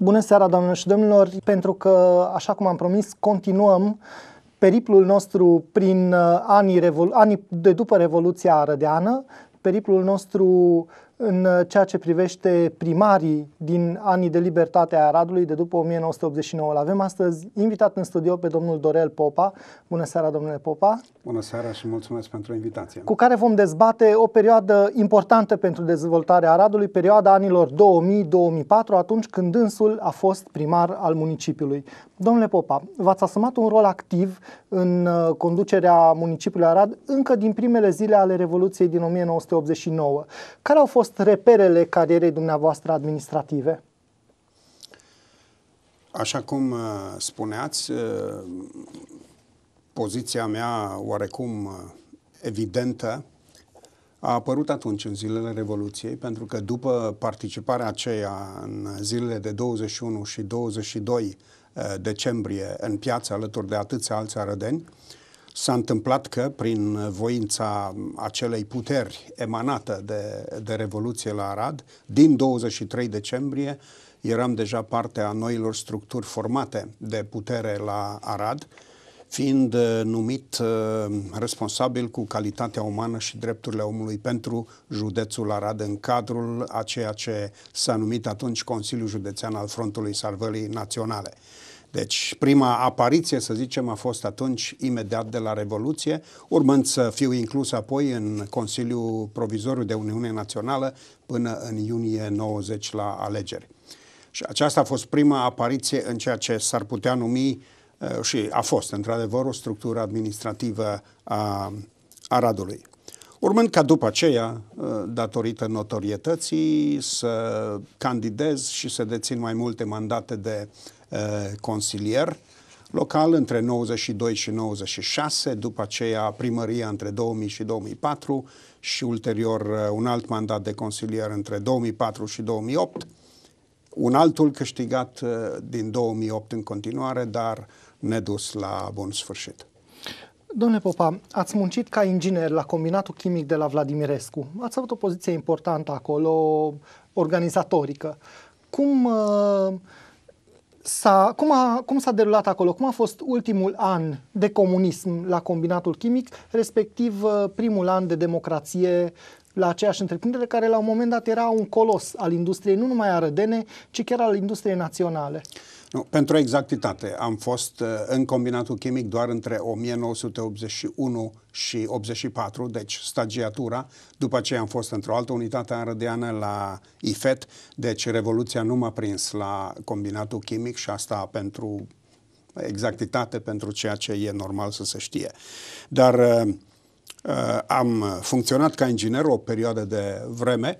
Bună seara, doamnelor și domnilor! Pentru că, așa cum am promis, continuăm periplul nostru prin uh, anii, revolu- anii de după Revoluția Arădeană, periplul nostru în uh, ceea ce privește primarii din anii de libertate a Aradului de după 1989. L avem astăzi invitat în studio pe domnul Dorel Popa. Bună seara, domnule Popa! Bună seara și mulțumesc pentru invitație! Cu care vom dezbate o perioadă importantă pentru dezvoltarea Aradului, perioada anilor 2000-2004, atunci când dânsul a fost primar al municipiului. Domnule Popa, v-ați asumat un rol activ în uh, conducerea municipiului Arad încă din primele zile ale Revoluției din 1989. Care au fost fost reperele carierei dumneavoastră administrative? Așa cum uh, spuneați, uh, poziția mea oarecum uh, evidentă a apărut atunci în zilele Revoluției, pentru că după participarea aceea în zilele de 21 și 22 decembrie în piață alături de atâția alți arădeni, uh, S-a întâmplat că, prin voința acelei puteri emanată de, de Revoluție la Arad, din 23 decembrie eram deja parte a noilor structuri formate de putere la Arad, fiind uh, numit uh, responsabil cu calitatea umană și drepturile omului pentru județul Arad în cadrul a ceea ce s-a numit atunci Consiliul Județean al Frontului Salvării Naționale. Deci prima apariție, să zicem, a fost atunci imediat de la Revoluție, urmând să fiu inclus apoi în Consiliul Provizoriu de Uniune Națională până în iunie 90 la alegeri. Și aceasta a fost prima apariție în ceea ce s-ar putea numi uh, și a fost, într-adevăr, o structură administrativă a Aradului. Urmând ca după aceea, uh, datorită notorietății, să candidez și să dețin mai multe mandate de uh, Uh, consilier local între 92 și 96, după aceea primăria între 2000 și 2004 și ulterior uh, un alt mandat de consilier între 2004 și 2008, un altul câștigat uh, din 2008 în continuare, dar nedus la bun sfârșit. Domnule Popa, ați muncit ca inginer la combinatul chimic de la Vladimirescu. Ați avut o poziție importantă acolo, organizatorică. Cum uh, s-a, cum, a, cum s-a derulat acolo? Cum a fost ultimul an de comunism la combinatul chimic, respectiv uh, primul an de democrație la aceeași întreprindere care la un moment dat era un colos al industriei, nu numai a rădene, ci chiar al industriei naționale? Uh, nu, pentru exactitate, am fost uh, în combinatul chimic doar între 1981 și 84, deci stagiatura, după aceea am fost într-o altă unitate arădeană la IFET, deci Revoluția nu m-a prins la combinatul chimic și asta pentru exactitate, pentru ceea ce e normal să se știe. Dar uh, uh am funcționat ca inginer o perioadă de vreme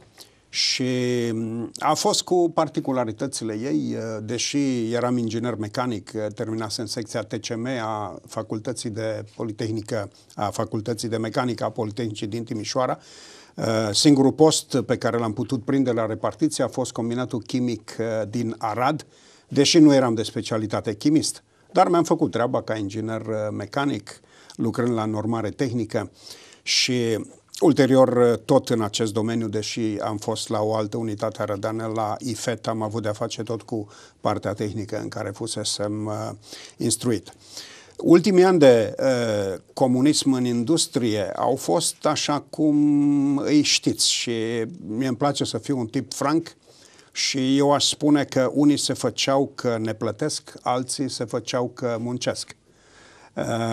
și mm, a fost cu particularitățile ei, uh, deși eram inginer mecanic, uh, terminasem secția TCM a Facultății de Politehnică, a Facultății de Mecanică a Politehnicii din Timișoara, uh, singurul post pe care l-am putut prinde la repartiție a fost combinatul chimic din Arad, deși nu eram de specialitate chimist, dar mi-am făcut treaba ca inginer mecanic, lucrând la normare tehnică și Ulterior, uh, tot în acest domeniu, deși am fost la o altă unitate arădană, la IFET, am avut de-a face tot cu partea tehnică în care fusesem uh, instruit. Ultimii ani de uh, comunism în industrie au fost așa cum îi știți și mie îmi place să fiu un tip franc și eu aș spune că unii se făceau că ne plătesc, alții se făceau că muncesc.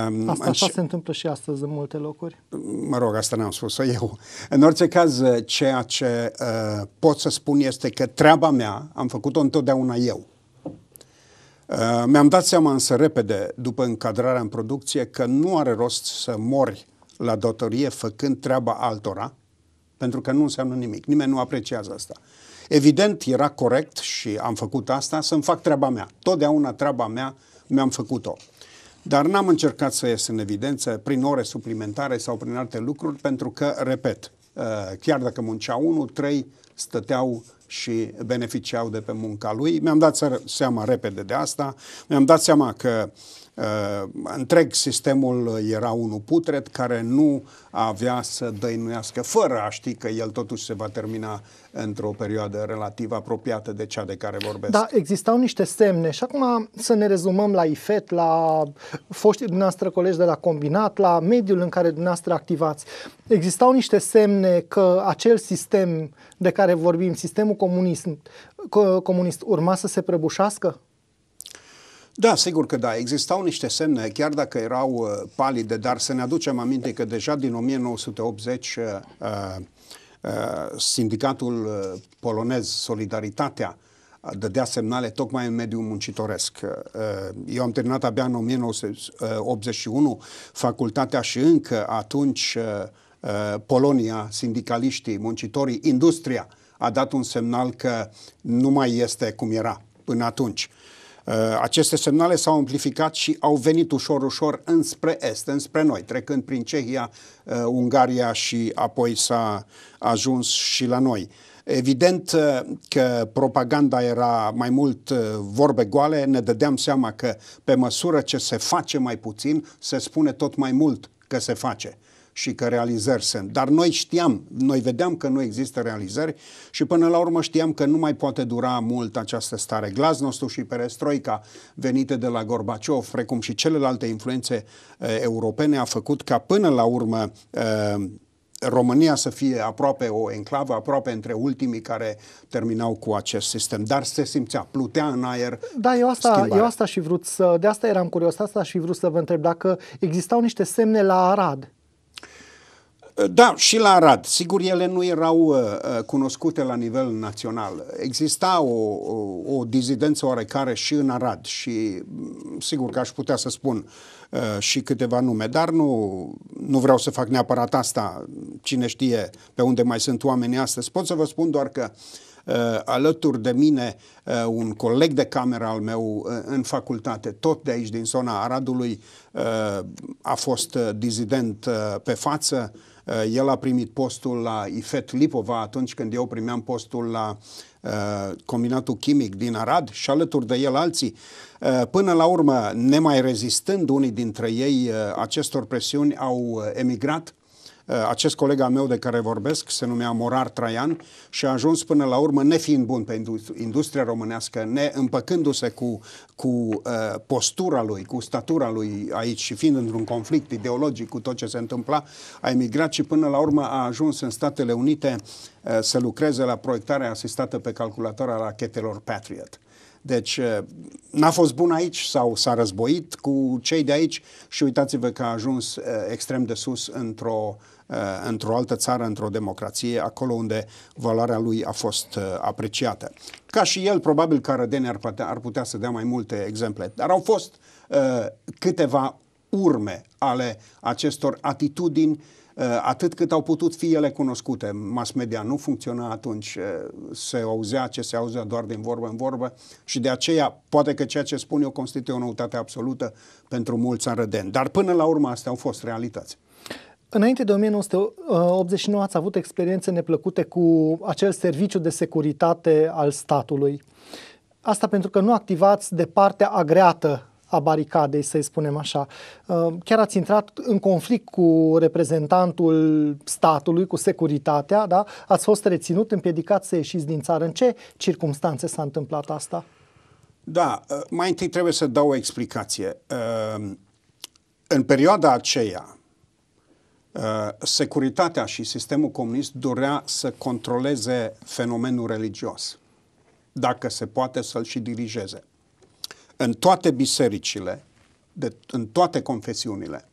Um, asta se întâmplă și astăzi în multe locuri? Mă rog, asta n-am spus eu. În orice caz, ceea ce uh, pot să spun este că treaba mea am făcut-o întotdeauna eu. Uh, mi-am dat seama însă repede, după încadrarea în producție, că nu are rost să mori la datorie făcând treaba altora, pentru că nu înseamnă nimic. Nimeni nu apreciază asta. Evident, era corect și am făcut asta să-mi fac treaba mea. Totdeauna treaba mea mi-am făcut-o. Dar n-am încercat să ies în evidență prin ore suplimentare sau prin alte lucruri, pentru că, repet, uh, chiar dacă muncea unul, trei stăteau și beneficiau de pe munca lui. Mi-am dat seama repede de asta, mi-am dat seama că Uh, întreg sistemul era unul putred care nu avea să dăinuiască fără a ști că el totuși se va termina într-o perioadă relativ apropiată de cea de care vorbesc. Da, existau niște semne și acum să ne rezumăm la IFET, la foștii dumneavoastră colegi de la Combinat, la mediul în care dumneavoastră activați. Existau niște semne că acel sistem de care vorbim, sistemul comunism, comunist urma să se prăbușească? Da, sigur că da. Existau niște semne, chiar dacă erau uh, palide, dar să ne aducem aminte că deja din 1980 uh, uh, uh, sindicatul uh, polonez Solidaritatea dădea semnale tocmai în mediul muncitoresc. Eu am terminat abia în 1981 facultatea și încă atunci Polonia, sindicaliștii, muncitorii, industria – a dat un semnal că nu mai este cum era până atunci. Uh, aceste semnale s-au amplificat și au venit ușor, ușor înspre est, înspre noi, trecând prin Cehia, uh, Ungaria și apoi s-a ajuns și la noi. Evident uh, că propaganda era mai mult vorbe goale, ne dădeam seama că pe măsură ce se face mai puțin, se spune tot mai mult că se face și că realizări sunt. Dar noi știam, noi vedeam că nu există realizări și până la urmă știam că nu mai poate dura mult această stare. Glasnostul și perestroica venite de la Gorbaciov, precum și celelalte influențe uh, europene, a făcut ca până la urmă uh, România să fie aproape o enclavă, aproape între ultimii care terminau cu acest sistem, dar se simțea, plutea în aer. Da, eu asta, eu asta și vrut să, de asta eram curios, asta și vrut să vă întreb dacă existau niște semne la Arad da, și la Arad. Sigur, ele nu erau uh, uh, cunoscute la nivel național. Exista o, o, o dizidență oarecare și în Arad și mm, sigur că aș putea să spun uh, și câteva nume, dar nu, nu vreau să fac neapărat asta. Cine știe pe unde mai sunt oamenii astăzi. Pot să vă spun doar că alături de mine un coleg de cameră al meu în facultate, tot de aici din zona Aradului, a fost dizident pe față, Eh, el a primit postul la Ifet Lipova atunci când eu primeam postul la eh, combinatul chimic din Arad și alături de el alții. Eh, până la urmă, nemai rezistând unii dintre ei acestor presiuni, au emigrat Eh, acest coleg al meu de care vorbesc se numea Morar Traian și a ajuns până la urmă, nefiind bun pe industria românească, ne împăcându-se cu, cu eh, postura lui, cu statura lui aici și fiind într-un conflict ideologic cu tot ce se întâmpla, a emigrat și până la urmă a ajuns în Statele Unite eh, să lucreze la proiectarea asistată pe calculator a rachetelor Patriot. Deci n-a fost bun aici sau s-a războit cu cei de aici și uitați-vă că a ajuns extrem de sus într-o uh, Uh, într-o altă țară, într-o democrație, acolo unde valoarea lui a fost uh, apreciată. Ca și el, probabil că Arădeni ar putea, ar putea să dea mai multe exemple, dar au fost uh, câteva urme ale acestor atitudini atât cât au putut fi ele cunoscute. Mass media nu funcționa atunci, se auzea ce se auzea doar din vorbă în vorbă și de aceea poate că ceea ce spun eu constituie o noutate absolută pentru mulți arădeni. Dar până la urmă astea au fost realități. Înainte de 1989 ați avut experiențe neplăcute cu acel serviciu de securitate al statului. Asta pentru că nu activați de partea agreată a baricadei, să-i spunem așa. Uh, chiar ați intrat în conflict cu reprezentantul statului, cu securitatea, da? ați fost reținut, împiedicat să ieșiți din țară. În ce circunstanțe s-a întâmplat asta? Da, uh, mai întâi trebuie să dau o explicație. Uh, în perioada aceea, Uh, securitatea și sistemul comunist dorea să controleze fenomenul religios, dacă se poate să-l și dirigeze. În toate bisericile, de, în toate confesiunile,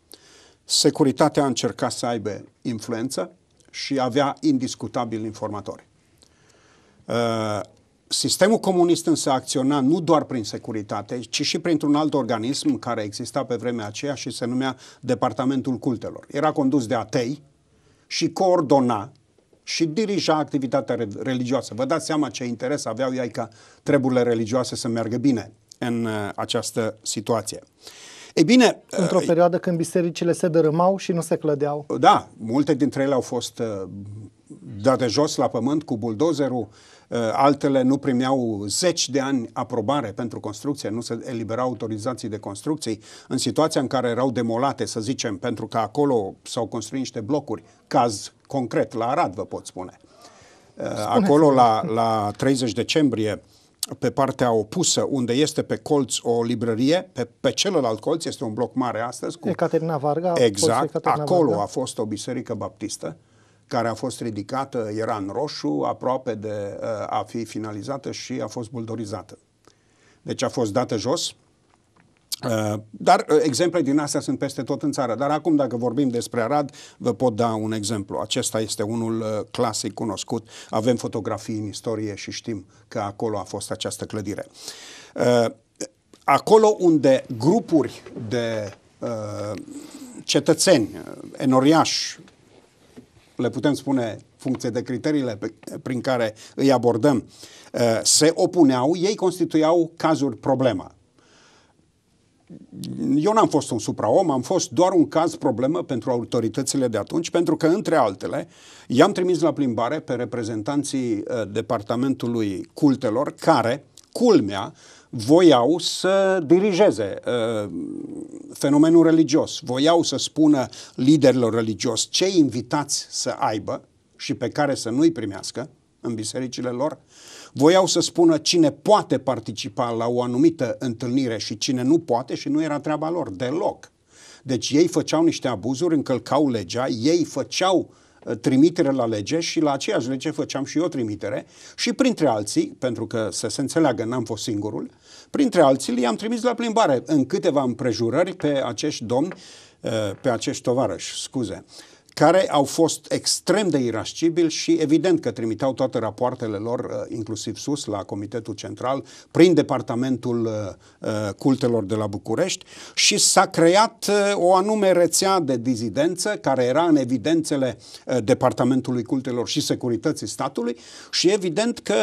securitatea a încercat să aibă influență și avea indiscutabil informatori. Uh, Sistemul comunist însă acționa nu doar prin securitate, ci și printr-un alt organism care exista pe vremea aceea și se numea Departamentul Cultelor. Era condus de atei și coordona și dirija activitatea religioasă. Vă dați seama ce interes aveau ei ca treburile religioase să meargă bine în uh, această situație. Ei bine, uh, Într-o perioadă când bisericile se dărâmau și nu se clădeau. Da, multe dintre ele au fost uh, date jos la pământ cu buldozerul, uh, altele nu primeau zeci de ani aprobare pentru construcție, nu se eliberau autorizații de construcții. În situația în care erau demolate, să zicem, pentru că acolo s-au construit niște blocuri, caz concret, la Arad vă pot spune. Uh, Spuneți. Acolo, la, la 30 decembrie, pe partea opusă, unde este pe colț o librărie, pe, pe celălalt colț este un bloc mare astăzi. Cu... Ecaterina Varga. Exact, Ecaterina acolo Varga. a fost o biserică baptistă. Uh, care a fost ridicată era în roșu, aproape de uh, a fi finalizată și a fost buldorizată. Deci a fost dată jos. Uh, dar uh, exemple din astea sunt peste tot în țară. Dar acum, dacă vorbim despre Arad, vă pot da un exemplu. Acesta este unul clasic cunoscut. Avem fotografii în istorie și știm că acolo a fost această clădire. Acolo unde grupuri de cetățeni, enoriași, le putem spune funcție de criteriile pe, prin care îi abordăm, eh, se opuneau, ei constituiau cazuri problema. Eu n-am fost un supraom, am fost doar un caz problemă pentru autoritățile de atunci, pentru că, între altele, i-am trimis la plimbare pe reprezentanții eh, departamentului cultelor, care, culmea, voiau să dirigeze uh, fenomenul religios, voiau să spună liderilor religios ce invitați să aibă și pe care să nu-i primească în bisericile lor, voiau să spună cine poate participa la o anumită întâlnire și cine nu poate și nu era treaba lor deloc. Deci ei făceau niște abuzuri, încălcau legea, ei făceau uh, Uh, trimitere la lege și la aceeași lege făceam și eu trimitere și printre alții, pentru că să se înțeleagă, n-am fost singurul, printre alții i-am trimis la plimbare în câteva împrejurări pe acești domni, uh, pe acești tovarăși, scuze. Uh, care au fost extrem de irascibili și evident că trimiteau toate rapoartele lor, uh, inclusiv sus, la Comitetul Central, prin Departamentul uh, uh, Cultelor de la București și s-a creat o anume rețea de dizidență care era în evidențele Departamentului Cultelor și Securității Statului și evident că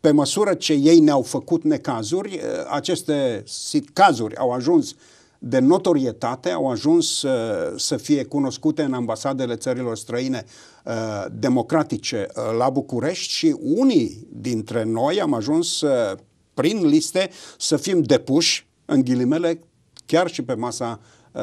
pe măsură ce ei ne-au făcut necazuri, aceste cazuri au ajuns uh, de notorietate, au ajuns uh, să fie cunoscute în ambasadele țărilor străine uh, democratice uh, la București și unii dintre noi am ajuns uh, prin liste să fim depuși, în ghilimele, chiar și pe masa uh,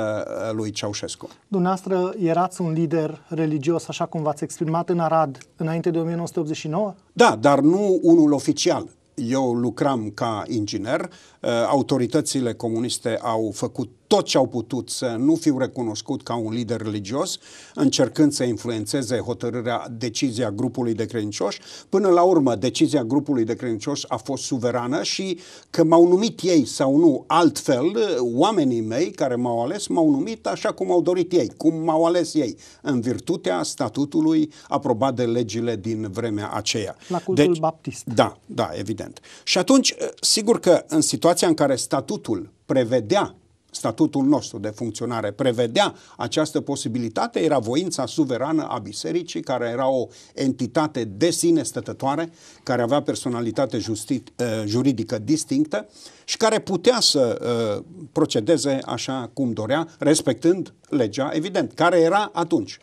lui Ceaușescu. Dumneavoastră erați un lider religios, așa cum v-ați exprimat în Arad, înainte de 1989? Da, dar nu unul oficial eu lucram ca inginer, uh, autoritățile comuniste au făcut tot ce au putut să nu fiu recunoscut ca un lider religios, încercând să influențeze hotărârea, decizia grupului de credincioși. Până la urmă, decizia grupului de credincioși a fost suverană și că m-au numit ei sau nu altfel, oamenii mei care m-au ales m-au numit așa cum au dorit ei, cum m-au ales ei, în virtutea statutului aprobat de legile din vremea aceea. La cultul deci, baptist. Da, da, evident. Și atunci, sigur că în situația în care statutul prevedea statutul nostru de funcționare prevedea această posibilitate, era voința suverană a bisericii, care era o entitate de sine stătătoare, care avea personalitate justi- eh, juridică distinctă și care putea să eh, procedeze așa cum dorea, respectând legea, evident, care era atunci.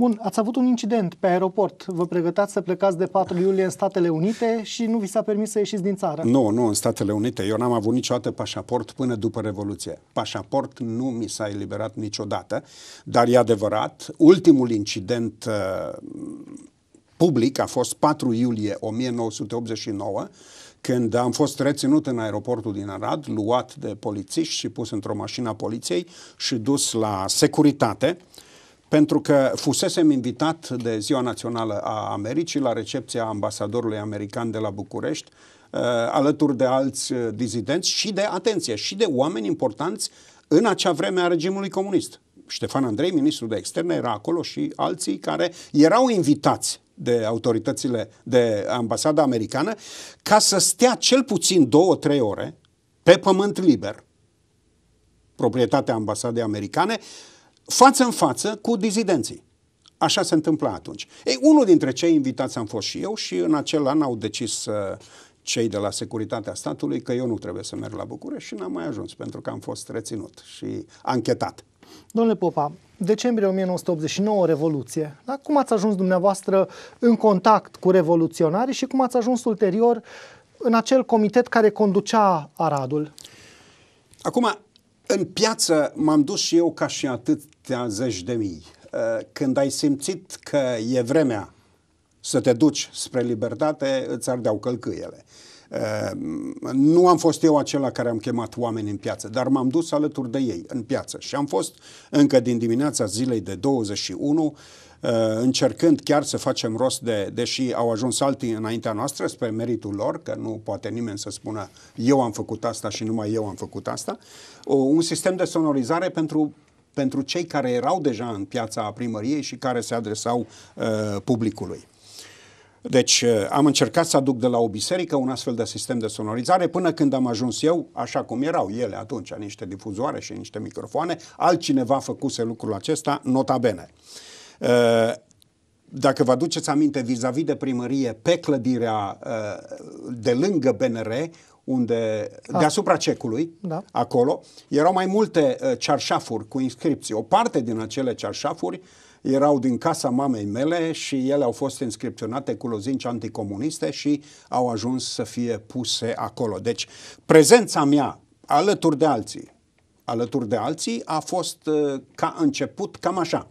Bun, ați avut un incident pe aeroport. Vă pregătați să plecați de 4 iulie în Statele Unite și nu vi s-a permis să ieșiți din țară. Nu, nu, în Statele Unite. Eu n-am avut niciodată pașaport până după Revoluție. Pașaport nu mi s-a eliberat niciodată, dar e adevărat, ultimul incident uh, public a fost 4 iulie 1989, când am fost reținut în aeroportul din Arad, luat de polițiști și pus într-o mașină a poliției și dus la securitate pentru că fusesem invitat de Ziua Națională a Americii la recepția ambasadorului american de la București, uh, alături de alți uh, dizidenți și de, atenție, și de oameni importanți în acea vreme a regimului comunist. Ștefan Andrei, ministrul de externe, era acolo și alții care erau invitați de autoritățile de ambasada americană ca să stea cel puțin două, trei ore pe pământ liber, proprietatea ambasadei americane, față în față cu dizidenții. Așa se întâmpla atunci. Ei, unul dintre cei invitați am fost și eu și în acel an au decis uh, cei de la Securitatea Statului că eu nu trebuie să merg la București și n-am mai ajuns pentru că am fost reținut și anchetat. Domnule Popa, decembrie 1989, Revoluție. Da? Cum ați ajuns dumneavoastră în contact cu revoluționarii și cum ați ajuns ulterior în acel comitet care conducea Aradul? Acum, în piață m-am dus și eu ca și atâtea zeci de mii. Uh, când ai simțit că e vremea să te duci spre libertate, îți ardeau călcâiele. Uh, nu am fost eu acela care am chemat oameni în piață, dar m-am dus alături de ei în piață și am fost încă din dimineața zilei de 21 Uh, încercând chiar să facem rost de, deși au ajuns alții înaintea noastră, spre meritul lor, că nu poate nimeni să spună eu am făcut asta și numai eu am făcut asta, un sistem de sonorizare pentru pentru cei care erau deja în piața primăriei și care se adresau uh, publicului. Deci uh, am încercat să aduc de la o biserică un astfel de sistem de sonorizare până când am ajuns eu, așa cum erau ele atunci, niște difuzoare și niște microfoane, altcineva făcuse lucrul acesta, nota bene. Uh, Uh, dacă vă aduceți aminte vis-a-vis de primărie, pe clădirea uh, de lângă BNR, unde, ah. deasupra cecului, da. acolo, erau mai multe uh, cearșafuri cu inscripții. O parte din acele cearșafuri erau din casa mamei mele și ele au fost inscripționate cu lozinci anticomuniste și au ajuns să fie puse acolo. Deci, prezența mea, alături de alții, alături de alții, a fost ca început cam așa.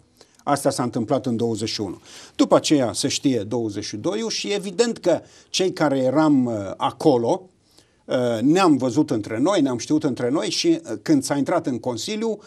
Asta s-a întâmplat în 21. După aceea se știe 22 și evident că cei care eram uh, acolo, uh, ne-am văzut între noi, ne-am știut între noi și uh, când s-a intrat în Consiliu,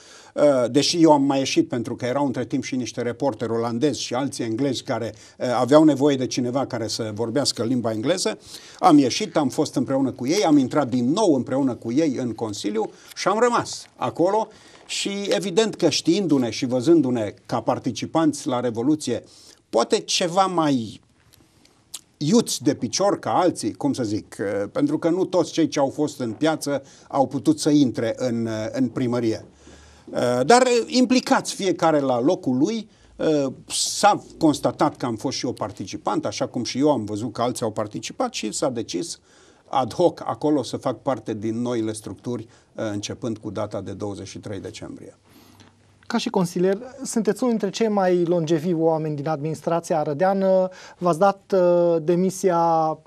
deși eu am mai ieșit pentru că erau între timp și niște reporteri olandezi și alții englezi care aveau nevoie de cineva care să vorbească limba engleză, am ieșit, am fost împreună cu ei, am intrat din nou împreună cu ei în Consiliu și am rămas acolo și evident că știindu-ne și văzându-ne ca participanți la Revoluție, poate ceva mai iuți de picior ca alții, cum să zic, uh, pentru că nu toți cei ce au fost în piață au putut să intre în, uh, în primărie. Uh, dar implicați fiecare la locul lui, s-a constatat că am fost și eu participant, așa cum și eu am văzut că alții au participat și s-a decis uh, ad hoc acolo să fac parte din noile structuri uh, începând cu data de 23 decembrie. Ca și consilier, sunteți unul dintre cei mai longevi oameni din administrația arădeană. V-ați dat uh, demisia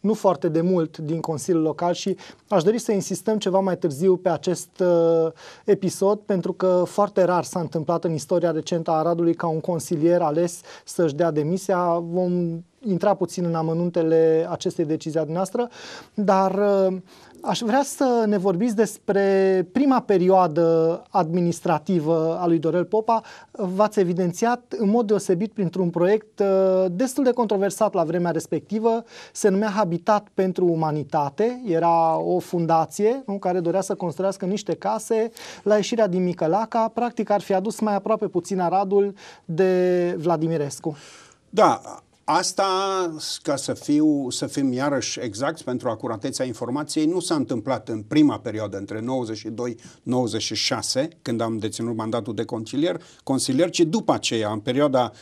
nu foarte de mult din Consiliul Local și aș dori să insistăm ceva mai târziu pe acest uh, episod, pentru că foarte rar s-a întâmplat în istoria recentă a Aradului ca un consilier ales să-și dea demisia. Vom intra puțin în amănuntele acestei decizii a dumneavoastră, dar uh, aș vrea să ne vorbiți despre prima perioadă administrativă a lui Dorel Popa. V-ați evidențiat în mod deosebit printr-un proiect uh, destul de controversat la vremea respectivă, se numea Habitat pentru Umanitate, era o fundație nu, care dorea să construiască niște case la ieșirea din Micălaca, practic ar fi adus mai aproape puțin Aradul de Vladimirescu. Da, Asta, ca să, fiu, să fim iarăși exact pentru acuratețea informației, nu s-a întâmplat în prima perioadă, între 92-96, când am deținut mandatul de consilier, consilier, ci după aceea, în perioada 96-2000,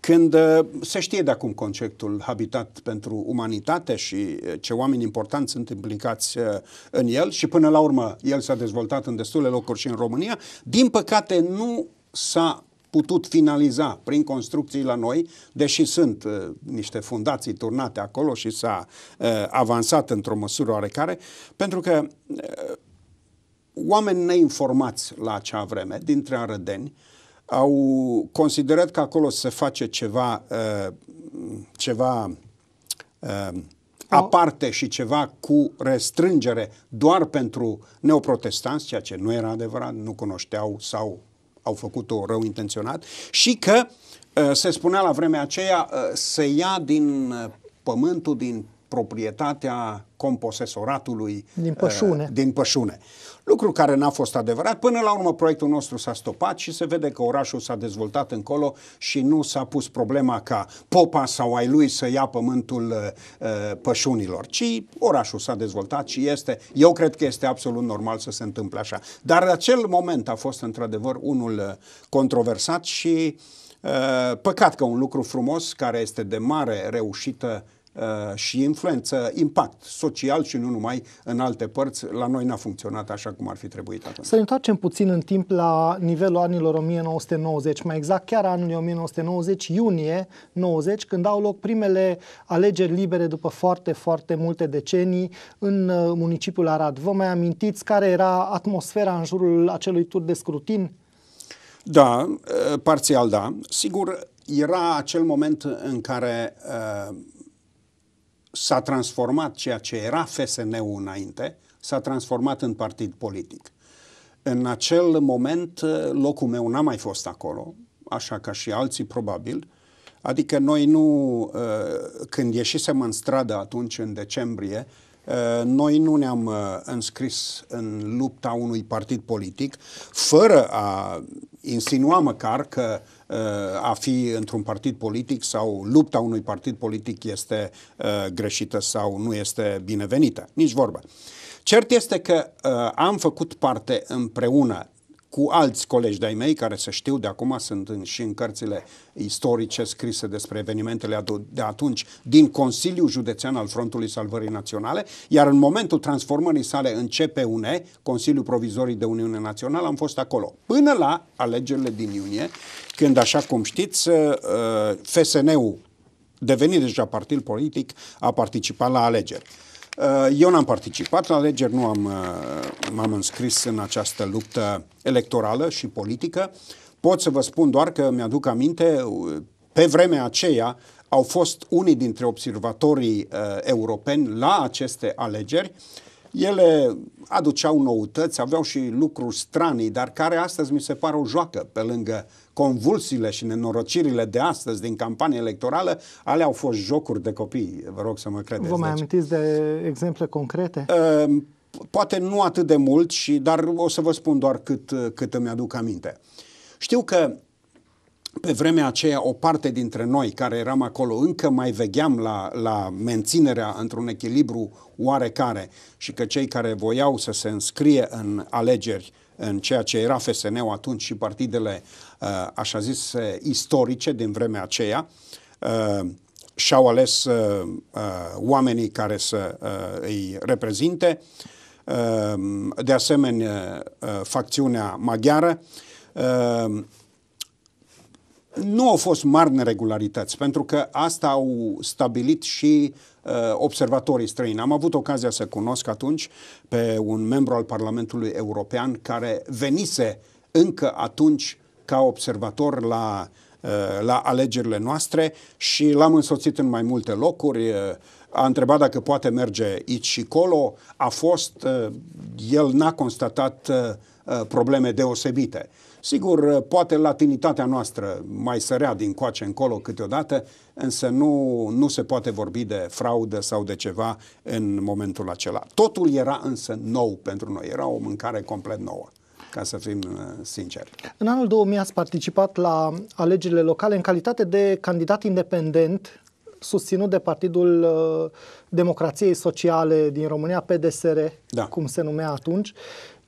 când uh, se știe de acum conceptul Habitat pentru Umanitate și uh, ce oameni importanți sunt implicați uh, în el și până la urmă el s-a dezvoltat în destule locuri și în România, din păcate nu s-a putut finaliza prin construcții la noi, deși sunt uh, niște fundații turnate acolo și s-a uh, avansat într-o măsură oarecare, pentru că uh, oameni neinformați la acea vreme, dintre arădeni, au considerat că acolo se face ceva, uh, ceva uh, aparte și ceva cu restrângere doar pentru neoprotestanți, ceea ce nu era adevărat, nu cunoșteau sau au făcut-o rău intenționat și că uh, se spunea la vremea aceea uh, se ia din uh, pământul, din proprietatea composesoratului din pășune. Uh, din pășune. Lucru care n-a fost adevărat. Până la urmă proiectul nostru s-a stopat și se vede că orașul s-a dezvoltat încolo și nu s-a pus problema ca popa sau ai lui să ia pământul uh, uh pășunilor, ci orașul s-a dezvoltat și este, eu cred că este absolut normal să se întâmple așa. Dar acel moment a fost într-adevăr unul uh, controversat și uh, păcat că un lucru frumos care este de mare reușită Uh, și influență, impact social și nu numai în alte părți, la noi n-a funcționat așa cum ar fi trebuit atunci. Să ne întoarcem puțin în timp la nivelul anilor 1990, mai exact chiar anul 1990, iunie 90, când au loc primele alegeri libere după foarte, foarte multe decenii în uh, municipiul Arad. Vă mai amintiți care era atmosfera în jurul acelui tur de scrutin? Da, uh, parțial da. Sigur, era acel moment în care uh, s-a transformat ceea ce era FSN-ul înainte, s-a transformat în partid politic. În acel moment, uh, locul meu n-a mai fost acolo, așa ca și alții probabil, adică noi nu, uh, când ieșisem în stradă atunci, în decembrie, uh, noi nu ne-am înscris în lupta unui partid politic, fără a insinua măcar că uh, a fi într-un partid politic sau lupta unui partid politic este uh, greșită sau nu este binevenită. Nici vorbă. Cert este că uh, am făcut parte împreună cu alți colegi de-ai mei, care să știu de acum sunt în, și în cărțile istorice scrise despre evenimentele de atunci, din Consiliul Județean al Frontului Salvării Naționale, iar în momentul transformării sale în CPUN, Consiliul Provizorii de Uniune Națională, am fost acolo. Până la alegerile din iunie, când, așa cum știți, uh, FSN-ul, devenit deja partid politic, a participat la alegeri. Uh, eu n-am participat la alegeri, nu am, uh, m-am înscris în această luptă electorală și politică. Pot să vă spun doar că mi-aduc aminte, uh, pe vremea aceea au fost unii dintre observatorii uh, europeni la aceste alegeri. Ele aduceau noutăți, aveau și lucruri stranii, dar care astăzi mi se pare o joacă pe lângă convulsiile și nenorocirile de astăzi din campania electorală, ale au fost jocuri de copii, vă rog să mă credeți. Vă mai deci. amintiți de exemple concrete? Uh, poate nu atât de mult, și, dar o să vă spun doar cât, cât îmi aduc aminte. Știu că pe vremea aceea o parte dintre noi care eram acolo încă mai vegheam la, la menținerea într-un echilibru oarecare și că cei care voiau să se înscrie în alegeri în ceea ce era FSN-ul atunci și partidele Uh, așa zis, istorice din vremea aceea, uh, și-au ales uh, oamenii care să îi reprezinte, de asemenea facțiunea maghiară. Nu au fost mari neregularități, pentru că asta au stabilit și uh, observatorii străini. Am avut ocazia să cunosc atunci pe un membru al Parlamentului European care venise încă atunci ca observator la, uh, la alegerile noastre și l-am însoțit în mai multe locuri. Uh, a întrebat dacă poate merge aici și colo. A fost, uh, el n-a constatat probleme deosebite. Sigur, poate latinitatea noastră mai sărea din coace încolo câteodată, însă nu, nu se poate vorbi de fraudă sau de ceva în momentul acela. Totul era însă nou pentru noi, era o mâncare complet nouă ca să fim uh, sinceri. În anul 2000 ați participat la alegerile locale în calitate de candidat independent susținut de Partidul uh, Democrației Sociale din România, PDSR, da. cum se numea atunci. Uh,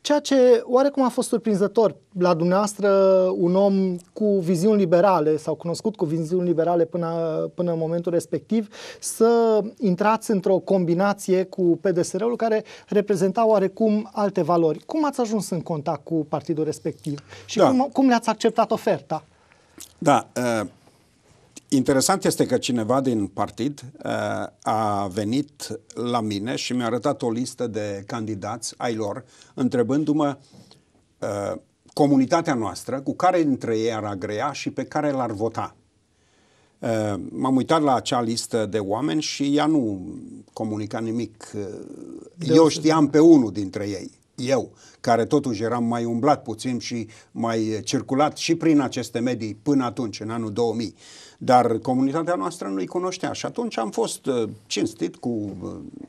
ceea ce oarecum a fost surprinzător la dumneavoastră, un om cu viziuni liberale sau cunoscut cu viziuni liberale până, până în momentul respectiv, să intrați într-o combinație cu PDSR-ul care reprezenta oarecum alte valori. Cum ați ajuns în contact cu partidul respectiv și da. cum, cum le-ați acceptat oferta? Da, uh Interesant este că cineva din partid uh, a venit la mine și mi-a arătat o listă de candidați ai lor, întrebându-mă uh, comunitatea noastră cu care dintre ei ar agrea și pe care l-ar vota. Uh, m-am uitat la acea listă de oameni și ea nu comunica nimic. Eu știam pe unul dintre ei eu, care totuși eram mai umblat puțin și mai eh, circulat și prin aceste medii până atunci, în anul 2000. Dar comunitatea noastră nu-i cunoștea și atunci am fost eh, cinstit cu eh,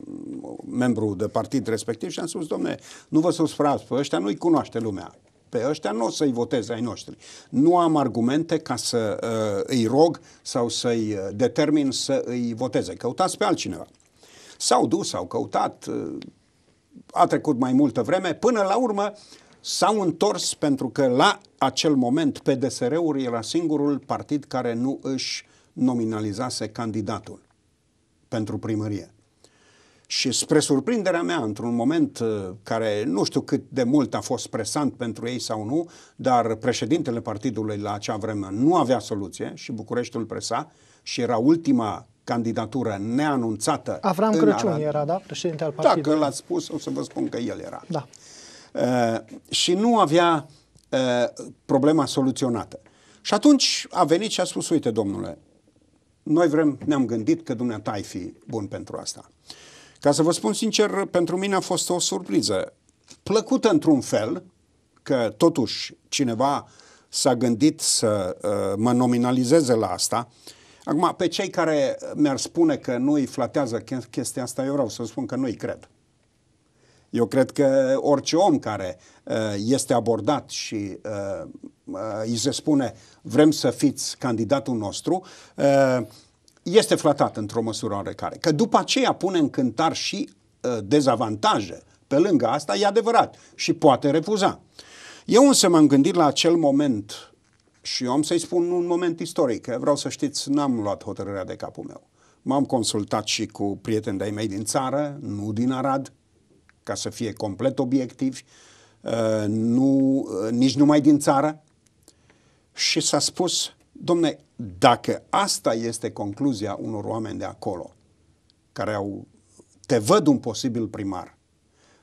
membru de partid respectiv și am spus, domne, nu vă susfrați, pe ăștia nu-i cunoaște lumea pe ăștia nu o să-i voteze ai noștri. Nu am argumente ca să uh, îi rog sau să-i determin să îi voteze. Căutați pe altcineva. S-au dus, au căutat, uh, a trecut mai multă vreme, până la urmă s-au întors pentru că la acel moment PDSR-ul era singurul partid care nu își nominalizase candidatul pentru primărie. Și spre surprinderea mea, într-un moment uh, care nu știu cât de mult a fost presant pentru ei sau nu, dar președintele partidului la acea vreme nu avea soluție și Bucureștiul presa și era ultima candidatură neanunțată. Avram Crăciun Arad. era, da? Președinte al partidului. Dacă l-ați spus, o să vă spun că el era. Da. Uh, și nu avea uh, problema soluționată. Și atunci a venit și a spus, uite, domnule, noi vrem, ne-am gândit că dumneata ai fi bun pentru asta. Ca să vă spun sincer, pentru mine a fost o surpriză. Plăcută într-un fel, că totuși cineva s-a gândit să uh, mă nominalizeze la asta, uh, Acum, pe cei care mi-ar spune că nu îi flatează chestia asta, eu vreau să spun că nu îi cred. Eu cred că orice om care uh, este abordat și uh, uh, îi se spune vrem să fiți candidatul nostru, uh, este flatat într-o măsură oarecare. Că după aceea pune în cântar și uh, dezavantaje. Pe lângă asta e adevărat și poate refuza. Eu însă m-am gândit la acel moment și eu am să-i spun un moment istoric. Vreau să știți, n-am luat hotărârea de capul meu. M-am consultat și cu prieteni de-ai mei din țară, nu din Arad, ca să fie complet obiectivi, uh, nu, uh, nici numai din țară. Și s-a spus, domne, dacă asta este concluzia unor oameni de acolo, care au, te văd un posibil primar,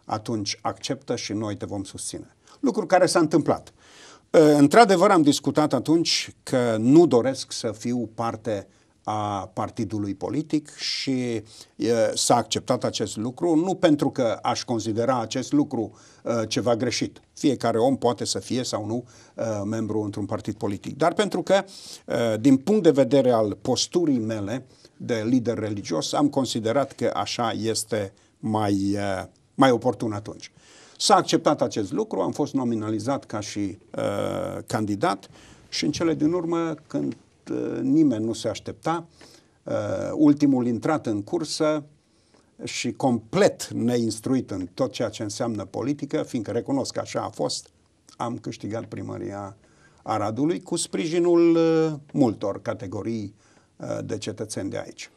atunci acceptă și noi te vom susține. Lucru care s-a întâmplat. Ă, într-adevăr, am discutat atunci că nu doresc să fiu parte a partidului politic și ă, s-a acceptat acest lucru, nu pentru că aș considera acest lucru ă, ceva greșit. Fiecare om poate să fie sau nu membru într-un partid politic, dar pentru că, din punct de vedere al posturii mele de lider religios, am considerat că așa este mai, mai oportun atunci. S-a acceptat acest lucru, am fost nominalizat ca și uh, candidat și în cele din urmă, când uh, nimeni nu se aștepta, uh, ultimul intrat în cursă și complet neinstruit în tot ceea ce înseamnă politică, fiindcă recunosc că așa a fost, am câștigat primăria Aradului cu sprijinul uh, multor categorii uh, de cetățeni de aici.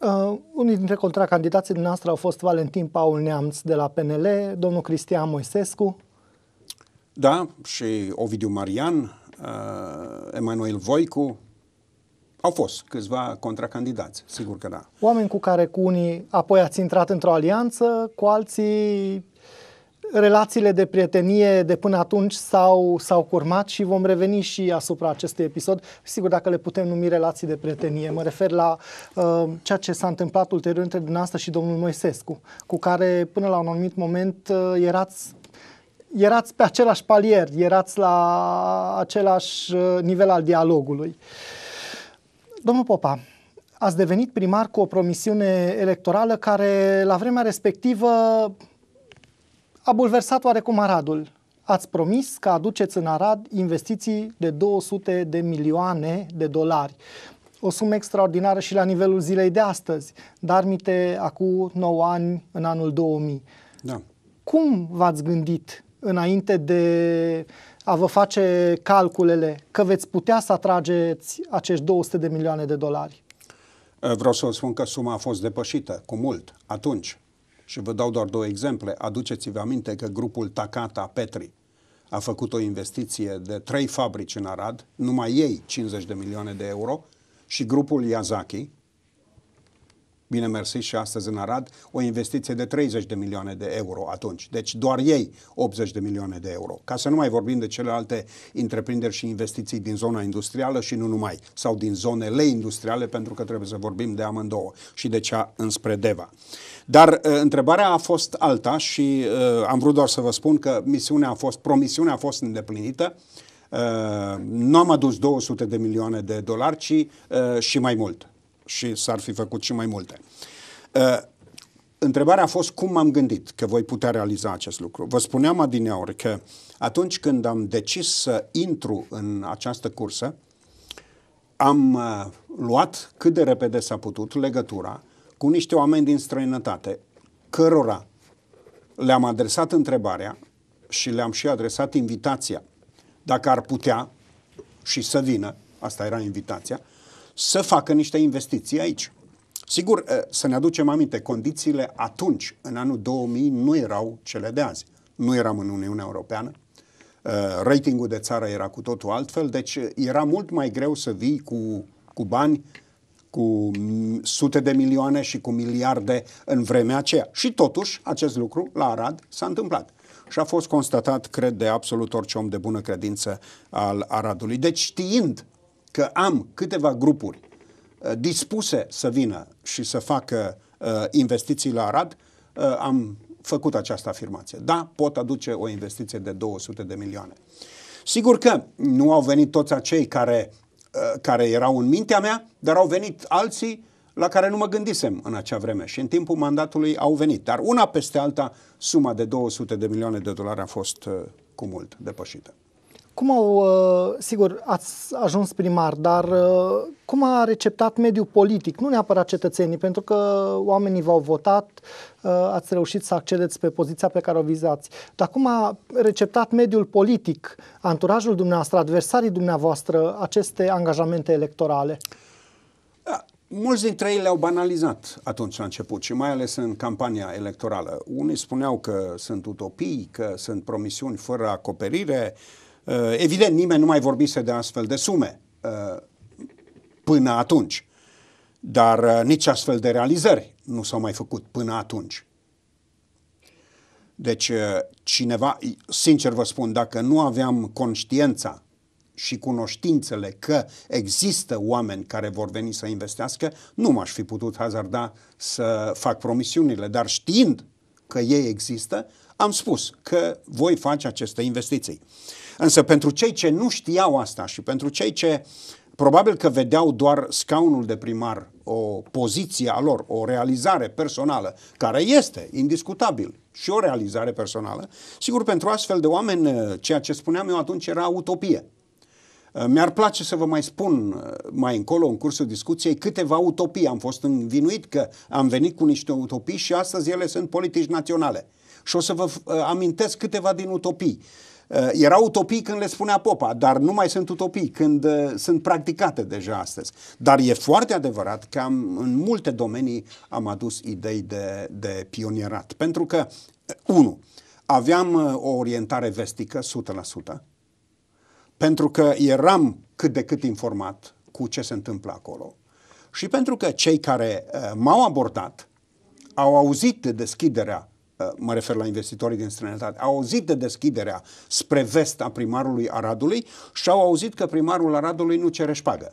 Uh, unii dintre contracandidații dumneavoastră au fost Valentin Paul Neamț de la PNL, domnul Cristian Moisescu. Da, și Ovidiu Marian, uh, Emanuel Voicu, au fost câțiva contracandidați, sigur că da. Oameni cu care cu unii apoi ați intrat într-o alianță, cu alții relațiile de prietenie de până atunci s-au, s-au curmat și vom reveni și asupra acestui episod. Sigur, dacă le putem numi relații de prietenie, mă refer la uh, ceea ce s-a întâmplat ulterior între dumneavoastră și domnul Moisescu, cu care până la un anumit moment uh, erați erați pe același palier, erați la același uh, nivel al dialogului. Domnul Popa, ați devenit primar cu o promisiune electorală care la vremea respectivă a bulversat oarecum Aradul. Ați promis că aduceți în Arad investiții de 200 de milioane de dolari. O sumă extraordinară și la nivelul zilei de astăzi, dar mite acum 9 ani, în anul 2000. Da. Cum v-ați gândit înainte de a vă face calculele că veți putea să atrageți acești 200 de milioane de dolari? Vreau să vă spun că suma a fost depășită cu mult atunci. Și vă dau doar două exemple. Aduceți-vă aminte că grupul Takata Petri a făcut o investiție de trei fabrici în Arad, numai ei 50 de milioane de euro, și grupul Yazaki, bine mersi și astăzi în Arad, o investiție de 30 de milioane de euro atunci. Deci doar ei 80 de milioane de euro. Ca să nu mai vorbim de celelalte întreprinderi și investiții din zona industrială și nu numai, sau din zonele industriale, pentru că trebuie să vorbim de amândouă și de cea înspre Deva. Dar uh, întrebarea a fost alta și uh, am vrut doar să vă spun că misiunea a fost, promisiunea a fost îndeplinită. Uh, nu am adus 200 de milioane de dolari, ci uh, și mai mult și s-ar fi făcut și mai multe. Uh, întrebarea a fost cum m-am gândit că voi putea realiza acest lucru. Vă spuneam adineori că atunci când am decis să intru în această cursă, am uh, luat cât de repede s-a putut legătura cu niște oameni din străinătate, cărora le-am adresat întrebarea și le-am și adresat invitația dacă ar putea și să vină, asta era invitația, să facă niște investiții aici. Sigur, eh, să ne aducem aminte, condițiile atunci, în anul 2000, nu erau cele de azi. Nu eram în Uniunea Europeană, eh, ratingul de țară era cu totul altfel, deci eh, era mult mai greu să vii cu, cu bani, cu sute de milioane și cu miliarde în vremea aceea. Și totuși, acest lucru la Arad s-a întâmplat. Și a fost constatat, cred, de absolut orice om de bună credință al Aradului. Deci știind că am câteva grupuri uh, dispuse să vină și să facă uh, investiții la Arad, uh, am făcut această afirmație. Da, pot aduce o investiție de 200 de milioane. Sigur că nu au venit toți acei care, care erau în mintea mea, dar au venit alții la care nu mă gândisem în acea vreme și în timpul mandatului au venit. Dar una peste alta, suma de 200 de milioane de dolari a fost cu mult depășită. Cum au, uh, sigur, ați ajuns primar, dar uh, cum a receptat mediul politic, nu neapărat cetățenii, pentru că oamenii v-au votat, uh, ați reușit să accedeți pe poziția pe care o vizați, dar cum a receptat mediul politic, anturajul dumneavoastră, adversarii dumneavoastră, aceste angajamente electorale? Mulți dintre ei le-au banalizat atunci la început și mai ales în campania electorală. Unii spuneau că sunt utopii, că sunt promisiuni fără acoperire, uh, Uh, evident, nimeni nu mai vorbise de astfel de sume uh, până atunci, dar uh, nici astfel de realizări nu s-au mai făcut până atunci. Deci, cineva, sincer vă spun, dacă nu aveam conștiența și cunoștințele că există oameni care vor veni să investească, nu m-aș fi putut hazarda să fac promisiunile, dar știind că ei există, am spus că voi face aceste investiții. Însă pentru cei ce nu știau asta și pentru cei ce probabil că vedeau doar scaunul de primar, o poziție a lor, o realizare personală, care este indiscutabil și o realizare personală, sigur pentru astfel de oameni uh, ceea ce spuneam eu atunci era utopie. Uh, mi-ar place să vă mai spun uh, mai încolo, în cursul discuției, câteva utopii. Am fost învinuit că am venit cu niște utopii și astăzi ele sunt politici naționale. Și o să vă amintesc câteva din utopii. Eh, Era utopii când le spunea Popa, dar nu mai sunt utopii când eh, sunt practicate deja astăzi. Dar e foarte adevărat că am, în multe domenii am adus idei de, de pionierat. Pentru că, eh, unu, aveam o orientare vestică 100%, pentru că eram cât de cât informat cu ce se întâmplă acolo și pentru că cei care m-au abordat au auzit de deschiderea Uh, mă refer la investitorii din străinătate, au auzit de deschiderea spre vest a primarului Aradului și au auzit că primarul Aradului nu cere șpagă.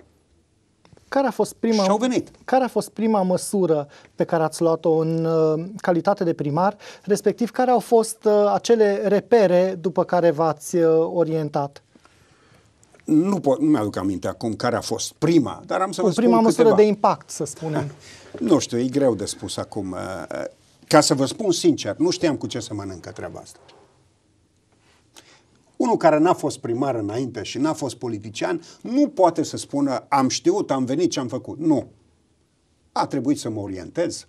Care a fost prima, și-au venit. Care a fost prima măsură pe care ați luat-o în uh, calitate de primar, respectiv care au fost uh, acele repere după care v-ați uh, orientat? Nu, pot, nu mi-aduc aminte acum care a fost prima, dar am să o vă prima spun prima măsură câteva. de impact, să spunem. nu știu, e greu de spus acum. Uh, uh, ca să vă spun sincer, nu știam cu ce să mănâncă treaba asta. Unul care n-a fost primar înainte și n-a fost politician nu poate să spună am știut, am venit ce am făcut. Nu. A trebuit să mă orientez,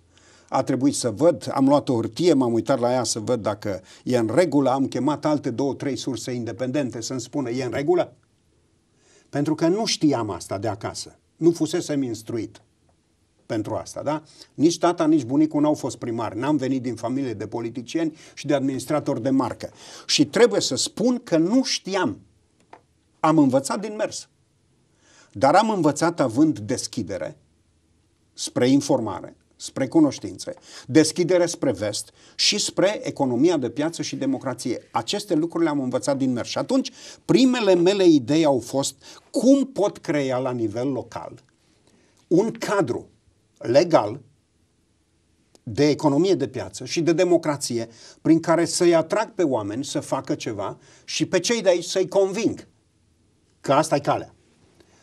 a trebuit să văd, am luat o hârtie, m-am uitat la ea să văd dacă e în regulă, am chemat alte două, trei surse independente să-mi spună e în regulă. Pentru că nu știam asta de acasă, nu fusesem instruit pentru asta, da? Nici tata, nici bunicul n-au fost primari, n-am venit din familie de politicieni și de administratori de marcă. Și trebuie să spun că nu știam. Am învățat din mers. Dar am învățat având deschidere spre informare, spre cunoștințe, deschidere spre vest și spre economia de piață și democrație. Aceste lucruri le-am învățat din mers. Și atunci, primele mele idei au fost cum pot crea la nivel local un cadru legal de economie de piață și de democrație prin care să-i atrag pe oameni să facă ceva și pe cei de aici să-i conving că asta e calea.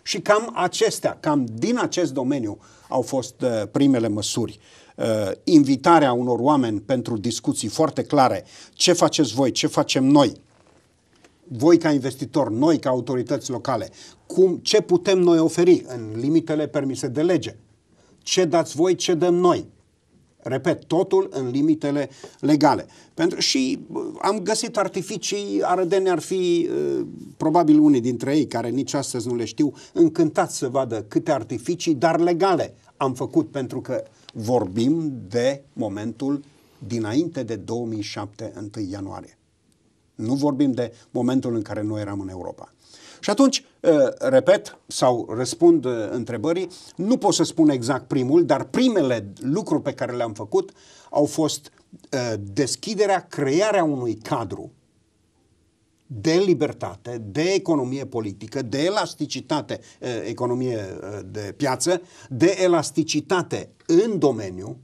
Și cam acestea, cam din acest domeniu au fost uh, primele măsuri. Uh, invitarea unor oameni pentru discuții foarte clare. Ce faceți voi? Ce facem noi? Voi ca investitor, noi ca autorități locale, cum, ce putem noi oferi în limitele permise de lege? ce dați voi, ce dăm noi. Repet, totul în limitele legale. Pentru și uh, am găsit artificii, arădeni ar fi uh, probabil unii dintre ei care nici astăzi nu le știu, încântați să vadă câte artificii, dar legale am făcut pentru că vorbim de momentul dinainte de 2007, 1 ianuarie. Nu vorbim de momentul în care noi eram în Europa. Și atunci, Eh, repet sau răspund eh, întrebării, nu pot să spun exact primul, dar primele lucruri pe care le-am făcut au fost eh, deschiderea, crearea unui cadru de libertate, de economie politică, de elasticitate, economie de piață, de elasticitate în domeniu,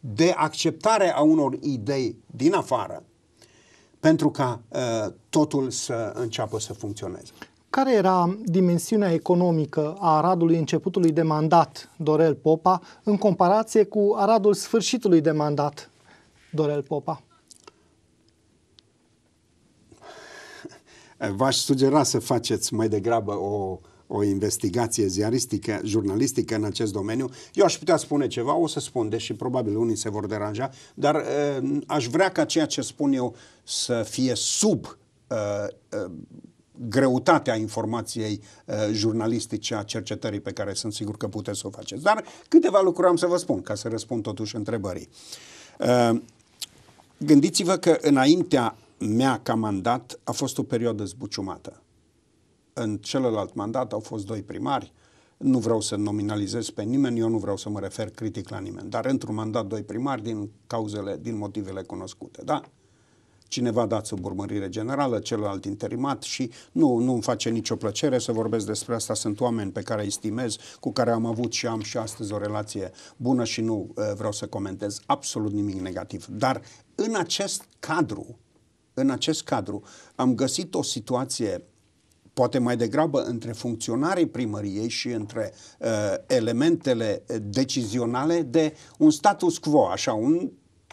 de acceptare a unor idei din afară, pentru ca totul să înceapă să funcționeze. Care era dimensiunea economică a Aradului începutului de mandat Dorel Popa în comparație cu Aradul sfârșitului de mandat Dorel Popa? V-aș sugera să faceți mai degrabă o, o investigație ziaristică, jurnalistică în acest domeniu. Eu aș putea spune ceva, o să spun, deși probabil unii se vor deranja, dar uh, aș vrea ca ceea ce spun eu să fie sub uh, uh, greutatea informației uh, jurnalistice a cercetării pe care sunt sigur că puteți să o faceți. Dar câteva lucruri am să vă spun ca să răspund totuși întrebării. Uh, gândiți-vă că înaintea mea ca mandat a fost o perioadă zbuciumată. În celălalt mandat au fost doi primari, nu vreau să nominalizez pe nimeni, eu nu vreau să mă refer critic la nimeni, dar într-un mandat doi primari din cauzele, din motivele cunoscute, da? cineva dat sub urmărire generală, celălalt interimat și nu, nu îmi face nicio plăcere să vorbesc despre asta. Sunt oameni pe care îi stimez, cu care am avut și am și astăzi o relație bună și nu uh, vreau să comentez absolut nimic negativ. Dar în acest cadru, în acest cadru, am găsit o situație poate mai degrabă între funcționarii primăriei și între uh, elementele uh, decizionale de un status quo, așa, un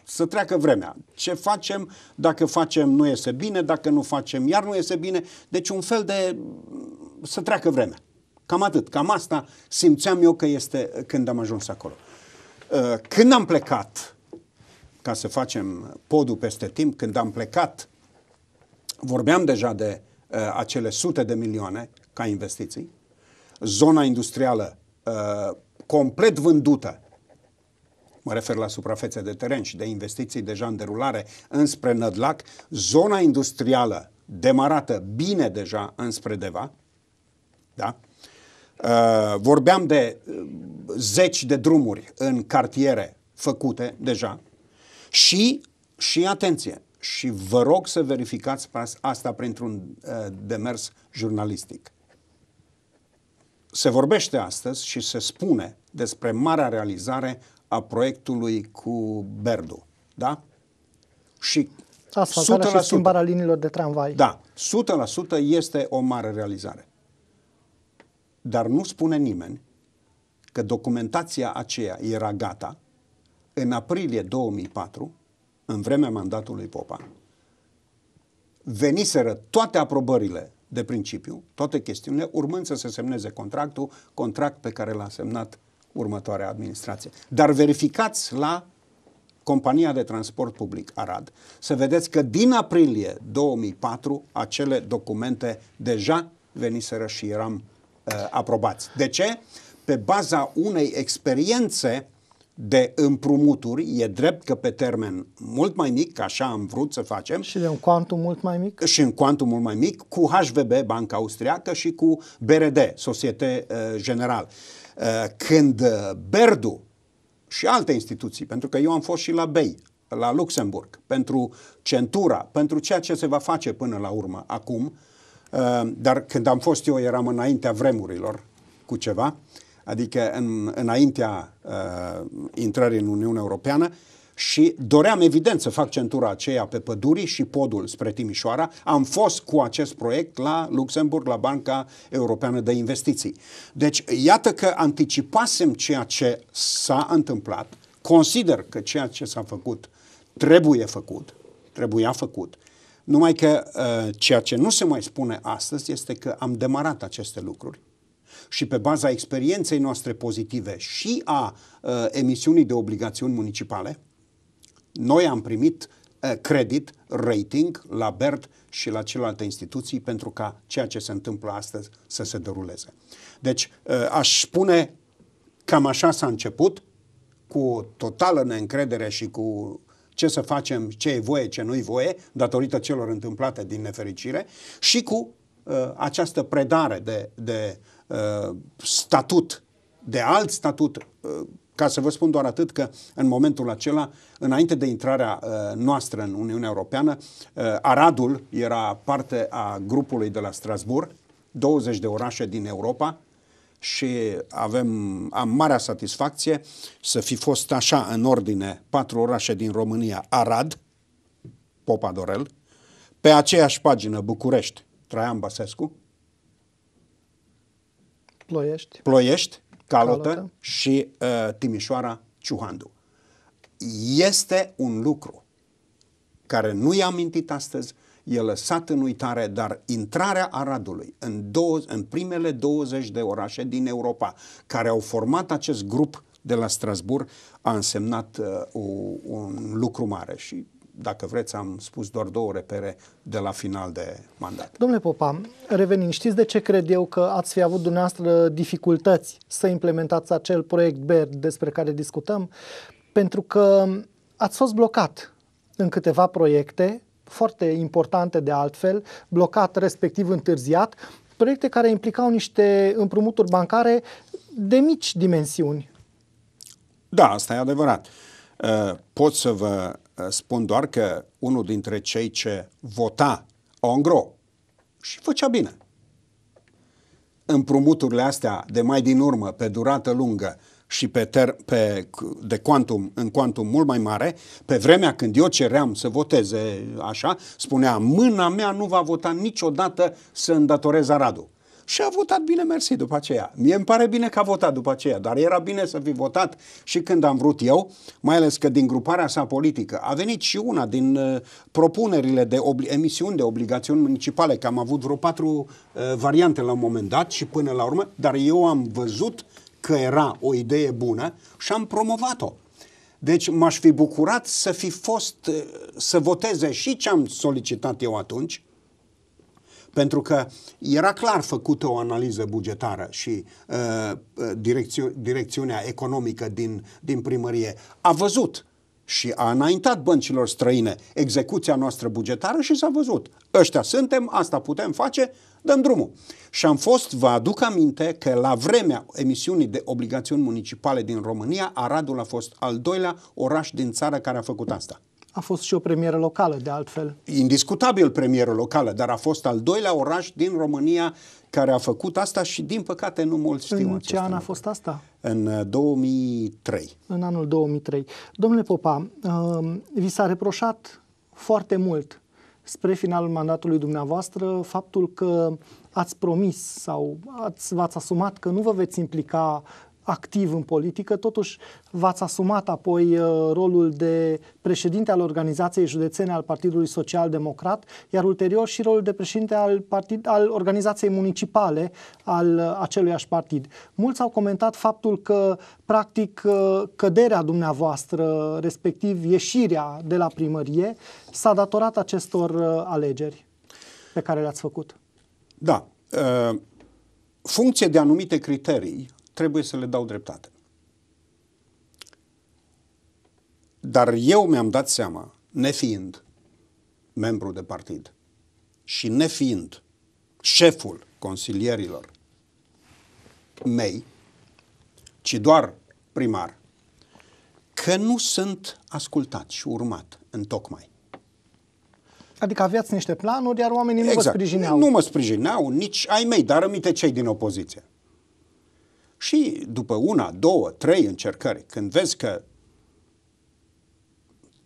să treacă vremea. Ce facem, dacă facem nu iese bine, dacă nu facem iar nu iese bine, deci un fel de mm, să treacă vremea. Cam atât, cam asta simțeam eu că este când am ajuns acolo. Uh, când am plecat, ca să facem podul peste timp, când am plecat, vorbeam deja de uh, acele sute de milioane ca investiții, zona industrială uh, complet vândută mă refer la suprafețe de teren și de investiții deja în derulare înspre Nădlac, zona industrială demarată bine deja înspre Deva, da? Uh, vorbeam de uh, zeci de drumuri în cartiere făcute deja și, și atenție, și vă rog să verificați asta printr-un uh, demers jurnalistic. Se vorbește astăzi și se spune despre marea realizare a proiectului cu Berdu. Da? Și Asfaltarea 100%, și schimbarea liniilor de tramvai. Da, 100% este o mare realizare. Dar nu spune nimeni că documentația aceea era gata în aprilie 2004, în vremea mandatului Popa. Veniseră toate aprobările de principiu, toate chestiunile, urmând să se semneze contractul, contract pe care l-a semnat următoarea administrație. Dar verificați la compania de transport public Arad să vedeți că din aprilie 2004 acele documente deja veniseră și eram uh, aprobați. De ce? Pe baza unei experiențe de împrumuturi, e drept că pe termen mult mai mic, ca așa am vrut să facem. Și de un cuantum mult mai mic? Și în cuantum mult mai mic, cu HVB, Banca Austriacă, și cu BRD, Societe uh, General. Uh, Eh, când eh, Berdu și alte instituții, pentru că eu am fost și la BEI, la Luxemburg, pentru centura, pentru ceea ce se va face până la urmă acum, eh, dar când am fost eu eram înaintea vremurilor cu ceva, adică în, înaintea uh, intrării în Uniunea Europeană, uh, și doream evident să fac centura aceea pe păduri și podul spre Timișoara. Am fost cu acest proiect la Luxemburg, la Banca Europeană de Investiții. Deci, iată că anticipasem ceea ce s-a întâmplat. Consider că ceea ce s-a făcut trebuie făcut, trebuia făcut. Numai că uh, ceea ce nu se mai spune astăzi este că am demarat aceste lucruri și pe baza experienței noastre pozitive și a uh, emisiunii de obligațiuni municipale, noi am primit eh, credit, rating la BERT și la celelalte instituții pentru ca ceea ce se întâmplă astăzi să se deruleze. Deci eh, aș spune cam așa s-a început, cu totală neîncredere și cu ce să facem, ce e voie, ce nu-i voie, datorită celor întâmplate din nefericire, și cu uh, această predare de, de uh, statut, de alt statut uh, ca să vă spun doar atât că în momentul acela, înainte de intrarea uh, noastră în Uniunea Europeană, uh, Aradul era parte a grupului de la Strasburg, 20 de orașe din Europa, și avem, am marea satisfacție să fi fost așa în ordine patru orașe din România, Arad, Popa Dorel, pe aceeași pagină București, Traian Băsescu, Ploiești, Ploiești Calotă, Calotă. și uh, Timișoara Ciuhandu. Este un lucru care nu i-am mintit astăzi, e lăsat în uitare, dar intrarea Aradului în, două, în primele 20 de orașe din Europa care au format acest grup de la Strasburg a însemnat uh, un lucru mare și dacă vreți, am spus doar două repere de la final de mandat. Domnule Popa, revenind, știți de ce cred eu că ați fi avut dumneavoastră dificultăți să implementați acel proiect BER despre care discutăm? Pentru că ați fost blocat în câteva proiecte foarte importante de altfel, blocat respectiv întârziat, proiecte care implicau niște împrumuturi bancare de mici dimensiuni. Da, asta e adevărat. Ă, pot să vă Eh, spun doar că unul dintre cei ce vota Ongro și făcea bine. Împrumuturile astea de mai din urmă, pe durată lungă și pe, ter- pe de quantum, în quantum mult mai mare, pe vremea când eu ceream să voteze așa, spunea mâna mea nu va vota niciodată să îndatorez Aradul și a votat bine mersi după aceea. Mie îmi pare bine că a votat după aceea, dar era bine să fi votat și când am vrut eu, mai ales că din gruparea sa politică a venit și una din uh, propunerile de obli- emisiuni de obligațiuni municipale, că am avut vreo patru uh, variante la un moment dat și până la urmă, dar eu am văzut că era o idee bună și am promovat-o. Deci m-aș fi bucurat să fi fost, uh, să voteze și ce am solicitat eu atunci, pentru că era clar făcută o analiză bugetară și uh, uh, direcțiu- direcțiunea economică din, din primărie a văzut și a înaintat băncilor străine execuția noastră bugetară și s-a văzut. Ăștia suntem, asta putem face, dăm drumul. Și am fost, vă aduc aminte, că la vremea emisiunii de obligațiuni municipale din România, Aradul a fost al doilea oraș din țară care a făcut asta. A fost și o premieră locală, de altfel. Indiscutabil premieră locală, dar a fost al doilea oraș din România care a făcut asta și, din păcate, nu mulți știu. În ce an a fost asta? În 2003. Uh, În anul 2003. Domnule Popa, uh, vi s-a reproșat foarte mult spre finalul mandatului dumneavoastră faptul că ați promis sau ați, v-ați asumat că nu vă veți implica activ în politică, totuși v-ați asumat apoi uh, rolul de președinte al organizației județene al Partidului Social Democrat, iar ulterior și rolul de președinte al, partid, al organizației municipale al uh, aceluiași partid. Mulți au comentat faptul că, practic, uh, căderea dumneavoastră, respectiv ieșirea de la primărie, s-a datorat acestor alegeri pe care le-ați făcut. Da. Funcție de anumite criterii, trebuie să le dau dreptate. Dar eu mi-am dat seama, nefiind membru de partid și nefiind șeful consilierilor mei, ci doar primar, că nu sunt ascultat și urmat în tocmai. Adică aveați niște planuri, iar oamenii nu exact. vă sprijineau. Nu mă sprijineau, nici ai mei, dar rămite cei din opoziție. Și după una, două, trei încercări, când vezi că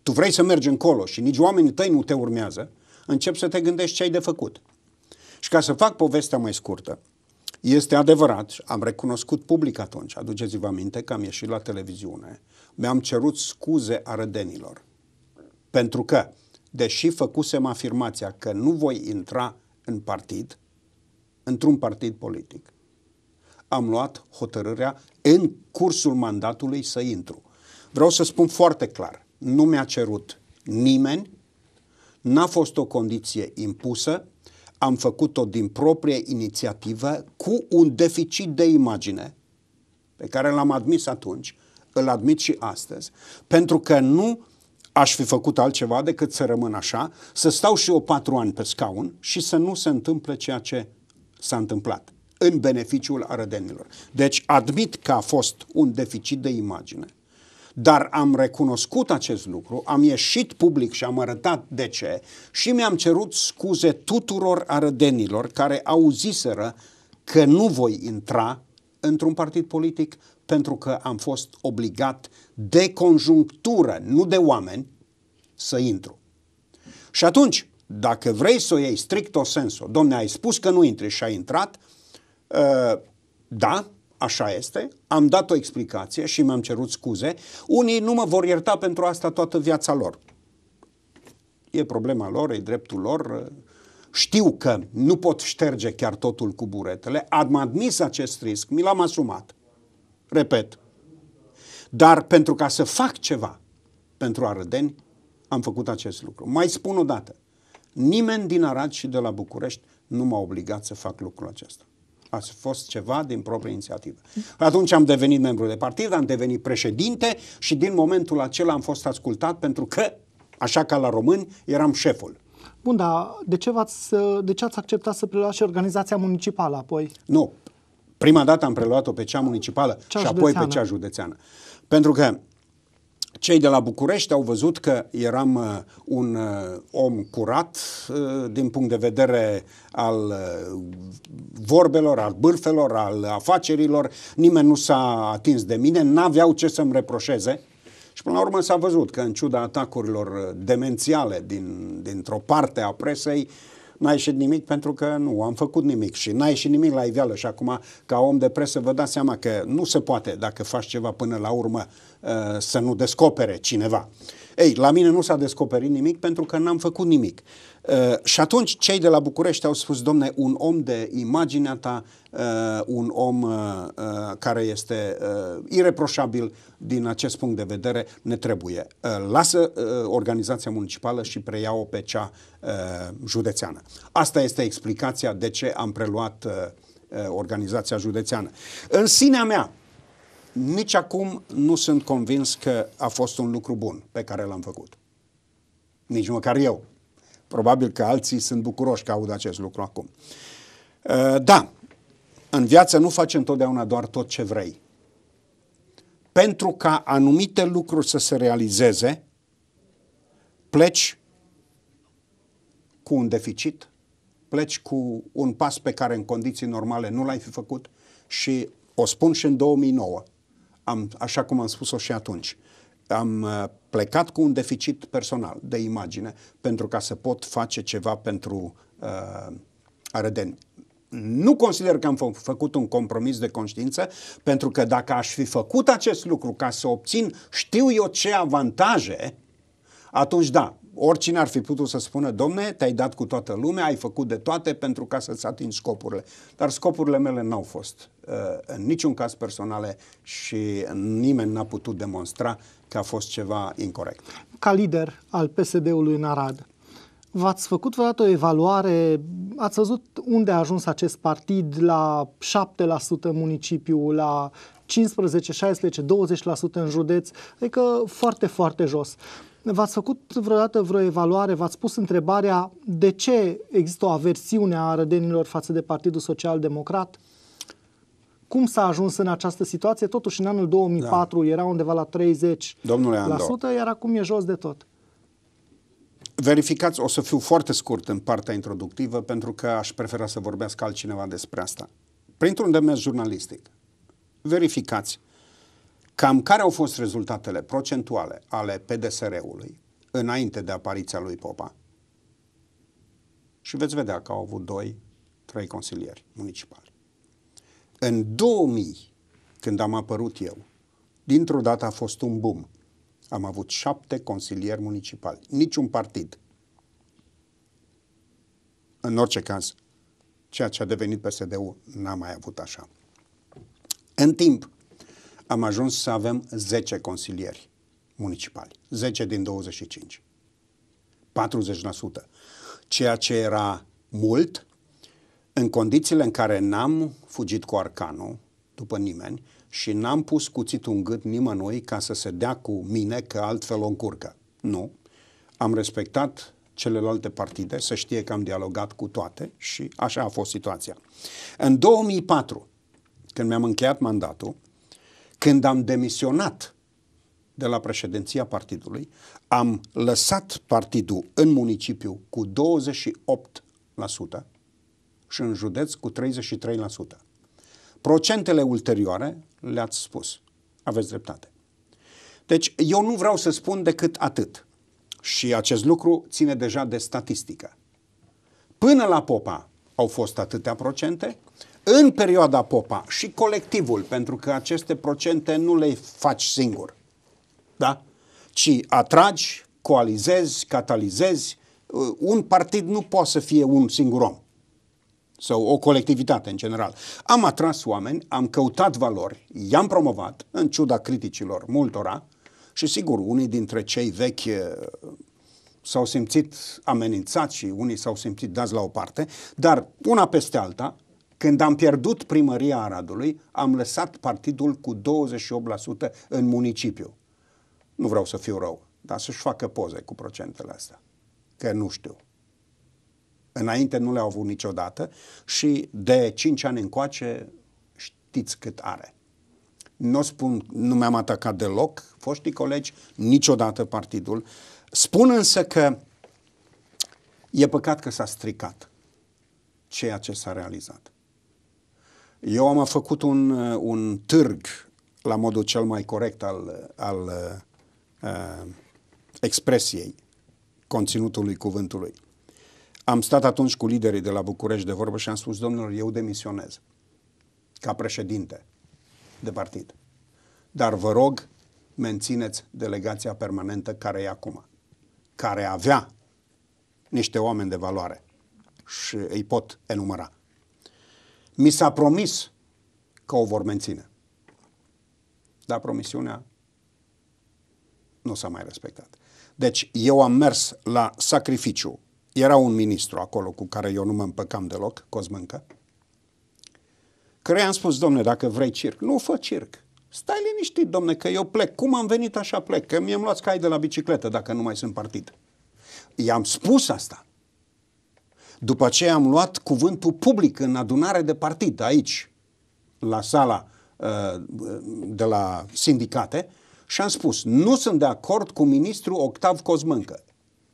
tu vrei să mergi încolo și nici oamenii tăi nu te urmează, începi să te gândești ce ai de făcut. Și ca să fac povestea mai scurtă, este adevărat, am recunoscut public atunci, aduceți-vă aminte că am ieșit la televiziune, mi-am cerut scuze arădenilor. Pentru că, deși făcusem afirmația că nu voi intra în partid, într-un partid politic, am luat hotărârea în cursul mandatului să intru. Vreau să spun foarte clar, nu mi-a cerut nimeni, n-a fost o condiție impusă, am făcut-o din proprie inițiativă cu un deficit de imagine pe care l-am admis atunci, îl admit și astăzi, pentru că nu aș fi făcut altceva decât să rămân așa, să stau și eu patru ani pe scaun și să nu se întâmple ceea ce s-a întâmplat în beneficiul arădenilor. Deci admit că a fost un deficit de imagine, dar am recunoscut acest lucru, am ieșit public și am arătat de ce și mi-am cerut scuze tuturor arădenilor care auziseră că nu voi intra într-un partid politic pentru că am fost obligat de conjunctură, nu de oameni, să intru. Și atunci, dacă vrei să o iei strict o sensul, domne, ai spus că nu intri și ai intrat, Uh, da, așa este, am dat o explicație și mi-am cerut scuze. Unii nu mă vor ierta pentru asta toată viața lor. E problema lor, e dreptul lor. Știu că nu pot șterge chiar totul cu buretele. Am admis acest risc, mi l-am asumat. Repet. Dar pentru ca să fac ceva pentru Arădeni, am făcut acest lucru. Mai spun o dată. Nimeni din Arad și de la București nu m-a obligat să fac lucrul acesta a fost ceva din proprie inițiativă. Atunci am devenit membru de partid, am devenit președinte și din momentul acela am fost ascultat pentru că, așa ca la români, eram șeful. Bun, dar de ce, ați de ce ați acceptat să preluați și organizația municipală apoi? Nu. Prima dată am preluat-o pe cea municipală cea și județeană. apoi pe cea județeană. Pentru că cei de la București au văzut că eram uh, un uh, om curat uh, din punct de vedere al vorbelor, al bârfelor, al afacerilor. Nimeni nu s-a atins de mine, n-aveau ce să-mi reproșeze. Și până la urmă s-a văzut că în ciuda atacurilor demențiale din, dintr-o parte a presei, uh, n-a ieșit nimic pentru că nu am făcut nimic și n-a ieșit nimic la iveală și acum ca om de presă vă dați seama că nu se poate dacă faci ceva până la urmă uh, să nu descopere cineva. Ei, la mine nu s-a descoperit nimic pentru că n-am făcut nimic. Uh, și atunci cei de la București au spus, domne, un om de imaginea ta, uh, un om uh, uh, care este uh, ireproșabil din acest punct de vedere, ne trebuie. Uh, lasă uh, organizația municipală și preia-o pe cea uh, județeană. Asta este explicația de ce am preluat uh, uh, organizația județeană. În sinea mea, nici acum nu sunt convins că a fost un lucru bun pe care l-am făcut. Nici măcar eu Probabil că alții sunt bucuroși că aud acest lucru acum. Uh, da, în viață nu faci întotdeauna doar tot ce vrei. Pentru ca anumite lucruri să se realizeze, pleci cu un deficit, pleci cu un pas pe care în condiții normale nu l-ai fi făcut și o spun și în 2009, am, așa cum am spus-o și atunci, am uh, plecat cu un deficit personal de imagine pentru ca să pot face ceva pentru uh, arădeni. Nu consider că am făcut un compromis de conștiință, pentru că dacă aș fi făcut acest lucru ca să obțin știu eu ce avantaje, atunci da, oricine ar fi putut să spună, domne, te-ai dat cu toată lumea, ai făcut de toate pentru ca să-ți atingi scopurile. Dar scopurile mele n-au fost uh, în niciun caz personale și nimeni n-a putut demonstra că a fost ceva incorrect. Ca lider al PSD-ului în Arad, V-ați făcut vreodată o evaluare? Ați văzut unde a ajuns acest partid la 7% municipiu, la 15, 16, 20% în județ, adică foarte, foarte jos. V-ați făcut vreodată vreo evaluare, v-ați pus întrebarea de ce există o aversiune a rădenilor față de Partidul Social Democrat? cum s-a ajuns în această situație? Totuși în anul 2004 da. era undeva la 30%, Domnule 100, iar acum e jos de tot. Verificați, o să fiu foarte scurt în partea introductivă pentru că aș prefera să vorbească altcineva despre asta. Printr-un demers jurnalistic, verificați cam care au fost rezultatele procentuale ale PDSR-ului înainte de apariția lui Popa. Și veți vedea că au avut doi, trei consilieri municipali. În 2000, când am apărut eu, dintr-o dată a fost un boom. Am avut șapte consilieri municipali, niciun partid. În orice caz, ceea ce a devenit PSD-ul n-a mai avut așa. În timp, am ajuns să avem 10 consilieri municipali, 10 din 25, 40%. Ceea ce era mult, în condițiile în care n-am fugit cu arcanul după nimeni și n-am pus cuțitul în gât nimănui ca să se dea cu mine că altfel o încurcă. Nu. Am respectat celelalte partide, să știe că am dialogat cu toate și așa a fost situația. În 2004, când mi-am încheiat mandatul, când am demisionat de la președinția partidului, am lăsat partidul în municipiu cu 28%, și în județ cu 33%. Procentele ulterioare le-ați spus. Aveți dreptate. Deci eu nu vreau să spun decât atât. Și acest lucru ține deja de statistică. Până la Popa au fost atâtea procente, în perioada Popa și colectivul, pentru că aceste procente nu le faci singur, da? ci atragi, coalizezi, catalizezi. Uh, un partid nu poate să fie un singur om sau o colectivitate în general. Am atras oameni, am căutat valori, i-am promovat, în ciuda criticilor multora, și sigur, unii dintre cei vechi eh, s-au simțit amenințați și unii s-au simțit dați la o parte, dar una peste alta, când am pierdut primăria Aradului, am lăsat partidul cu 28% în municipiu. Nu vreau să fiu rău, dar să-și facă poze cu procentele astea, că nu știu. Înainte nu le-au avut niciodată și de 5 ani încoace știți cât are. Nu spun, nu mi-am atacat deloc foștii colegi, niciodată partidul. Spun însă că e păcat că s-a stricat ceea ce s-a realizat. Eu am făcut un, uh, un târg la modul cel mai corect al, uh, al uh, uh, expresiei conținutului cuvântului. Am stat atunci cu liderii de la București de vorbă și am spus, domnilor, eu demisionez ca președinte de partid. Dar vă rog, mențineți delegația permanentă care e acum, care avea niște oameni de valoare și îi pot enumera. Mi s-a promis că o vor menține. Dar promisiunea nu s-a mai respectat. Deci eu am mers la sacrificiu era un ministru acolo cu care eu nu mă împăcam deloc, Cosmâncă, care i-am spus, domne, dacă vrei circ, nu fă circ. Stai liniștit, domne, că eu plec. Cum am venit, așa plec. Că mi-am luat cai de la bicicletă dacă nu mai sunt partid. I-am spus asta. După ce am luat cuvântul public în adunare de partid aici, la sala uh, de la sindicate, și am spus, nu sunt de acord cu ministrul Octav Cosmâncă.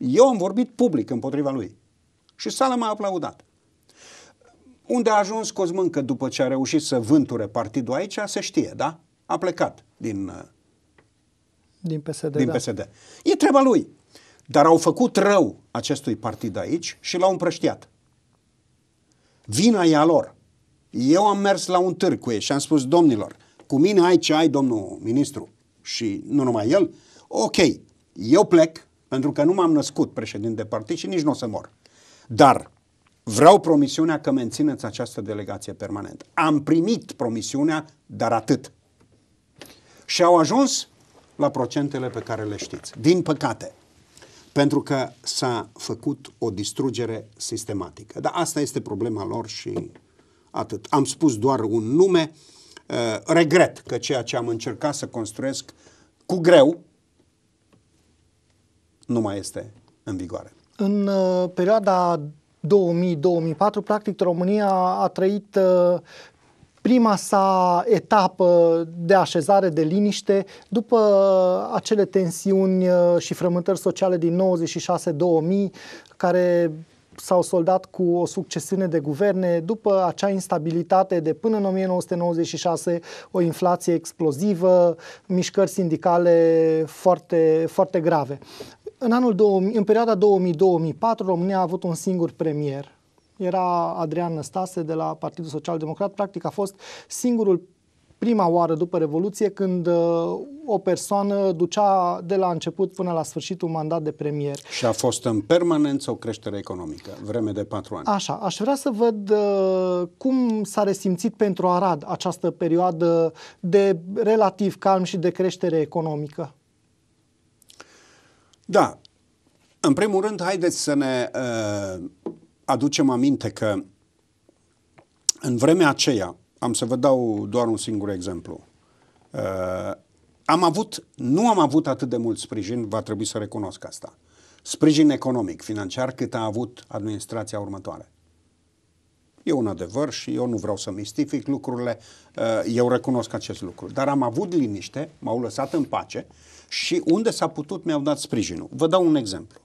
Eu am vorbit public împotriva lui și sala m-a aplaudat. Unde a ajuns că după ce a reușit să vânture partidul aici, se știe, da? A plecat din, uh, din, PSD, din da. PSD. E treaba lui. Dar au făcut rău acestui partid aici și l-au împrăștiat. Vina e a lor. Eu am mers la un târg cu ei și am spus, domnilor, cu mine ai ce ai, domnul ministru, și nu numai el, ok, eu plec, pentru că nu m-am născut președinte de partid și nici nu o să mor. Dar vreau promisiunea că mențineți această delegație permanentă. Am primit promisiunea, dar atât. Și au ajuns la procentele pe care le știți. Din păcate. Pentru că s-a făcut o distrugere sistematică. Dar asta este problema lor și atât. Am spus doar un nume. Eh, regret că ceea ce am încercat să construiesc cu greu, nu mai este în vigoare. În uh, perioada 2000-2004, practic România a trăit uh, prima sa etapă de așezare de liniște după uh, acele tensiuni uh, și frământări sociale din 96-2000 care s-au soldat cu o succesiune de guverne, după acea instabilitate de până în 1996, o inflație explozivă, mișcări sindicale foarte, foarte grave. În, anul 2000, în perioada 2000-2004 România a avut un singur premier. Era Adrian Năstase de la Partidul Social Democrat. Practic a fost singurul prima oară după Revoluție când uh, o persoană ducea de la început până la sfârșit un mandat de premier. Și a fost în permanență o creștere economică, vreme de patru ani. Așa, aș vrea să văd uh, cum s-a resimțit pentru Arad această perioadă de relativ calm și de creștere economică. Da. În primul rând, haideți să ne uh, aducem aminte că în vremea aceea, am să vă dau doar un singur exemplu, uh, am avut, nu am avut atât de mult sprijin, va trebui să recunosc asta, sprijin economic, financiar, cât a avut administrația următoare. E un adevăr și eu nu vreau să mistific lucrurile, uh, eu recunosc acest lucru. Dar am avut liniște, m-au lăsat în pace și unde s-a putut mi-au dat sprijinul. Vă dau un exemplu.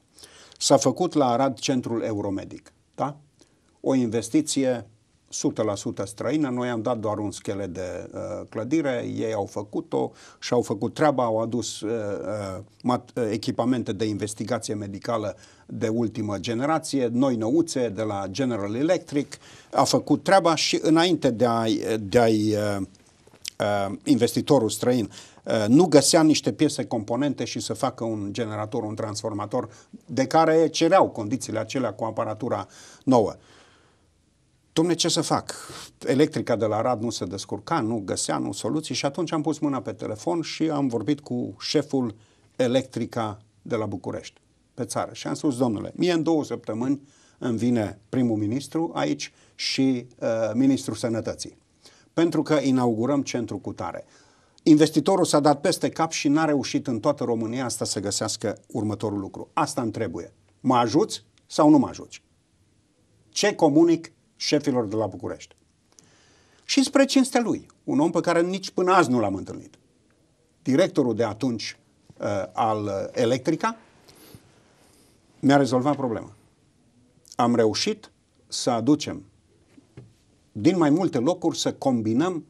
S-a făcut la Arad centrul Euromedic, da? O investiție 100% străină, noi am dat doar un schelet de uh, clădire, ei au făcut-o și au făcut treaba, au adus uh, uh mat- uh, echipamente de investigație medicală de ultimă generație, noi nouțe de la General Electric, a făcut treaba și înainte de a, de a uh, uh, investitorul străin Eh, nu găsea niște piese componente și să facă un generator, un transformator de care cereau condițiile acelea cu aparatura nouă. Dom'le, ce să fac? Electrica de la Rad nu se descurca, nu găsea, nu soluții și atunci am pus mâna pe telefon și am vorbit cu șeful Electrica de la București, pe țară. Și am spus, domnule, mie în două săptămâni îmi vine primul ministru aici și uh, ministrul sănătății. Pentru că inaugurăm centru cu tare. Investitorul s-a dat peste cap și n-a reușit în toată România asta să găsească următorul lucru. Asta îmi trebuie. Mă ajuți sau nu mă ajuți? Ce comunic șefilor de la București? Și spre cinstea lui, un om pe care nici până azi nu l-am întâlnit. Directorul de atunci uh, al Electrica mi-a rezolvat problema. Am reușit să aducem din mai multe locuri să combinăm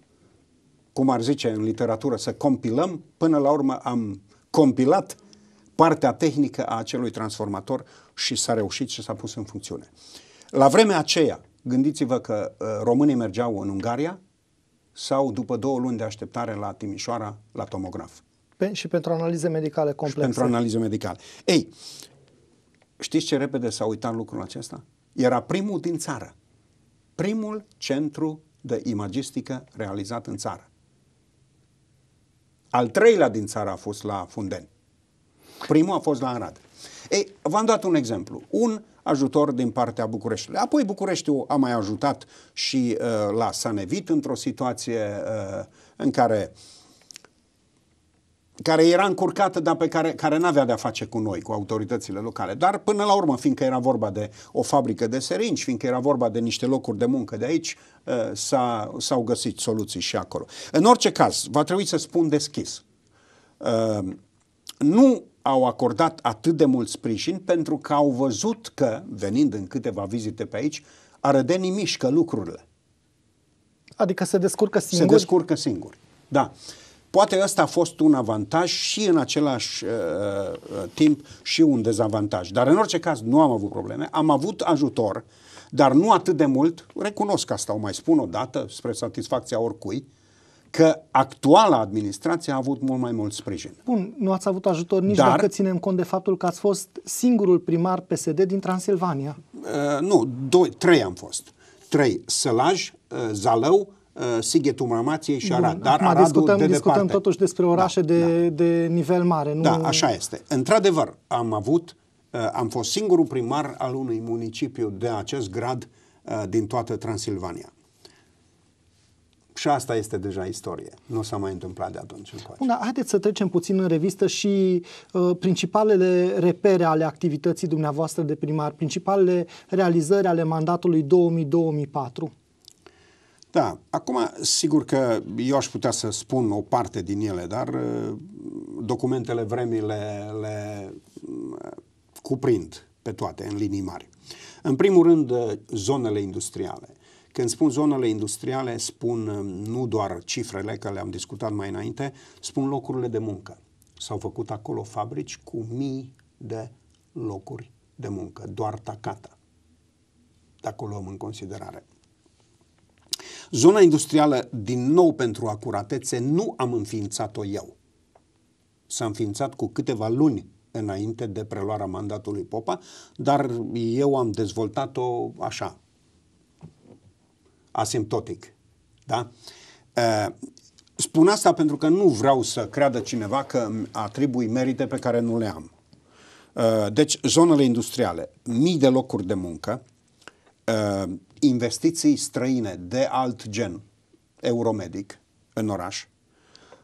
cum ar zice în literatură, să compilăm. Până la urmă am compilat partea tehnică a acelui transformator și s-a reușit și s-a pus în funcțiune. La vremea aceea, gândiți-vă că uh, românii mergeau în Ungaria sau după două luni de așteptare la Timișoara, la tomograf. Pe, și pentru analize medicale complexe. Și pentru analize medicale. Ei, știți ce repede s-a uitat lucrul acesta? Era primul din țară. Primul centru de imagistică realizat în țară. Al treilea din țară a fost la Fundeni. Primul a fost la Arad. Ei, v-am dat un exemplu. Un ajutor din partea Bucureștiului. Apoi Bucureștiul a mai ajutat și uh, la Sanevit într-o situație uh, în care uh, care era încurcată, dar pe care, care n-avea de-a face cu noi, cu autoritățile locale. Dar până la urmă, fiindcă era vorba de o fabrică de seringi, fiindcă era vorba de niște locuri de muncă de aici, uh, s-a, s-au găsit soluții și acolo. În orice caz, va trebui să spun deschis. Uh, nu au acordat atât de mult sprijin pentru că au văzut că, venind în câteva vizite pe aici, arădenii mișcă lucrurile. Adică se descurcă singuri? Se descurcă singuri, da. Uh, Poate ăsta a fost un avantaj și în același uh, uh, timp și un dezavantaj. Dar în orice caz nu am avut probleme, am avut ajutor, dar nu atât de mult, recunosc asta, o mai spun o dată, spre satisfacția oricui, că actuala administrație a avut mult mai mult sprijin. Bun, nu ați avut ajutor nici Dar, dacă ținem cont de faptul că ați fost singurul primar PSD din Transilvania. Uh, nu, doi, trei am fost. Trei, Sălaj, uh, Zalău Uh, sighetul Mamației și Arad. dar Aradul discutăm, de discutăm departe. totuși despre orașe da, de, da. de nivel mare. Da, nu... Da, așa este. Într-adevăr, am avut, uh, am fost singurul primar al unui municipiu de acest grad uh, din toată Transilvania. Și asta este deja istorie. Nu s-a mai întâmplat de atunci încoace. Bun, dar haideți să trecem puțin în revistă și uh, principalele repere ale activității dumneavoastră de primar, principalele realizări ale mandatului 2000-2004. Da, acum, sigur că eu aș putea să spun o parte din ele, dar uh, documentele vremii le, le uh, cuprind pe toate, în linii mari. În primul rând, uh, zonele industriale. Când spun zonele industriale, spun nu doar cifrele, că le-am discutat mai înainte, spun locurile de muncă. S-au făcut acolo fabrici cu mii de locuri de muncă, doar tacata, dacă o luăm în considerare. Zona industrială, din nou pentru acuratețe, nu am înființat-o eu. S-a înființat cu câteva luni înainte de preluarea mandatului Popa, dar eu am dezvoltat-o așa, asimptotic. Da? Spun asta pentru că nu vreau să creadă cineva că atribui merite pe care nu le am. Deci, zonele industriale, mii de locuri de muncă, investiții străine de alt gen, Euromedic, în oraș,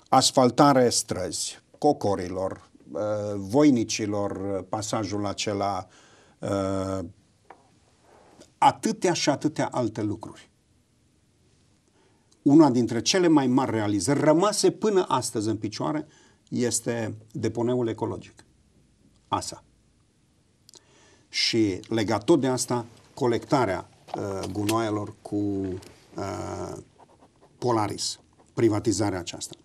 asfaltare străzi, cocorilor, uh, voinicilor, uh, pasajul acela, uh, atâtea și atâtea alte lucruri. Una dintre cele mai mari realizări rămase până astăzi în picioare este deponeul ecologic. ASA. Și legat tot de asta, colectarea Uh, gunoaielor cu uh, Polaris, privatizarea aceasta.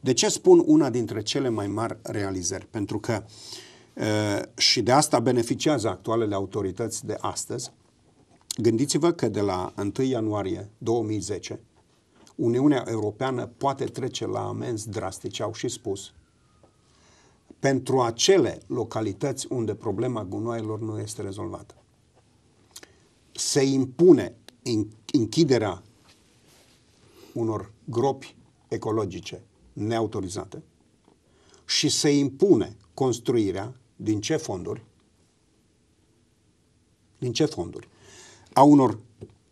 De ce spun una dintre cele mai mari realizări? Pentru că uh, și de asta beneficiază actualele autorități de astăzi. Gândiți-vă că de la 1 ianuarie 2010, Uniunea Europeană poate trece la amenzi drastice, au și spus, pentru acele localități unde problema gunoaielor nu este rezolvată se impune închiderea unor gropi ecologice neautorizate și se impune construirea din ce fonduri? Din ce fonduri? A unor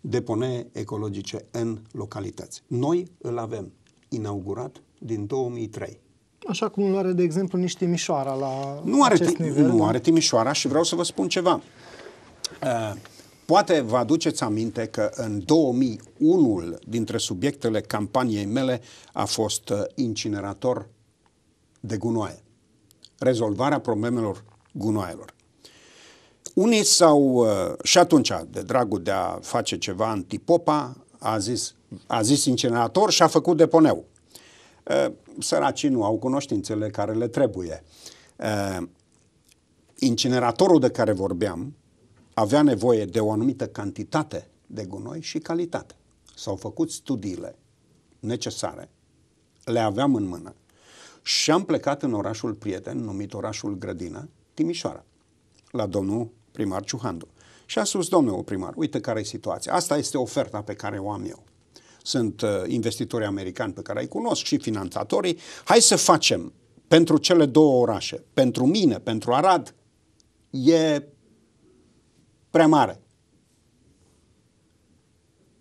deponee ecologice în localități. Noi îl avem inaugurat din 2003. Așa cum nu are, de exemplu, nici Timișoara la nu are acest nivel. Nu da? are Timișoara și vreau să vă spun ceva. Uh, Poate vă aduceți aminte că în 2001 dintre subiectele campaniei mele a fost uh, incinerator de gunoaie. Rezolvarea problemelor gunoaielor. Unii s-au, uh, și atunci, de dragul de a face ceva antipopa, a zis, a zis incinerator și a făcut deponeu. Uh, săracii nu au cunoștințele care le trebuie. Incineratorul de care vorbeam, avea nevoie de o anumită cantitate de gunoi și calitate. S-au făcut studiile necesare, le aveam în mână și am plecat în orașul prieten, numit orașul Grădină, Timișoara, la domnul primar Ciuhandu. Și a spus, domnule primar, uite care e situația. Asta este oferta pe care o am eu. Sunt uh, investitori americani pe care îi cunosc și finanțatorii. Hai să facem pentru cele două orașe, pentru mine, pentru Arad, e prea mare.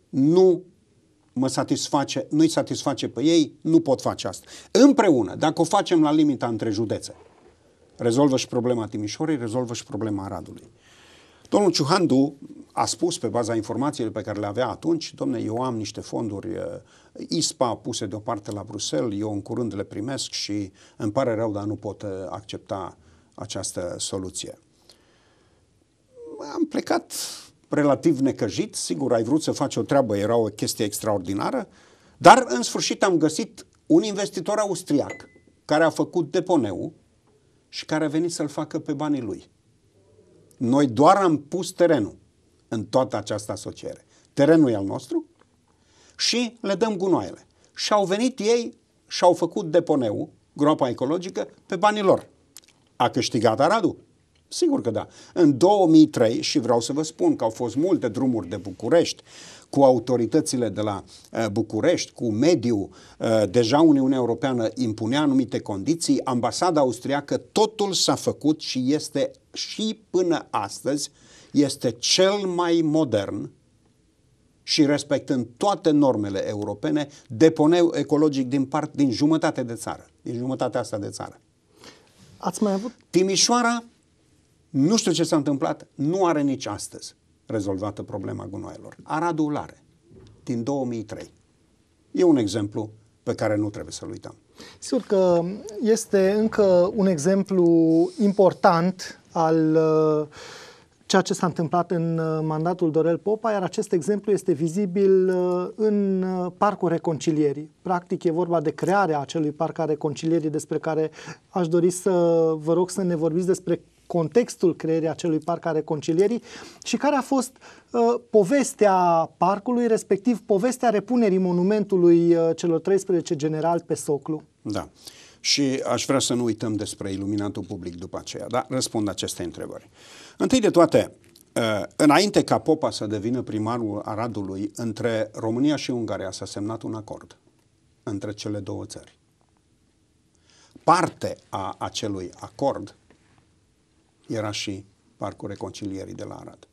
Nu mă satisface, nu-i satisface pe ei, nu pot face asta. Împreună, dacă o facem la limita între județe, rezolvă și problema Timișoarei, rezolvă și problema Aradului. Domnul Ciuhandu a spus pe baza informațiilor pe care le avea atunci, domne, eu am niște fonduri eh, ISPA puse deoparte la Bruxelles, eu în curând le primesc și îmi pare rău, dar nu pot eh, accepta această soluție am plecat relativ necăjit, sigur, ai vrut să faci o treabă, era o chestie extraordinară, dar în sfârșit am găsit un investitor austriac care a făcut deponeul și care a venit să-l facă pe banii lui. Noi doar am pus terenul în toată această asociere. Terenul e al nostru și le dăm gunoaiele. Și au venit ei și au făcut deponeul, groapa ecologică, pe banii lor. A câștigat Aradu. Sigur că da. În 2003, și vreau să vă spun că au fost multe drumuri de București, cu autoritățile de la eh, București, cu mediul, eh, deja Uniunea Europeană impunea anumite condiții, ambasada austriacă, totul s-a făcut și este și până astăzi este cel mai modern și respectând toate normele europene, deponeu ecologic din, part, din jumătate de țară, din jumătatea asta de țară. Ați mai avut? Timișoara nu știu ce s-a întâmplat, nu are nici astăzi rezolvată problema gunoaielor. Aradul are, din 2003. E un exemplu pe care nu trebuie să-l uităm. Sigur că este încă un exemplu important al uh, ceea ce s-a întâmplat în uh, mandatul Dorel Popa, iar acest exemplu este vizibil uh, în Parcul Reconcilierii. Practic e vorba de crearea acelui Parc al Reconcilierii despre care aș dori să vă rog să ne vorbiți despre contextul creierii acelui parc a reconcilierii și care a fost uh, povestea parcului, respectiv povestea repunerii monumentului uh, celor 13 generali pe Soclu. Da. Și aș vrea să nu uităm despre iluminatul public după aceea, dar răspund aceste întrebări. Întâi de toate, uh, înainte ca Popa să devină primarul Aradului, între România și Ungaria s-a semnat un acord între cele două țări. Parte a acelui acord era și Parcul Reconcilierii de la Arad.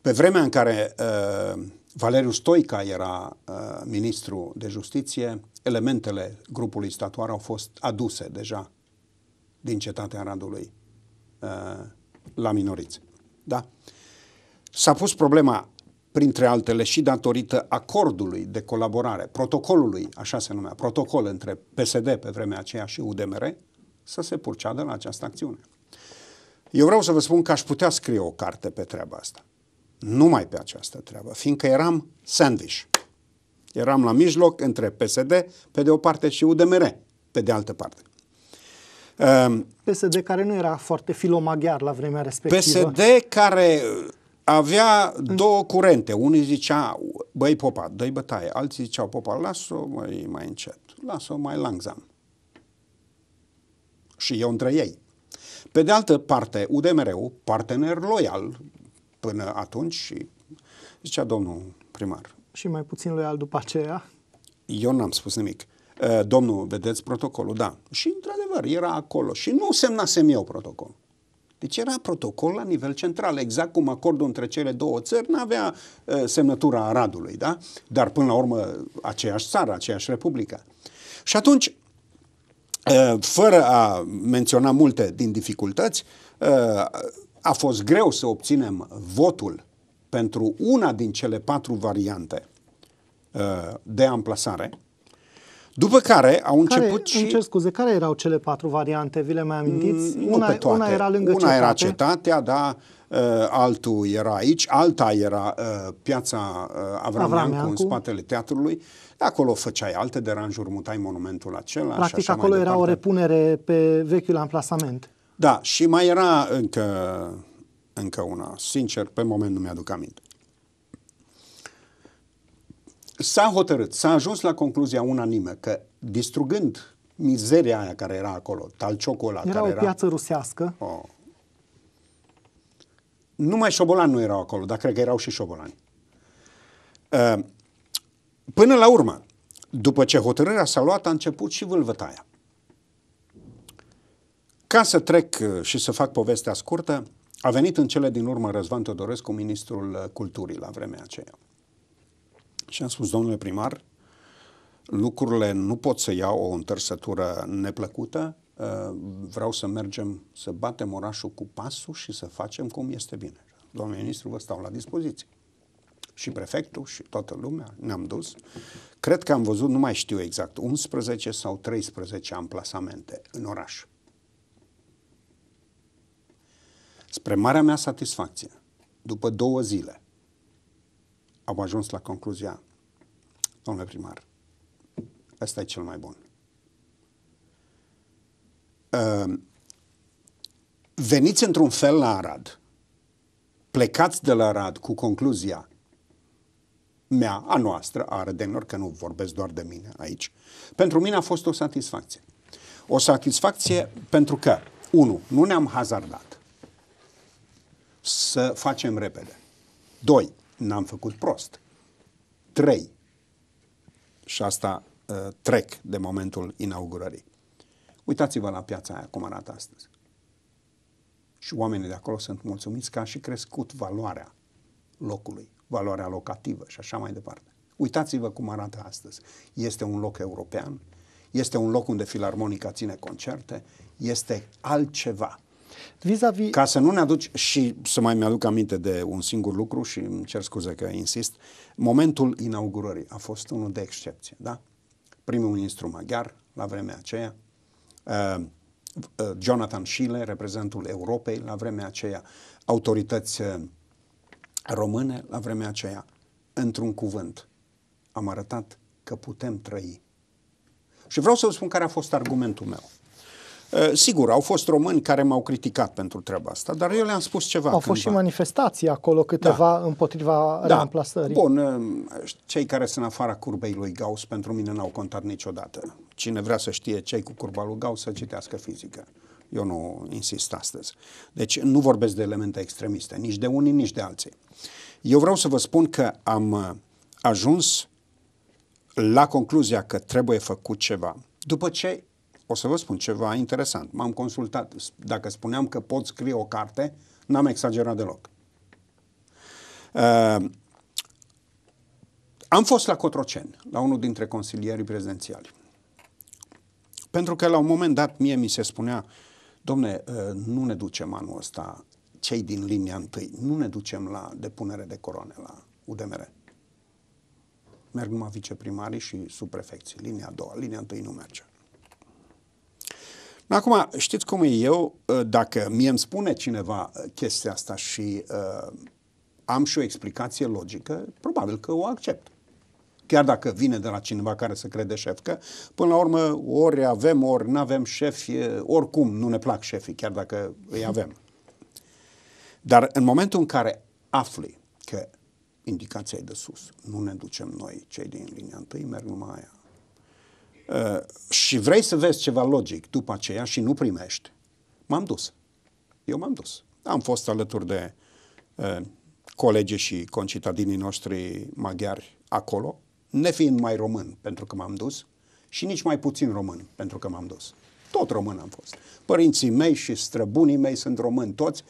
Pe vremea în care uh, Valeriu Stoica era uh, ministru de justiție, elementele grupului statuar au fost aduse deja din cetatea Aradului uh, la minoriți. Da? S-a pus problema, printre altele, și datorită acordului de colaborare, protocolului, așa se numea, protocol între PSD pe vremea aceea și UDMR, să se purcea de la această acțiune. Eu vreau să vă spun că aș putea scrie o carte pe treaba asta. Numai pe această treabă, fiindcă eram sandwich. Eram la mijloc între PSD, pe de o parte, și UDMR, pe de altă parte. Ehm, PSD care nu era foarte filomaghiar la vremea respectivă. PSD care uh, avea două curente. Unii zicea, băi Popa, dă-i bătaie. Alții ziceau, Popa, lasă-o mai, mai încet, lasă-o mai langsam. Și eu între ei. Pe de altă parte, UDMR-ul, partener loial până atunci, și zicea domnul primar. Și mai puțin loial după aceea? Eu n-am spus nimic. Uh, domnul, vedeți protocolul, da. Și într-adevăr, era acolo. Și nu semnasem eu protocol. Deci era protocol la nivel central, exact cum acordul între cele două țări nu avea uh, semnătura Aradului, da? Dar până la urmă aceeași țară, aceeași republică. Și atunci Eh, fără a menționa multe din dificultăți, eh, a fost greu să obținem votul pentru una din cele patru variante eh, de amplasare, după care au început care, și... Îmi cer scuze, care erau cele patru variante? Vi le mai amintiți? Mm, nu una, pe toate. una era lângă Una cetate. era cetatea, da, altul era aici, alta era piața Avramiancu, Avramiancu. în spatele teatrului. Acolo făceai alte deranjuri, mutai monumentul acela. Practic și așa acolo mai era departe. o repunere pe vechiul amplasament. Da, și mai era încă, încă una. Sincer, pe moment nu mi-aduc aminte. S-a hotărât, s-a ajuns la concluzia unanimă că distrugând mizeria aia care era acolo, talciocul ăla era care o era... piață rusească. Oh. Numai șobolani nu erau acolo, dar cred că erau și șobolani. Uh, Până la urmă, după ce hotărârea s-a luat, a început și vâlvătaia. Ca să trec uh, și să fac povestea scurtă, a venit în cele din urmă Răzvan Teodorescu, ministrul uh, culturii la vremea aceea. Și am spus, domnule primar, lucrurile nu pot să iau o întărsătură neplăcută, uh, vreau să mergem, să batem orașul cu pasul și să facem cum este bine. Domnul ministru, vă stau la dispoziție și prefectul și toată lumea, ne-am dus. Cred că am văzut, nu mai știu exact, 11 sau 13 amplasamente în oraș. Spre marea mea satisfacție, după două zile, am ajuns la concluzia, domnule primar, ăsta e cel mai bun. Ehm, veniți într-un fel la Arad, plecați de la Arad cu concluzia mea, a noastră, a ardenilor, că nu vorbesc doar de mine aici, pentru mine a fost o satisfacție. O satisfacție pentru că, unu, nu ne-am hazardat să facem repede. Doi, n-am făcut prost. Trei, și asta uh, trec de momentul inaugurării. Uitați-vă la piața aia cum arată astăzi. Și oamenii de acolo sunt mulțumiți că a și crescut valoarea locului valoarea locativă și așa mai departe. Uitați-vă cum arată astăzi. Este un loc european, este un loc unde filarmonica ține concerte, este altceva. Vis-a-vis... Ca să nu ne aduci și să mai mi-aduc aminte de un singur lucru și îmi cer scuze că insist, momentul inaugurării a fost unul de excepție, da? Primul ministru maghiar la vremea aceea, uh, uh Jonathan Schiele, reprezentul Europei la vremea aceea, autorități uh, române la vremea aceea. Într-un cuvânt, am arătat că putem trăi. Și vreau să vă spun care a fost argumentul meu. Uh, sigur, au fost români care m-au criticat pentru treaba asta, dar eu le-am spus ceva. Au cândva. fost și manifestații acolo, câteva da. împotriva da. reamplasării. Bun, uh, cei care sunt afara curbei lui Gauss pentru mine n-au contat niciodată. Cine vrea să știe cei cu curba lui Gauss să citească fizică. Uh, eu nu insist astăzi. Deci nu vorbesc de elemente extremiste, nici de unii, nici de alții. Eu vreau să vă spun că am uh, ajuns la concluzia că trebuie făcut ceva. După ce, o să vă spun ceva interesant, m-am consultat. Dacă spuneam că pot scrie o carte, n-am exagerat deloc. Uh, am fost la Cotroceni, la unul dintre consilierii prezidențiali. Pentru că la un moment dat mie mi se spunea domne, uh, nu ne ducem anul ăsta, cei din linia întâi, nu ne ducem la depunere de coroane la UDMR. Merg numai viceprimarii și subprefecții. Linia a doua, linia întâi nu merge. Acum, știți cum e eu, uh, dacă mie îmi spune cineva uh, chestia asta și uh, am și o explicație logică, probabil că o accept chiar dacă vine de la cineva care se crede șef, că până la urmă ori avem, ori nu avem șefi, oricum nu ne plac șefii, chiar dacă îi avem. Dar în momentul în care afli că indicația e de sus, nu ne ducem noi, cei din linia întâi, merg numai aia. Uh, și vrei să vezi ceva logic după aceea și nu primești, m-am dus. Eu m-am dus. Am fost alături de uh, colegii și concitadinii noștri maghiari acolo, nefiind mai român pentru că m-am dus și nici mai puțin român pentru că m-am dus. Tot român am fost. Părinții mei și străbunii mei sunt români toți,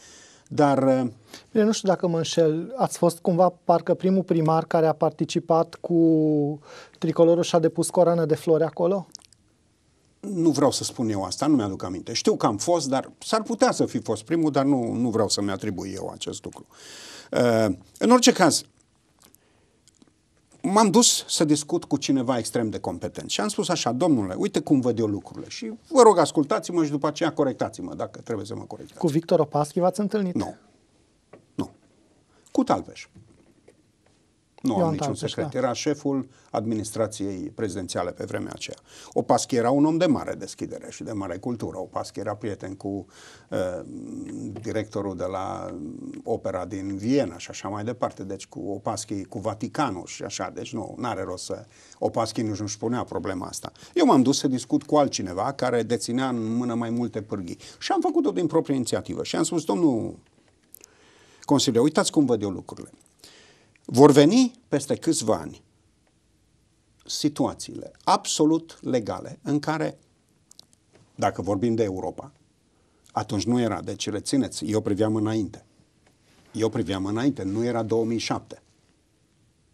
dar... Uh, Bine, nu știu dacă mă înșel, ați fost cumva parcă primul primar care a participat cu tricolorul și a depus coroană de flori acolo? Nu vreau să spun eu asta, nu mi-aduc aminte. Știu că am fost, dar s-ar putea să fi fost primul, dar nu, nu vreau să-mi atribui eu acest lucru. Uh, în orice caz, m-am dus să discut cu cineva extrem de competent și am spus așa, domnule, uite cum văd eu lucrurile și vă rog, ascultați-mă și după aceea corectați-mă dacă trebuie să mă corectați. Cu Victor Opaschi v-ați întâlnit? Nu. Nu. Cu Talveș. Nu Ioan am niciun secret. Da. Era șeful administrației prezidențiale pe vremea aceea. Opaschi era un om de mare deschidere și de mare cultură. Opaschi era prieten cu uh, directorul de la um, opera din Viena și așa mai departe. Deci cu Opaschi, cu Vaticanul și așa. Deci nu, n-are rost să... Opaschi nu își punea problema asta. Eu m-am dus să discut cu altcineva care deținea în mână mai multe pârghii. Și am făcut-o din proprie inițiativă. Și am spus, domnul Consiliu, uitați cum văd eu lucrurile. Vor veni peste câțiva ani situațiile absolut legale în care, dacă vorbim de Europa, atunci nu era, deci rețineți, eu priveam înainte. Eu priveam înainte, nu era 2007.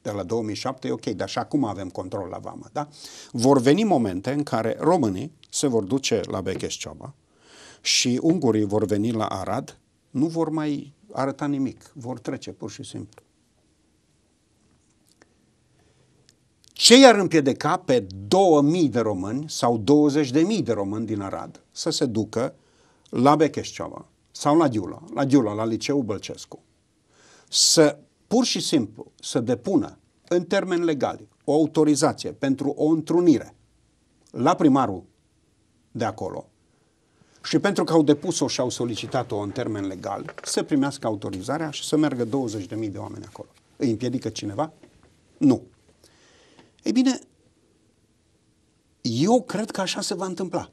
De la 2007 e ok, dar și acum avem control la vamă, da? Vor veni momente în care românii se vor duce la Becheșcioaba și ungurii vor veni la Arad, nu vor mai arăta nimic, vor trece pur și simplu. Ce i-ar împiedica pe 2000 de români sau 20.000 de români din Arad să se ducă la Becheșceava sau la Diula, la Diula, la Liceul Bălcescu, să pur și simplu să depună în termeni legali o autorizație pentru o întrunire la primarul de acolo și pentru că au depus-o și au solicitat-o în termen legal, să primească autorizarea și să meargă 20.000 de oameni acolo. Îi împiedică cineva? Nu. Ei bine, eu cred că așa se va întâmpla.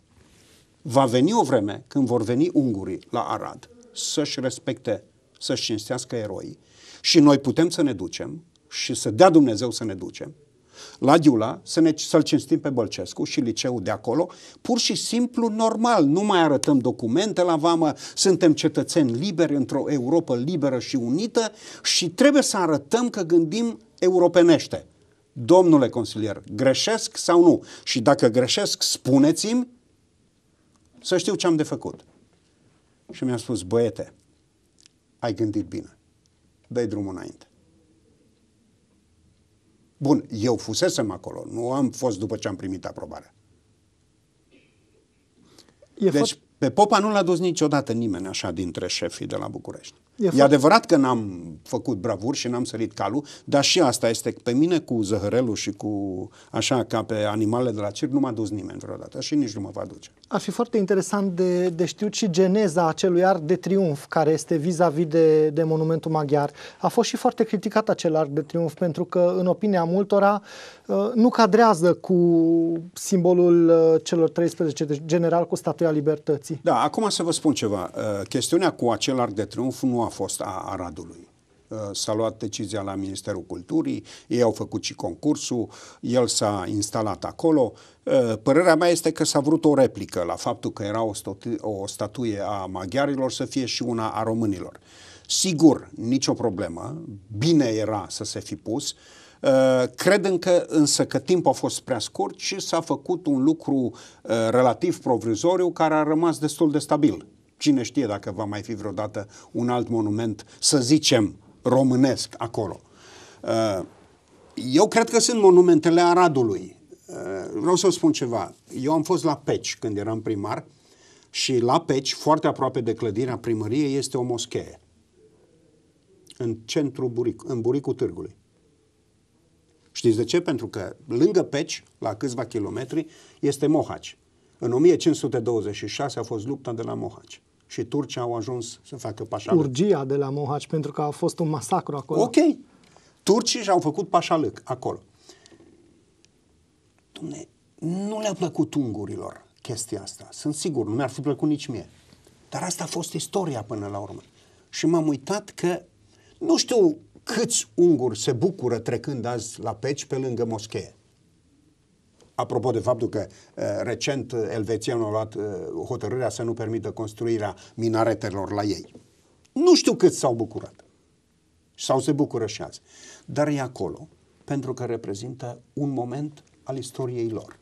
Va veni o vreme când vor veni ungurii la Arad să-și respecte, să-și cinstească eroii și noi putem să ne ducem și să dea Dumnezeu să ne ducem la Diula, să ne, să-l cinstim pe Bălcescu și liceul de acolo, pur și simplu normal, nu mai arătăm documente la vamă, suntem cetățeni liberi într-o Europa liberă și unită și trebuie să arătăm că gândim europenește. Domnule consilier, greșesc sau nu? Și dacă greșesc, spuneți-mi să știu ce am de făcut. Și mi-a spus, băiete, ai gândit bine, dai drumul înainte. Bun, eu fusesem acolo, nu am fost după ce am primit aprobarea. E deci, pe Popa nu l-a dus niciodată nimeni așa dintre șefii de la București. E, e adevărat că n-am făcut bravuri și n-am sărit calul, dar și asta este pe mine cu zăhărelul și cu așa ca pe animalele de la circ nu m-a dus nimeni vreodată și nici nu mă va duce. Ar fi foarte interesant de, de știut și geneza acelui arc de triumf care este vis-a-vis de, de monumentul maghiar. A fost și foarte criticat acel arc de triumf pentru că în opinia multora uh, nu cadrează cu simbolul uh, celor 13 general cu statuia libertății. Da, acum să vă spun ceva. Uh, chestiunea cu acel arc de triumf nu a fost a Aradului uh, s-a luat decizia la Ministerul Culturii, ei au făcut și concursul, el s-a instalat acolo. Uh, părerea mea este că s-a vrut o replică la faptul că era o, statuie a maghiarilor să fie și una a românilor. Sigur, nicio problemă, bine era să se fi pus, uh, Cred încă însă că timpul a fost prea scurt și s-a făcut un lucru relativ provizoriu care a rămas destul de stabil cine știe dacă va mai fi vreodată un alt monument, să zicem, românesc acolo. Uh, eu cred că sunt monumentele Aradului. Uh, vreau să spun ceva. Eu am fost la Peci când eram primar și la Peci, foarte aproape de clădirea primăriei, este o moschee. În centru Buric, în buricul târgului. Știți de ce? Pentru că lângă Peci, la câțiva kilometri, este Mohaci. În 1526 a fost lupta de la Mohaci și turcii au ajuns să facă pașalăc. Urgia de la Mohaci, pentru că a fost un masacru acolo. Ok. Turcii și-au făcut pașalăc acolo. Dumne, nu le-a plăcut ungurilor chestia asta. Sunt sigur, nu mi-ar fi plăcut nici mie. Dar asta a fost istoria până la urmă. Și m-am uitat că nu știu câți unguri se bucură trecând azi la peci pe lângă moschee. Apropo de faptul că uh, recent uh, elvețienii au luat uh, hotărârea să nu permită construirea minaretelor la ei. Nu știu cât s-au bucurat. Sau se bucură și azi. Dar e acolo pentru că reprezintă un moment al istoriei lor.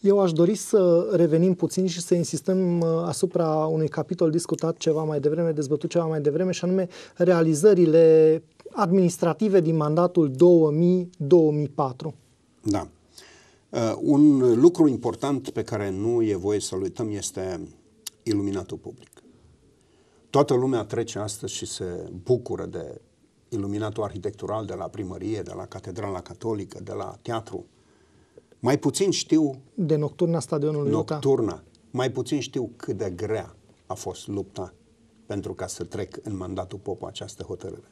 Eu aș dori să revenim puțin și să insistăm asupra unui capitol discutat ceva mai devreme, dezbătut ceva mai devreme, și anume realizările administrative din mandatul 2000-2004. Da. Uh, un lucru important pe care nu e voie să-l uităm este iluminatul public. Toată lumea trece astăzi și se bucură de iluminatul arhitectural de la primărie, de la Catedrala Catolică, de la teatru. Mai puțin știu... De nocturna stadionului Nocturna. Luca. Mai puțin știu cât de grea a fost lupta pentru ca să trec în mandatul Popa această hotărâre.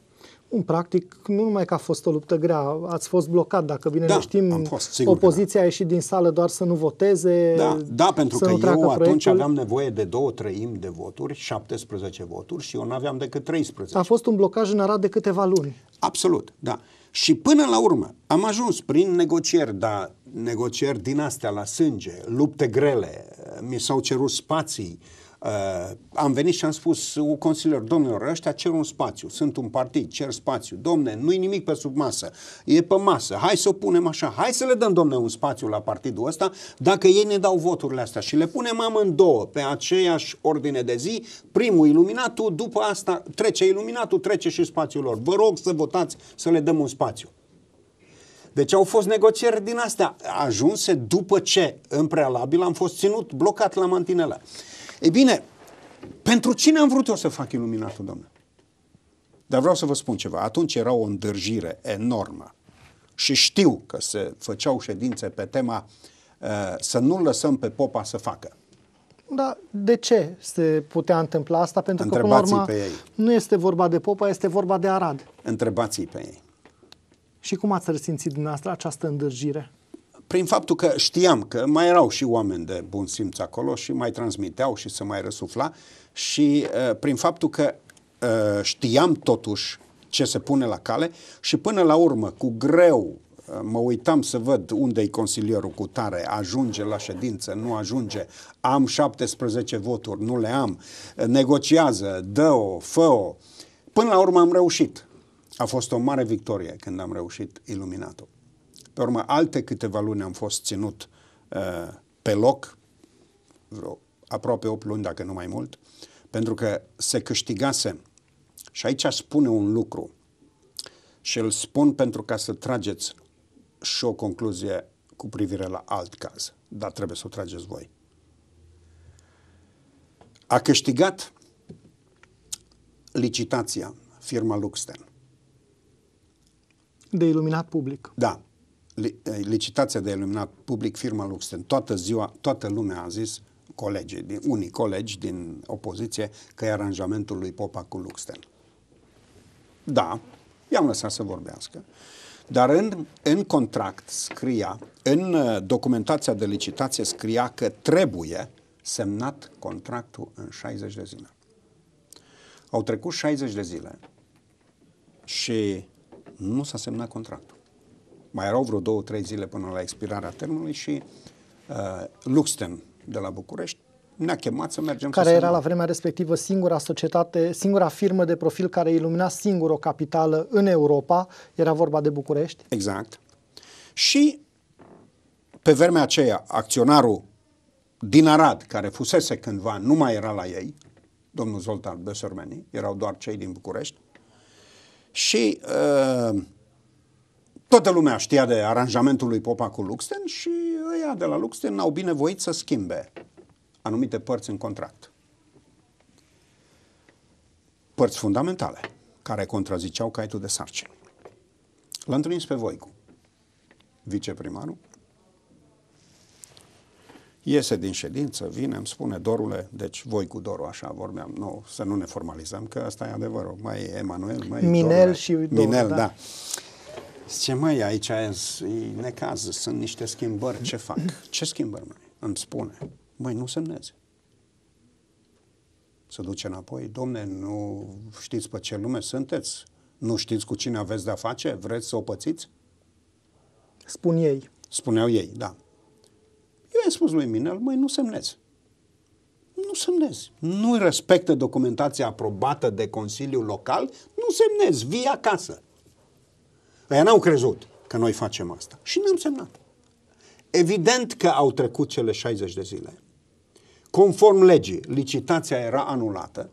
În practic, nu numai că a fost o luptă grea, ați fost blocat, dacă bine da, ne știm, am fost, sigur opoziția da. a ieșit din sală doar să nu voteze. Da, da pentru că eu proiectul. atunci aveam nevoie de două treimi de voturi, 17 voturi și eu nu aveam decât 13. A fost un blocaj în Arad de câteva luni. Absolut, da. Și până la urmă am ajuns prin negocieri, dar negocieri din astea la sânge, lupte grele, mi s-au cerut spații, uh, Uh, am venit și am spus uh, consilier domnilor, ăștia cer un spațiu, sunt un partid, cer spațiu, domne, nu-i nimic pe sub masă, e pe masă, hai să o punem așa, hai să le dăm, domne, un spațiu la partidul ăsta, dacă ei ne dau voturile astea și le punem amândouă pe aceeași ordine de zi, primul iluminatul, după asta trece iluminatul, trece și spațiul lor. Vă rog să votați să le dăm un spațiu. Deci au fost negocieri din astea ajunse după ce, în prealabil, am fost ținut blocat la mantinelă. E bine, pentru cine am vrut eu să fac iluminatul, domnule? Dar vreau să vă spun ceva. Atunci era o îndârjire enormă. Și știu că se făceau ședințe pe tema uh, să nu lăsăm pe popa să facă. Dar de ce se putea întâmpla asta? Pentru întrebați că, până pe ei. nu este vorba de popa, este vorba de Arad. întrebați pe ei. Și cum ați resimțit dumneavoastră această îndârjire? prin faptul că știam că mai erau și oameni de bun simț acolo și mai transmiteau și se mai răsufla și uh, prin faptul că uh, știam totuși ce se pune la cale și până la urmă cu greu uh, mă uitam să văd unde e consilierul cu tare, ajunge la ședință, nu ajunge, am 17 voturi, nu le am, uh, negociază, dă-o, fă-o. Până la urmă am reușit. A fost o mare victorie când am reușit iluminatul. Pe urmă, alte câteva luni am fost ținut uh, pe loc, vreo aproape 8 luni, dacă nu mai mult, pentru că se câștigase. Și aici spune un lucru și îl spun pentru ca să trageți și o concluzie cu privire la alt caz, dar trebuie să o trageți voi. A câștigat licitația firma Luxten. De iluminat public. Da. Eh, licitația de iluminat public firma Luxten. Toată ziua, toată lumea a zis, colegi, din, unii colegi din opoziție, că e aranjamentul lui Popa cu Luxten. Da, i-am lăsat să vorbească. Dar în, în contract scria, în eh, documentația de licitație scria că trebuie semnat contractul în 60 de zile. Au trecut 60 de zile și nu s-a semnat contractul mai erau vreo două, trei zile până la expirarea termenului și uh, Luxten de la București ne-a chemat să mergem. Care era la vremea respectivă singura societate, singura firmă de profil care ilumina singur o capitală în Europa, era vorba de București. Exact. Și pe vremea aceea, acționarul din Arad, care fusese cândva, nu mai era la ei, domnul Zoltan Besormeni, erau doar cei din București, și uh, Toată lumea știa de aranjamentul lui Popa cu Luxten și ăia de la Luxten au binevoit să schimbe anumite părți în contract. Părți fundamentale care contraziceau caietul de sarcini. l am întâlnit pe Voicu, viceprimarul. Iese din ședință, vine, îmi spune Dorule, deci voi cu Doru, așa vorbeam, nu, să nu ne formalizăm, că asta e adevărul, mai e Emanuel, mai e Minel Dorule. și Doru, Minel, da. da. Zice, măi, aici e necaz, sunt niște schimbări, ce fac? Ce schimbări, măi? Îmi spune. Măi, nu semneze. Să duce înapoi, domne, nu știți pe ce lume sunteți? Nu știți cu cine aveți de-a face? Vreți să o pățiți? Spun ei. Spuneau ei, da. Eu i-am spus lui Minel, măi, nu semnezi. Nu semnezi. Nu respectă documentația aprobată de Consiliul Local, nu semnezi, vii acasă. Ei n-au crezut că noi facem asta. Și n am semnat. Evident că au trecut cele 60 de zile. Conform legii, licitația era anulată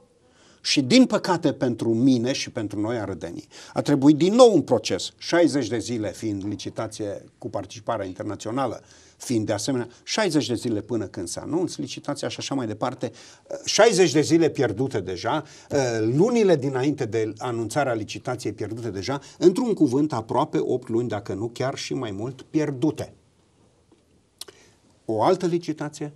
și din păcate pentru mine și pentru noi arădenii a trebuit din nou un proces, 60 de zile fiind licitație cu participare internațională fiind de asemenea 60 de zile până când se anunț licitația și așa mai departe, 60 uh, de zile pierdute deja, uh, lunile dinainte de anunțarea licitației pierdute deja, într-un cuvânt aproape 8 luni, dacă nu chiar și mai mult, pierdute. O altă licitație,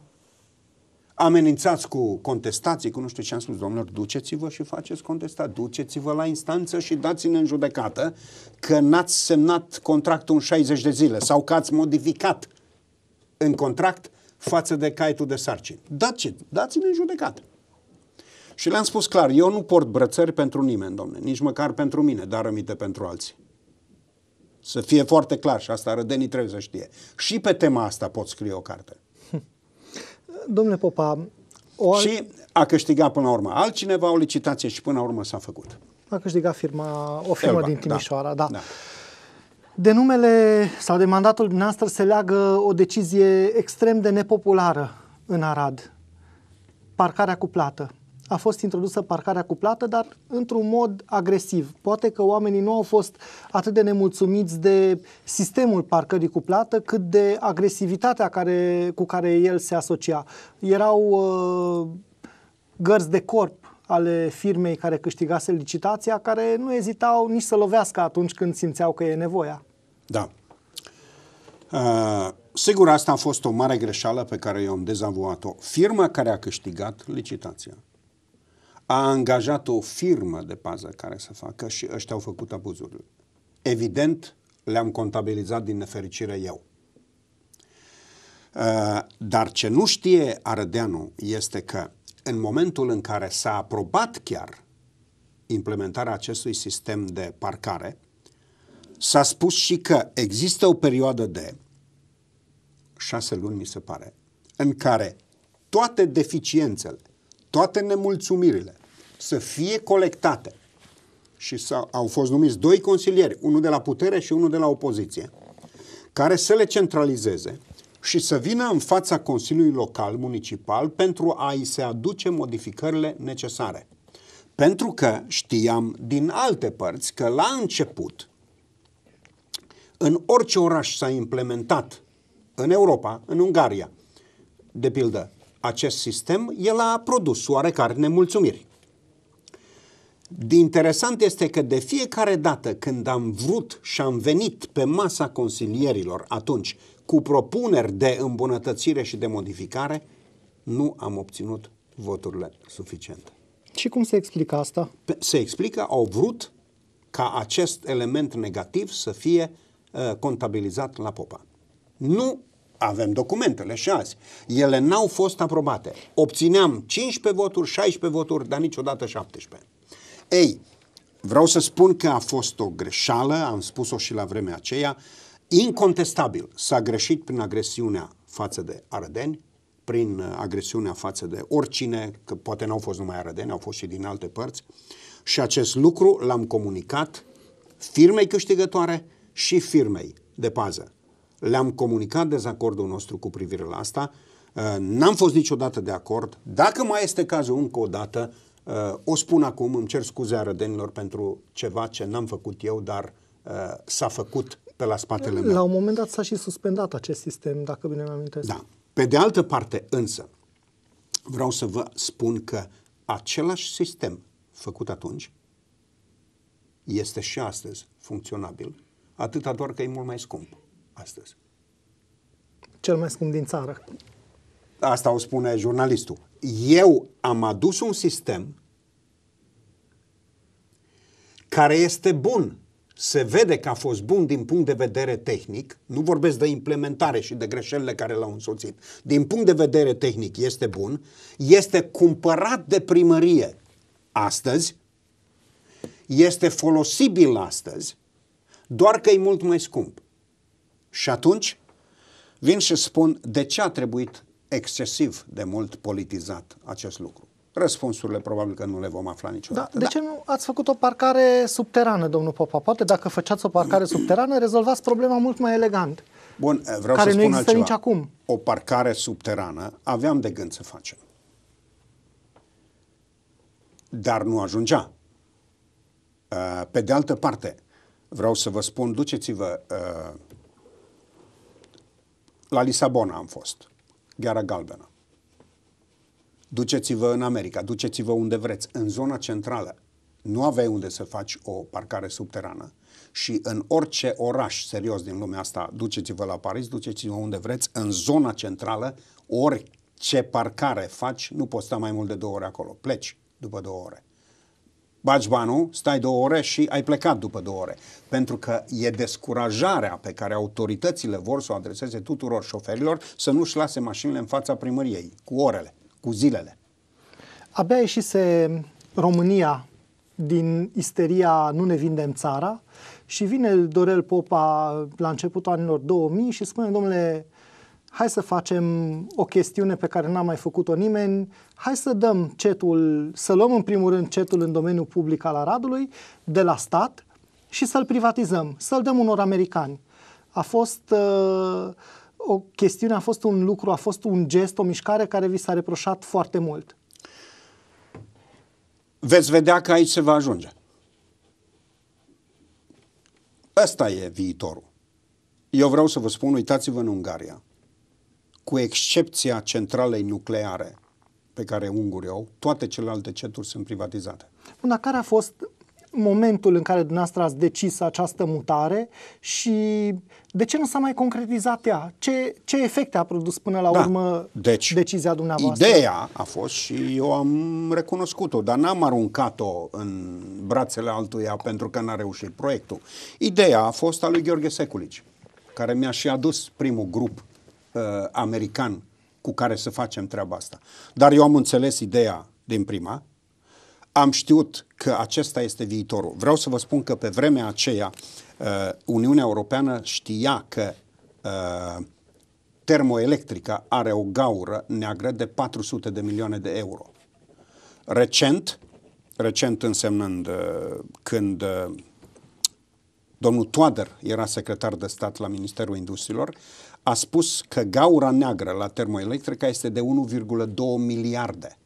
amenințați cu contestații, cu nu știu ce am spus, domnilor, duceți-vă și faceți contestat, duceți-vă la instanță și dați-ne în judecată că n-ați semnat contractul în 60 de zile sau că ați modificat în contract față de caietul de sarcini. Dați-ne dați în judecată. Și le-am spus clar, eu nu port brățări pentru nimeni, domne, nici măcar pentru mine, dar rămite pentru alții. Să fie foarte clar și asta rădenii trebuie să știe. Și pe tema asta pot scrie o carte. Domnule Popa, o al... Și a câștigat până la urmă altcineva o licitație și până la urmă s-a făcut. A câștigat firma, o firmă Elba, din da. Timișoara, da. da. da. De numele sau de mandatul dumneavoastră se leagă o decizie extrem de nepopulară în Arad, parcarea cu plată. A fost introdusă parcarea cu plată, dar într-un mod agresiv. Poate că oamenii nu au fost atât de nemulțumiți de sistemul parcării cu plată, cât de agresivitatea care, cu care el se asocia. Erau uh, gărzi de corp ale firmei care câștigase licitația, care nu ezitau nici să lovească atunci când simțeau că e nevoia. Da. Uh, sigur, asta a fost o mare greșeală pe care eu am dezavuat o Firma care a câștigat licitația a angajat o firmă de pază care să facă și ăștia au făcut abuzurile. Evident, le-am contabilizat din nefericire eu. Uh, dar ce nu știe Arădeanu este că în momentul în care s-a aprobat chiar implementarea acestui sistem de parcare, s-a spus și că există o perioadă de șase luni, mi se pare, în care toate deficiențele, toate nemulțumirile să fie colectate și au fost numiți doi consilieri, unul de la putere și unul de la opoziție, care să le centralizeze și să vină în fața Consiliului Local Municipal pentru a-i se aduce modificările necesare. Pentru că știam din alte părți că la început în orice oraș s-a implementat în Europa, în Ungaria, de pildă, acest sistem, el a produs oarecare nemulțumiri. De interesant este că de fiecare dată când am vrut și am venit pe masa consilierilor atunci cu propuneri de îmbunătățire și de modificare, nu am obținut voturile suficiente. Și cum se explică asta? Se explică, au vrut ca acest element negativ să fie Uh, contabilizat la popa. Nu avem documentele și azi. Ele n-au fost aprobate. Obțineam 15 voturi, 16 voturi, dar niciodată 17. Ei, vreau să spun că a fost o greșeală, am spus-o și la vremea aceea, incontestabil s-a greșit prin agresiunea față de Arădeni, prin uh, agresiunea față de oricine, că poate n-au fost numai arădeni, au fost și din alte părți. Și acest lucru l-am comunicat firmei câștigătoare, și firmei de pază. Le-am comunicat dezacordul nostru cu privire la asta, uh, n-am fost niciodată de acord. Dacă mai este cazul încă o dată, uh, o spun acum, îmi cer scuze arădenilor pentru ceva ce n-am făcut eu, dar uh, s-a făcut pe la spatele meu. La un moment dat s-a și suspendat acest sistem, dacă bine mi-am Da. Pe de altă parte, însă, vreau să vă spun că același sistem făcut atunci este și astăzi funcționabil Atâta doar că e mult mai scump astăzi. Cel mai scump din țară. Asta o spune jurnalistul. Eu am adus un sistem care este bun. Se vede că a fost bun din punct de vedere tehnic, nu vorbesc de implementare și de greșelile care l-au însoțit. Din punct de vedere tehnic este bun, este cumpărat de primărie astăzi, este folosibil astăzi, doar că e mult mai scump. Și atunci vin și spun de ce a trebuit excesiv de mult politizat acest lucru. Răspunsurile probabil că nu le vom afla niciodată. Da, de da. ce nu ați făcut o parcare subterană, domnul Popa? Poate dacă făceați o parcare subterană, rezolvați problema mult mai elegant. Bun, vreau care să nu spun există altceva. nici acum. O parcare subterană aveam de gând să facem. Dar nu ajungea. Pe de altă parte, vreau să vă spun, duceți-vă uh, la Lisabona am fost, Gheara Galbenă. Duceți-vă în America, duceți-vă unde vreți, în zona centrală. Nu aveai unde să faci o parcare subterană și în orice oraș serios din lumea asta, duceți-vă la Paris, duceți-vă unde vreți, în zona centrală, orice parcare faci, nu poți sta mai mult de două ore acolo. Pleci după două ore bagi banul, stai două ore și ai plecat după două ore. Pentru că e descurajarea pe care autoritățile vor să o adreseze tuturor șoferilor să nu-și lase mașinile în fața primăriei, cu orele, cu zilele. Abia ieșise România din isteria nu ne vindem țara și vine Dorel Popa la începutul anilor 2000 și spune, domnule, hai să facem o chestiune pe care n-a mai făcut-o nimeni, hai să dăm cetul, să luăm în primul rând cetul în domeniul public al Aradului de la stat și să-l privatizăm, să-l dăm unor americani. A fost uh, o chestiune, a fost un lucru, a fost un gest, o mișcare care vi s-a reproșat foarte mult. Veți vedea că aici se va ajunge. Ăsta e viitorul. Eu vreau să vă spun, uitați-vă în Ungaria cu excepția centralei nucleare pe care ungurii au, toate celelalte ceturi sunt privatizate. Bun, dar care a fost momentul în care dumneavoastră ați decis această mutare și de ce nu s-a mai concretizat ea? Ce, ce efecte a produs până la da. urmă deci, decizia dumneavoastră? Ideea a fost și eu am recunoscut-o, dar n-am aruncat-o în brațele altuia pentru că n-a reușit proiectul. Ideea a fost a lui Gheorghe Seculici, care mi-a și adus primul grup uh, american cu care să facem treaba asta. Dar eu am înțeles ideea din prima, am știut că acesta este viitorul. Vreau să vă spun că pe vremea aceea uh, Uniunea Europeană știa că uh, termoelectrica are o gaură neagră de 400 de milioane de euro. Recent, recent însemnând uh, când uh, domnul Toader era secretar de stat la Ministerul Industriilor, a spus că gaura neagră la termoelectrica este de 1,2 miliarde.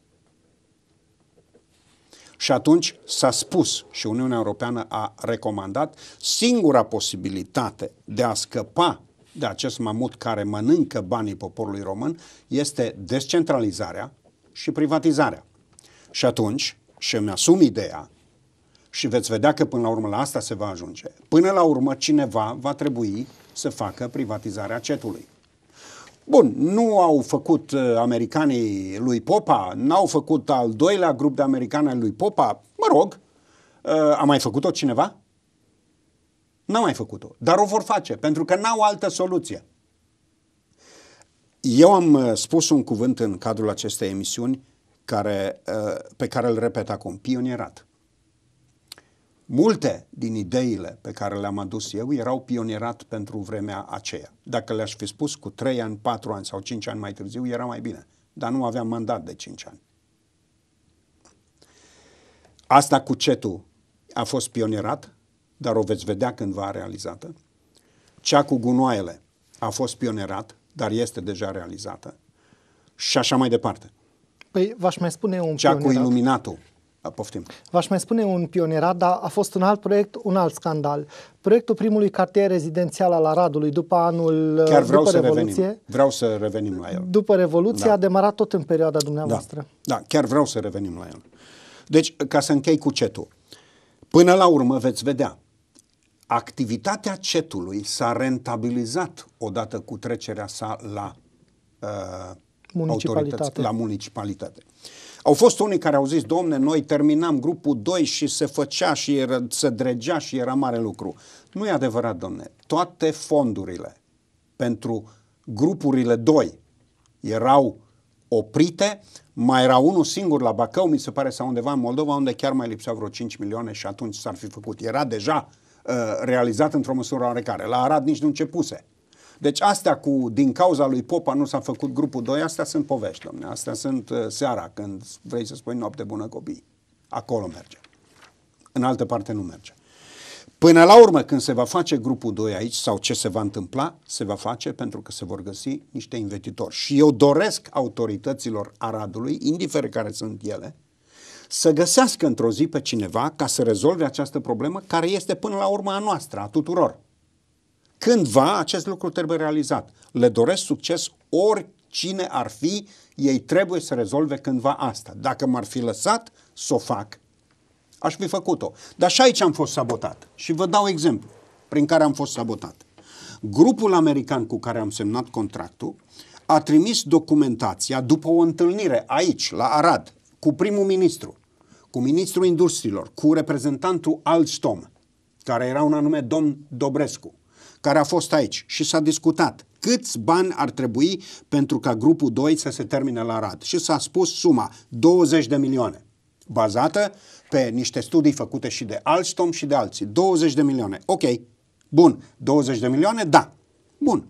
Și atunci s-a spus și Uniunea Europeană a recomandat singura posibilitate de a scăpa de acest mamut care mănâncă banii poporului român este descentralizarea și privatizarea. Și atunci, și îmi asum ideea, și veți vedea că până la urmă la asta se va ajunge, până la urmă cineva va trebui să facă privatizarea cetului. Bun, nu au făcut uh, americanii lui Popa, n-au făcut al doilea grup de americani al lui Popa, mă rog, uh, a mai făcut-o cineva? N-a mai făcut-o, dar o vor face, pentru că n-au altă soluție. Eu am uh, spus un cuvânt în cadrul acestei emisiuni care, uh, pe care îl repet acum, pionierat. Multe din ideile pe care le-am adus eu erau pionierat pentru vremea aceea. Dacă le-aș fi spus cu 3 ani, 4 ani sau 5 ani mai târziu, era mai bine. Dar nu aveam mandat de 5 ani. Asta cu cetul a fost pionierat, dar o veți vedea cândva realizată. Cea cu gunoaiele a fost pionierat, dar este deja realizată. Și așa mai departe. Păi v-aș mai spune un Cea pionierat. cu iluminatul da, poftim. V-aș mai spune un pionierat, dar a fost un alt proiect, un alt scandal. Proiectul primului cartier rezidențial al Aradului după anul Chiar vreau după să Revoluție. Revenim. Vreau să revenim la el. După Revoluție da. a demarat tot în perioada dumneavoastră. Da. da, chiar vreau să revenim la el. Deci, ca să închei cu cetul. Până la urmă veți vedea, activitatea cetului s-a rentabilizat odată cu trecerea sa la, uh, municipalitate. la municipalitate. Au fost unii care au zis, domne, noi terminam grupul 2 și se făcea și era, se dregea și era mare lucru. Nu e adevărat, domne. Toate fondurile pentru grupurile 2 erau oprite, mai era unul singur la Bacău, mi se pare, sau undeva în Moldova, unde chiar mai lipseau vreo 5 milioane și atunci s-ar fi făcut. Era deja uh, realizat într-o măsură oarecare. La Arad nici nu începuse. Deci astea cu, din cauza lui Popa nu s-a făcut grupul 2, astea sunt povești, domne. Astea sunt uh, seara când vrei să spui noapte bună copii. Acolo merge. În altă parte nu merge. Până la urmă, când se va face grupul 2 aici sau ce se va întâmpla, se va face pentru că se vor găsi niște investitori. Și eu doresc autorităților Aradului, indiferent care sunt ele, să găsească într-o zi pe cineva ca să rezolve această problemă care este până la urmă a noastră, a tuturor. Cândva acest lucru trebuie realizat. Le doresc succes oricine ar fi, ei trebuie să rezolve cândva asta. Dacă m-ar fi lăsat să o fac, aș fi făcut-o. Dar și aici am fost sabotat. Și vă dau exemplu prin care am fost sabotat. Grupul american cu care am semnat contractul a trimis documentația după o întâlnire aici, la Arad, cu primul ministru, cu ministrul industriilor, cu reprezentantul Alstom, care era un anume domn Dobrescu care a fost aici și s-a discutat câți bani ar trebui pentru ca grupul 2 să se termine la rad. Și s-a spus suma 20 de milioane, bazată pe niște studii făcute și de Alstom și de alții. 20 de milioane. Ok, bun. 20 de milioane, da. Bun.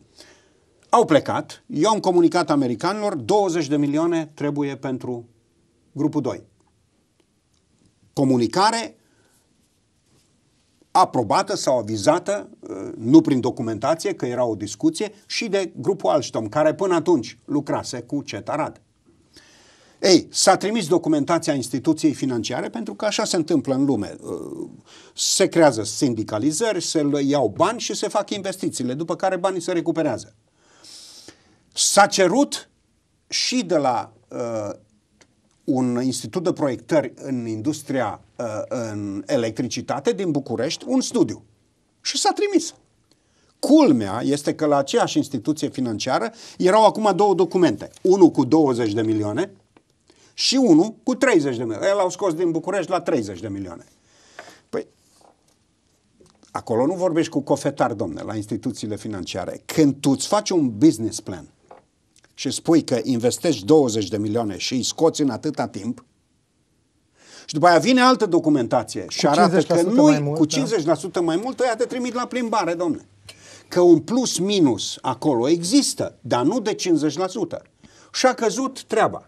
Au plecat, eu am comunicat americanilor, 20 de milioane trebuie pentru grupul 2. Comunicare, aprobată sau avizată, uh, nu prin documentație, că era o discuție, și de grupul Alstom, care până atunci lucrase cu CET Arad. Ei, s-a trimis documentația instituției financiare pentru că așa se întâmplă în lume. Uh, se creează sindicalizări, se iau bani și se fac investițiile, după care banii se recuperează. S-a cerut și de la uh, un institut de proiectări în industria uh, în electricitate din București un studiu și s-a trimis. Culmea este că la aceeași instituție financiară erau acum două documente. Unul cu 20 de milioane și unul cu 30 de milioane. El au scos din București la 30 de milioane. Păi, acolo nu vorbești cu cofetar, domne, la instituțiile financiare. Când tu îți faci un business plan și spui că investești 20 de milioane și îi scoți în atâta timp, și după aia vine altă documentație și arată că nu cu 50% da. mai mult, ăia te trimit la plimbare, domne. Că un plus minus acolo există, dar nu de 50%. Și a căzut treaba.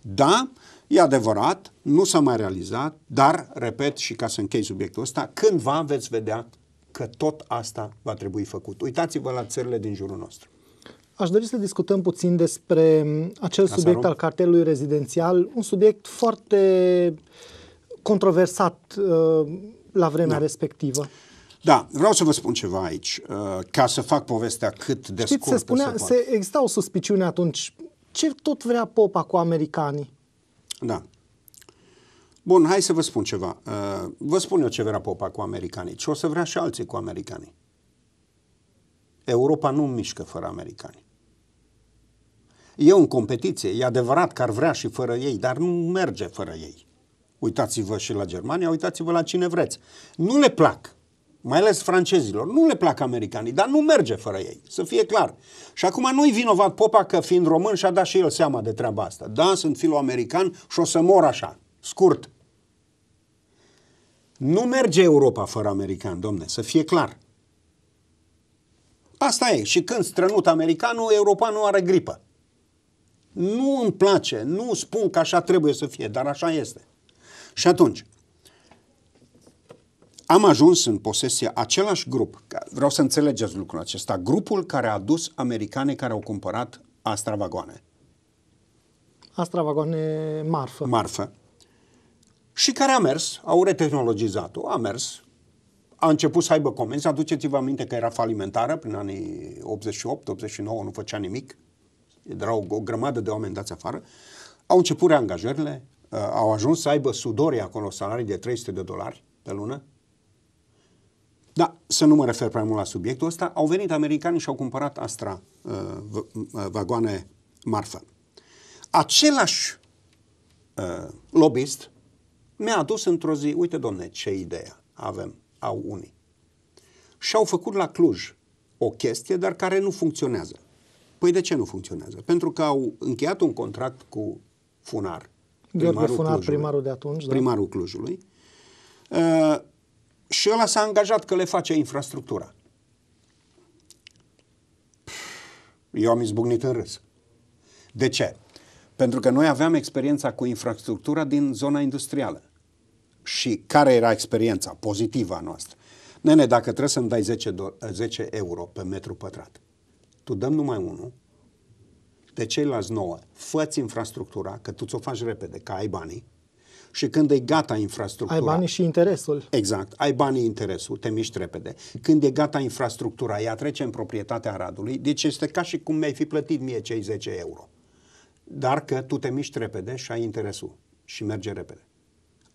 Da, e adevărat, nu s-a mai realizat, dar, repet și ca să închei subiectul ăsta, cândva veți vedea că tot asta va trebui făcut. Uitați-vă la țările din jurul nostru. Aș dori să discutăm puțin despre acel Casa subiect rup. al cartelului rezidențial, un subiect foarte controversat uh, la vremea da. respectivă. Da, vreau să vă spun ceva aici, uh, ca să fac povestea cât de Știți, scurtă se spunea, se, se exista o suspiciune atunci, ce tot vrea Popa cu americanii? Da. Bun, hai să vă spun ceva. Uh, vă spun eu ce vrea Popa cu americanii, ce o să vrea și alții cu americanii. Europa nu mișcă fără americani. E în competiție, e adevărat că ar vrea și fără ei, dar nu merge fără ei. Uitați-vă și la Germania, uitați-vă la cine vreți. Nu le plac, mai ales francezilor, nu le plac americanii, dar nu merge fără ei, să fie clar. Și acum nu-i vinovat Popa că fiind român și-a dat și el seama de treaba asta. Da, sunt filo-american și o să mor așa, scurt. Nu merge Europa fără american, domne, să fie clar. Asta e. Și când strănut americanul, europeanul are gripă. Nu îmi place, nu spun că așa trebuie să fie, dar așa este. Și atunci, am ajuns în posesia același grup, vreau să înțelegeți lucrul acesta, grupul care a adus americanii care au cumpărat astravagoane. Astravagoane marfă. Marfă. Și care a mers, au retehnologizat-o, a mers, a început să aibă comenzi, aduceți-vă aminte că era falimentară prin anii 88-89, nu făcea nimic erau o grămadă de oameni dați afară, au început reangajările, uh, au ajuns să aibă sudorii acolo salarii de 300 de dolari pe lună. Da, să nu mă refer prea mult la subiectul ăsta, au venit americani și au cumpărat Astra uh, uh, vagoane marfă. Același uh, lobbyist mi-a adus într-o zi, uite domne, ce idee avem, au unii. Și au făcut la Cluj o chestie, dar care nu funcționează. Păi de ce nu funcționează? Pentru că au încheiat un contract cu Funar, primarul, Funar, Clujului, primarul de atunci, da. primarul da? Clujului, uh, și ăla s-a angajat că le face infrastructura. Eu am izbucnit în râs. De ce? Pentru că noi aveam experiența cu infrastructura din zona industrială. Și care era experiența pozitivă a noastră? Nene, dacă trebuie să-mi dai 10, 10 euro pe metru pătrat, tu dăm numai unul, de ceilalți nouă, făți infrastructura, că tu ți-o faci repede, că ai banii, și când e gata infrastructura... Ai banii și interesul. Exact, ai banii interesul, te miști repede. Când e gata infrastructura, ea trece în proprietatea Aradului, deci este ca și cum mi-ai fi plătit mie cei 10 euro. Dar că tu te miști repede și ai interesul și merge repede.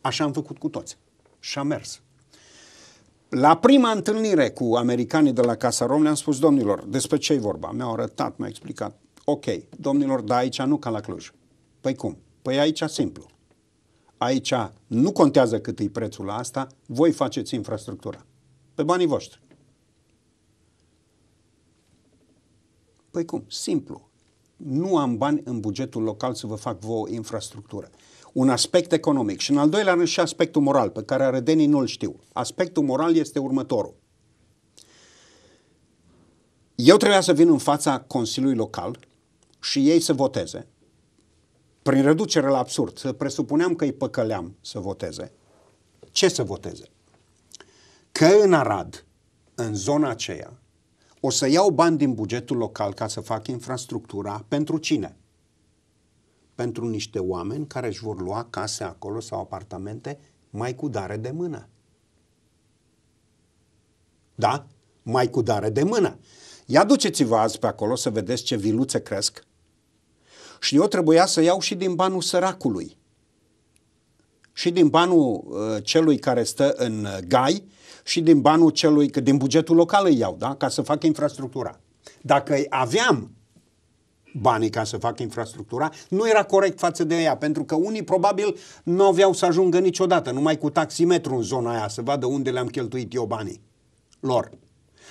Așa am făcut cu toți și a mers la prima întâlnire cu americanii de la Casa Rom le-am spus, domnilor, despre ce e vorba? Mi-au arătat, mi-au explicat. Ok, domnilor, dar aici nu ca la Cluj. Păi cum? Păi aici simplu. Aici nu contează cât e prețul la asta, voi faceți infrastructura. Pe banii voștri. Păi cum? Simplu. Nu am bani în bugetul local să vă fac vouă infrastructură un aspect economic și în al doilea rând și aspectul moral, pe care arădenii nu-l știu. Aspectul moral este următorul. Eu trebuia să vin în fața Consiliului Local și ei să voteze, prin reducere la absurd, să presupuneam că îi păcăleam să voteze. Ce să voteze? Că în Arad, în zona aceea, o să iau bani din bugetul local ca să fac infrastructura pentru cine? pentru niște oameni care își vor lua case acolo sau apartamente mai cu dare de mână. Da? Mai cu dare de mână. Ia duceți-vă azi pe acolo să vedeți ce viluțe cresc. Și eu trebuia să iau și din banul săracului. Și din banul uh, celui care stă în uh, gai și din banul celui, că din bugetul local îi iau, da? Ca să fac infrastructura. Dacă aveam banii ca să facă infrastructura, nu era corect față de ea, pentru că unii probabil nu aveau să ajungă niciodată, numai cu taximetru în zona aia, să vadă unde le-am cheltuit eu banii lor.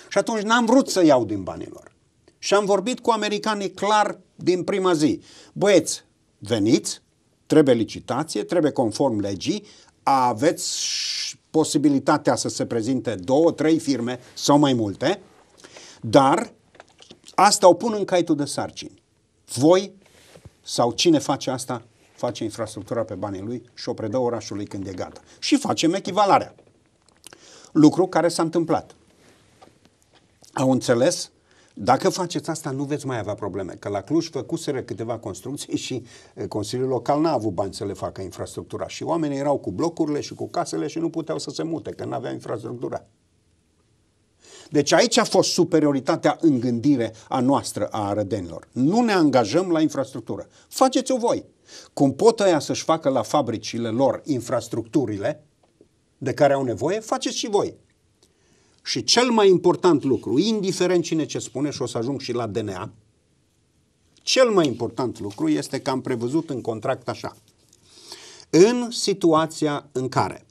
Și atunci n-am vrut să iau din banii lor. Și am vorbit cu americanii clar din prima zi. Băieți, veniți, trebuie licitație, trebuie conform legii, aveți posibilitatea să se prezinte două, trei firme sau mai multe, dar asta o pun în caitul de sarcini voi sau cine face asta, face infrastructura pe banii lui și o predă orașului când e gata. Și facem echivalarea. Lucru care s-a întâmplat. Au înțeles? Dacă faceți asta, nu veți mai avea probleme. Că la Cluj făcuseră câteva construcții și eh, Consiliul Local n-a avut bani să le facă infrastructura. Și oamenii erau cu blocurile și cu casele și nu puteau să se mute, că nu aveau infrastructura. Deci aici a fost superioritatea în gândire a noastră a arădenilor. Nu ne angajăm la infrastructură. Faceți-o voi. Cum pot ăia să-și facă la fabricile lor infrastructurile de care au nevoie, faceți și voi. Și cel mai important lucru, indiferent cine ce spune, și o să ajung și la DNA, cel mai important lucru este că am prevăzut în contract așa. În situația în care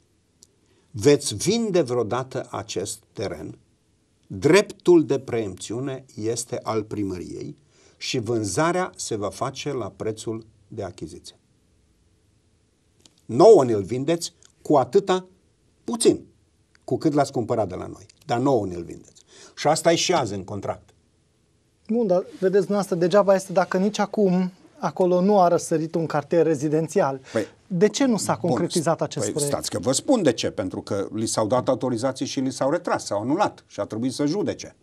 veți vinde vreodată acest teren, Dreptul de preemțiune este al primăriei și vânzarea se va face la prețul de achiziție. Nouă ne-l vindeți cu atâta puțin, cu cât l-ați cumpărat de la noi, dar nouă ne-l vindeți. Și asta e și azi în contract. Bun, dar vedeți dumneavoastră, degeaba este dacă nici acum acolo nu a răsărit un cartier rezidențial. Păi, de ce nu s-a bun, concretizat păi acest păi, proiect? Stați că vă spun de ce, pentru că li s-au dat autorizații și li s-au retras, s-au anulat și a trebuit să judece.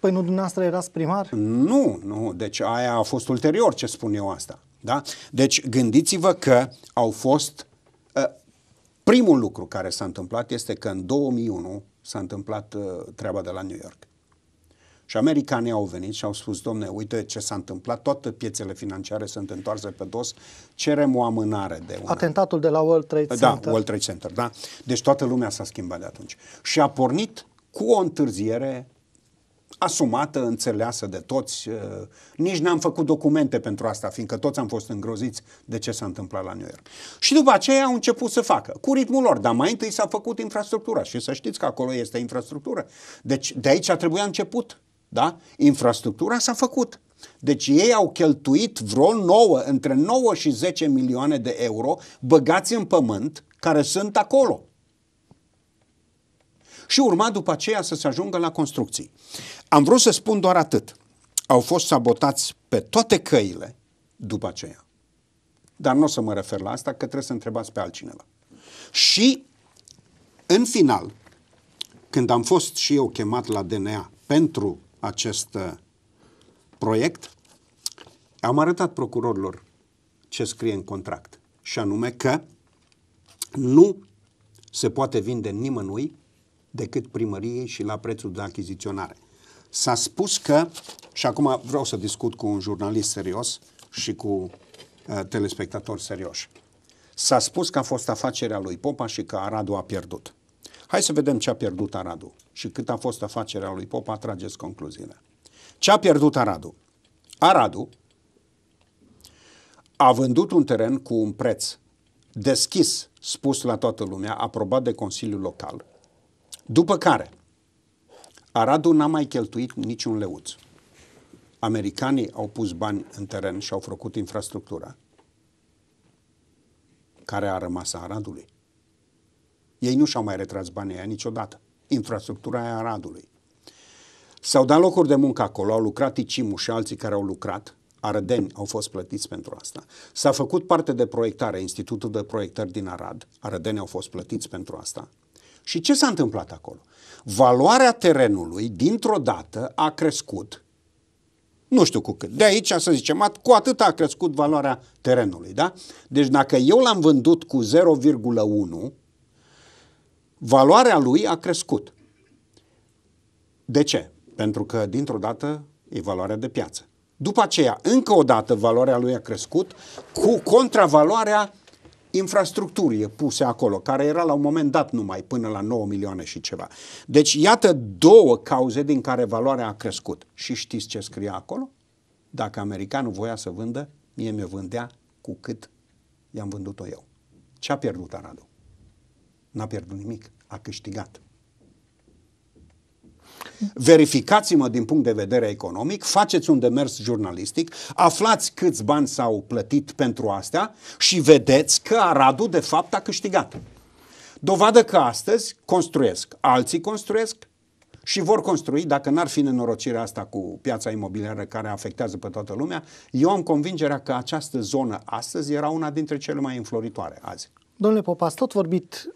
Păi nu dumneavoastră erați primar? Nu, nu, deci aia a fost ulterior ce spun eu asta. Da? Deci gândiți-vă că au fost uh, primul lucru care s-a întâmplat este că în 2001 s-a întâmplat uh, treaba de la New York. Și americanii au venit și au spus, domne, uite ce s-a întâmplat, toate piețele financiare sunt întoarse pe dos, cerem o amânare de un Atentatul an. de la World Trade da, Center. Da, World Trade Center, da. Deci toată lumea s-a schimbat de atunci. Și a pornit cu o întârziere asumată, înțeleasă de toți. Uh, nici n-am făcut documente pentru asta, fiindcă toți am fost îngroziți de ce s-a întâmplat la New York. Și după aceea au început să facă, cu ritmul lor, dar mai întâi s-a făcut infrastructura și să știți că acolo este infrastructură. Deci de aici a trebuit început da? Infrastructura s-a făcut. Deci ei au cheltuit vreo 9, între 9 și 10 milioane de euro băgați în pământ care sunt acolo. Și urma după aceea să se ajungă la construcții. Am vrut să spun doar atât. Au fost sabotați pe toate căile după aceea. Dar nu o să mă refer la asta, că trebuie să întrebați pe altcineva. Și, în final, când am fost și eu chemat la DNA pentru acest uh, proiect, am arătat procurorilor ce scrie în contract, și anume că nu se poate vinde nimănui decât primăriei și la prețul de achiziționare. S-a spus că, și acum vreau să discut cu un jurnalist serios și cu uh, telespectatori serioși, s-a spus că a fost afacerea lui Popa și că Aradu a pierdut. Hai să vedem ce a pierdut Aradu și cât a fost afacerea lui Popa, trageți concluziile. Ce a pierdut Aradu? Aradu a vândut un teren cu un preț deschis, spus la toată lumea, aprobat de Consiliul Local, după care Aradu n-a mai cheltuit niciun leuț. Americanii au pus bani în teren și au făcut infrastructura care a rămas a Aradului. Ei nu și-au mai retras banii aia niciodată infrastructura aia a Radului. S-au dat locuri de muncă acolo, au lucrat Icimu și alții care au lucrat, Ardeni au fost plătiți pentru asta. S-a făcut parte de proiectare, Institutul de Proiectări din Arad, Ardeni au fost plătiți pentru asta. Și ce s-a întâmplat acolo? Valoarea terenului, dintr-o dată, a crescut, nu știu cu cât, de aici să zicem, cu atât a crescut valoarea terenului, da? Deci dacă eu l-am vândut cu 0,1, valoarea lui a crescut. De ce? Pentru că dintr-o dată e valoarea de piață. După aceea, încă o dată, valoarea lui a crescut cu contravaloarea infrastructurii puse acolo, care era la un moment dat numai până la 9 milioane și ceva. Deci, iată două cauze din care valoarea a crescut. Și știți ce scria acolo? Dacă americanul voia să vândă, mie mi-o vândea cu cât i-am vândut-o eu. Ce a pierdut Aradu? N-a pierdut nimic, a câștigat. Verificați-mă din punct de vedere economic, faceți un demers jurnalistic, aflați câți bani s-au plătit pentru astea și vedeți că Aradu de fapt a câștigat. Dovadă că astăzi construiesc, alții construiesc și vor construi, dacă n-ar fi nenorocirea asta cu piața imobiliară care afectează pe toată lumea, eu am convingerea că această zonă astăzi era una dintre cele mai înfloritoare azi. Domnule Popas, tot vorbit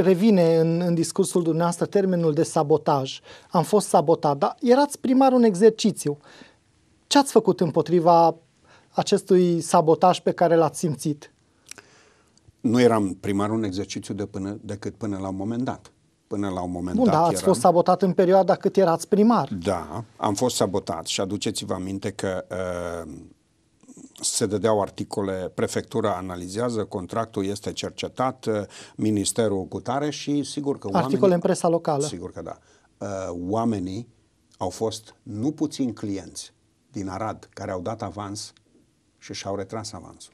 revine în, în discursul dumneavoastră termenul de sabotaj. Am fost sabotat, dar erați primar un exercițiu. Ce ați făcut împotriva acestui sabotaj pe care l-ați simțit? Nu eram primar un exercițiu de până, decât până la un moment dat. Până la un moment Bun, dat da, ați eram... fost sabotat în perioada cât erați primar. Da, am fost sabotat și aduceți-vă aminte că uh, se dădeau articole, prefectura analizează, contractul este cercetat, uh, ministerul cu tare și sigur că articole în presa locală. Sigur că da. Uh, oamenii au fost nu puțin clienți din Arad care au dat avans și și-au retras avansul.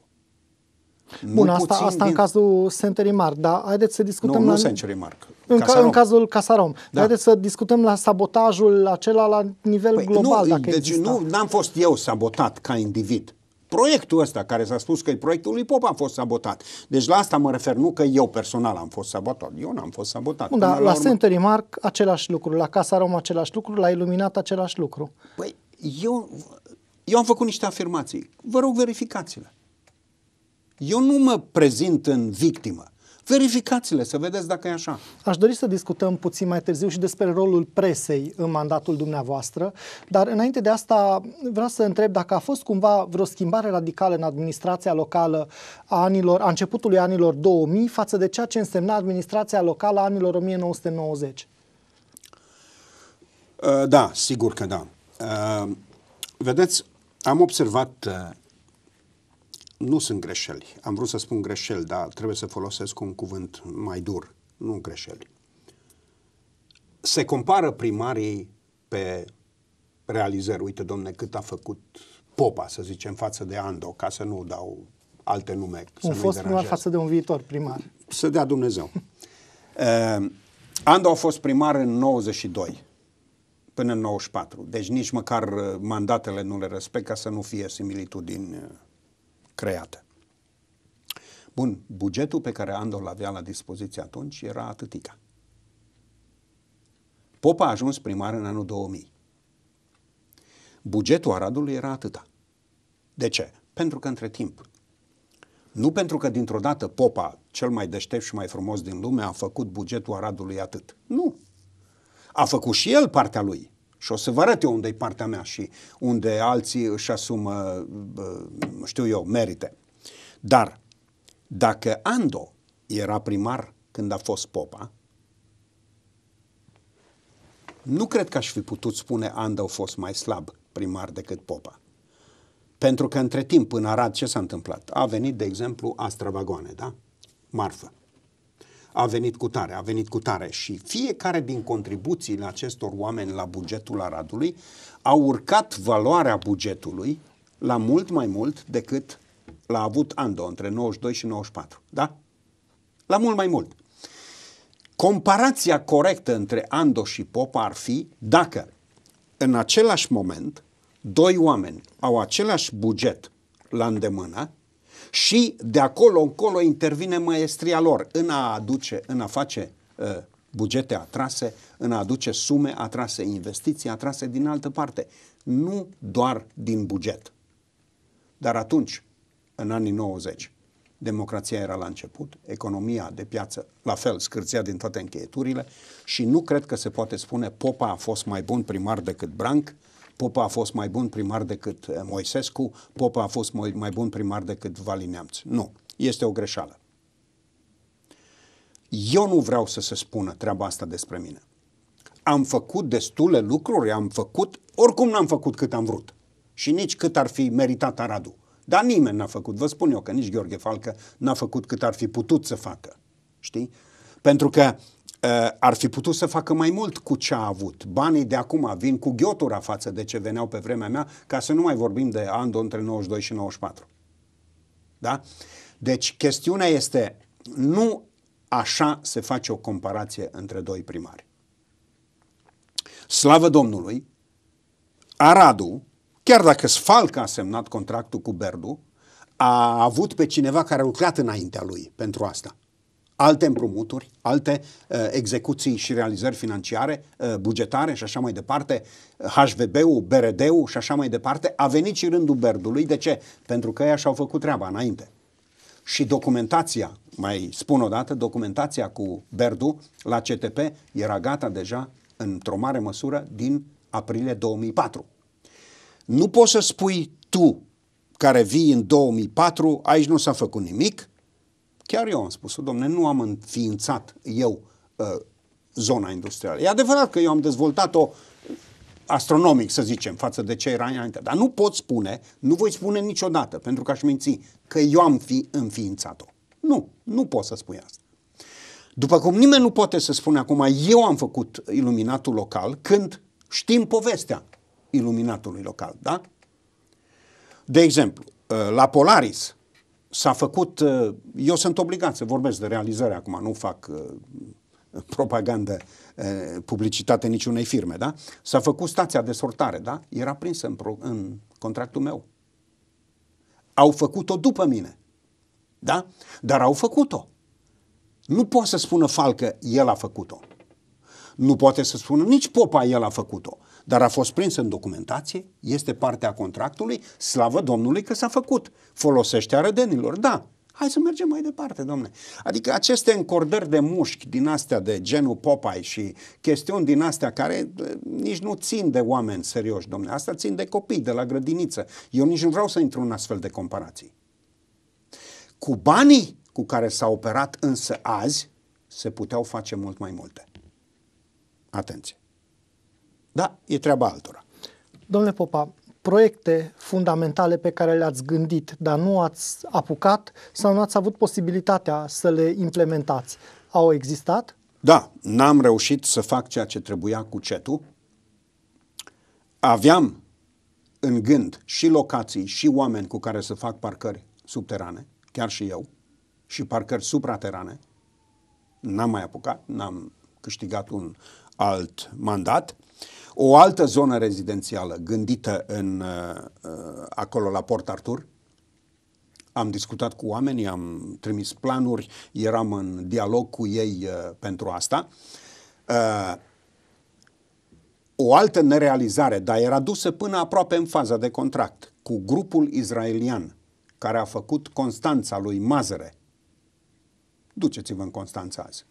Bun, nu asta, asta din... în cazul Century Mark, dar haideți să discutăm... Nu, la... nu Century Mark. În, ca, în cazul Casarom. Da. Haideți să discutăm la sabotajul acela la nivel păi global, nu, dacă deci exista. nu am fost eu sabotat ca individ proiectul ăsta, care s-a spus că e proiectul lui Pop, a fost sabotat. Deci la asta mă refer, nu că eu personal am fost sabotat. Eu n-am fost sabotat. Bun, dar la, la urmă... Century Mark același lucru, la Casa Rom același lucru, la Iluminat același lucru. Păi eu, eu am făcut niște afirmații. Vă rog, verificați-le. Eu nu mă prezint în victimă. Verificați-le, să vedeți dacă e așa. Aș dori să discutăm puțin mai târziu și despre rolul presei în mandatul dumneavoastră, dar înainte de asta vreau să întreb dacă a fost cumva vreo schimbare radicală în administrația locală a, anilor, a începutului anilor 2000 față de ceea ce însemna administrația locală a anilor 1990. Uh, da, sigur că da. Uh, vedeți, am observat uh, nu sunt greșeli. Am vrut să spun greșeli, dar trebuie să folosesc un cuvânt mai dur. Nu greșeli. Se compară primarii pe realizări. Uite, domne, cât a făcut Popa, să zicem, față de Ando, ca să nu dau alte nume. Un fost primar față de un viitor primar. Să dea Dumnezeu. uh, Ando a fost primar în 92 până în 94. Deci nici măcar eh, mandatele nu le respect ca să nu fie similitudini eh, create. Bun, bugetul pe care Andor l-avea la dispoziție atunci era atâtica. Popa a ajuns primar în anul 2000. Bugetul Aradului era atâta. De ce? Pentru că între timp, nu pentru că dintr-o dată Popa, cel mai deștept și mai frumos din lume, a făcut bugetul Aradului atât. Nu. A făcut și el partea lui. Și o să vă arăt eu unde e partea mea și unde alții își asumă, știu eu, merite. Dar dacă Ando era primar când a fost popa, nu cred că aș fi putut spune Ando a fost mai slab primar decât popa. Pentru că între timp, în Arad, ce s-a întâmplat? A venit, de exemplu, Astra Vagoane, da? Marfă a venit cu tare, a venit cu tare. Și fiecare din contribuțiile acestor oameni la bugetul Aradului a urcat valoarea bugetului la mult mai mult decât l-a avut Ando între 92 și 94. Da? La mult mai mult. Comparația corectă între Ando și Popa ar fi dacă în același moment doi oameni au același buget la îndemână, și de acolo încolo intervine maestria lor în a aduce, în a face uh, bugete atrase, în a aduce sume atrase, investiții atrase din altă parte, nu doar din buget. Dar atunci, în anii 90, democrația era la început, economia de piață la fel scârția din toate încheieturile și nu cred că se poate spune Popa a fost mai bun primar decât Branc, uh, Popa a fost mai bun primar decât eh, Moisescu, Popa a fost mai bun primar decât Valineamț. Nu, este o greșeală. Eu nu vreau să se spună treaba asta despre mine. Am făcut destule lucruri, am făcut, oricum n-am făcut cât am vrut. Și nici cât ar fi meritat Aradu. Dar nimeni n-a făcut, vă spun eu că nici Gheorghe Falcă n-a făcut cât ar fi putut să facă. Știi? Pentru că Eh, ar fi putut să facă mai mult cu ce a avut. Banii de acum vin cu ghiotura față de ce veneau pe vremea mea, ca să nu mai vorbim de anul între 92 și 94. Da? Deci chestiunea este, nu așa se face o comparație între doi primari. Slavă Domnului, Aradu, chiar dacă Sfalca a semnat contractul cu Berdu, a avut pe cineva care a lucrat înaintea lui pentru asta alte împrumuturi, alte uh, execuții și realizări financiare, uh, bugetare și așa mai departe, HVB-ul, BRD-ul și așa mai departe, a venit și rândul Berdului. De ce? Pentru că ei așa au făcut treaba înainte. Și documentația, mai spun o dată, documentația cu Berdu la CTP era gata deja într-o mare măsură din aprilie 2004. Nu poți să spui tu care vii în 2004, aici nu s-a făcut nimic, Chiar eu am spus-o, domne, nu am înființat eu uh, zona industrială. E adevărat că eu am dezvoltat-o astronomic, să zicem, față de ce era înainte. Dar nu pot spune, nu voi spune niciodată, pentru că aș minți, că eu am fi înființat-o. Nu, nu pot să spun asta. După cum nimeni nu poate să spune acum, eu am făcut iluminatul local, când știm povestea iluminatului local, da? De exemplu, uh, la Polaris, s-a făcut, uh, eu sunt obligat să vorbesc de realizare acum, nu fac uh, propagandă, uh, publicitate niciunei firme, da? S-a făcut stația de sortare, da? Era prinsă în, pro, în contractul meu. Au făcut-o după mine, da? Dar au făcut-o. Nu poate să spună Falcă, el a făcut-o. Nu poate să spună nici Popa, el a făcut-o dar a fost prins în documentație, este parte a contractului, slavă Domnului că s-a făcut. Folosește arădenilor, da. Hai să mergem mai departe, domnule. Adică aceste încordări de mușchi din astea de genul Popeye și chestiuni din astea care nici nu țin de oameni serioși, domnule. Asta țin de copii, de la grădiniță. Eu nici nu vreau să intru în astfel de comparații. Cu banii cu care s-a operat însă azi, se puteau face mult mai multe. Atenție! Da, e treaba altora. Domnule Popa, proiecte fundamentale pe care le-ați gândit, dar nu ați apucat sau nu ați avut posibilitatea să le implementați, au existat? Da, n-am reușit să fac ceea ce trebuia cu cetul. Aveam în gând și locații și oameni cu care să fac parcări subterane, chiar și eu, și parcări supraterane. N-am mai apucat, n-am câștigat un alt mandat, o altă zonă rezidențială gândită în, uh, uh, acolo la Port Artur, am discutat cu oamenii, am trimis planuri, eram în dialog cu ei uh, pentru asta. O altă nerealizare, dar era dusă până aproape în faza de contract, cu grupul izraelian care a făcut Constanța lui Mazăre. Duceți-vă în Constanța azi.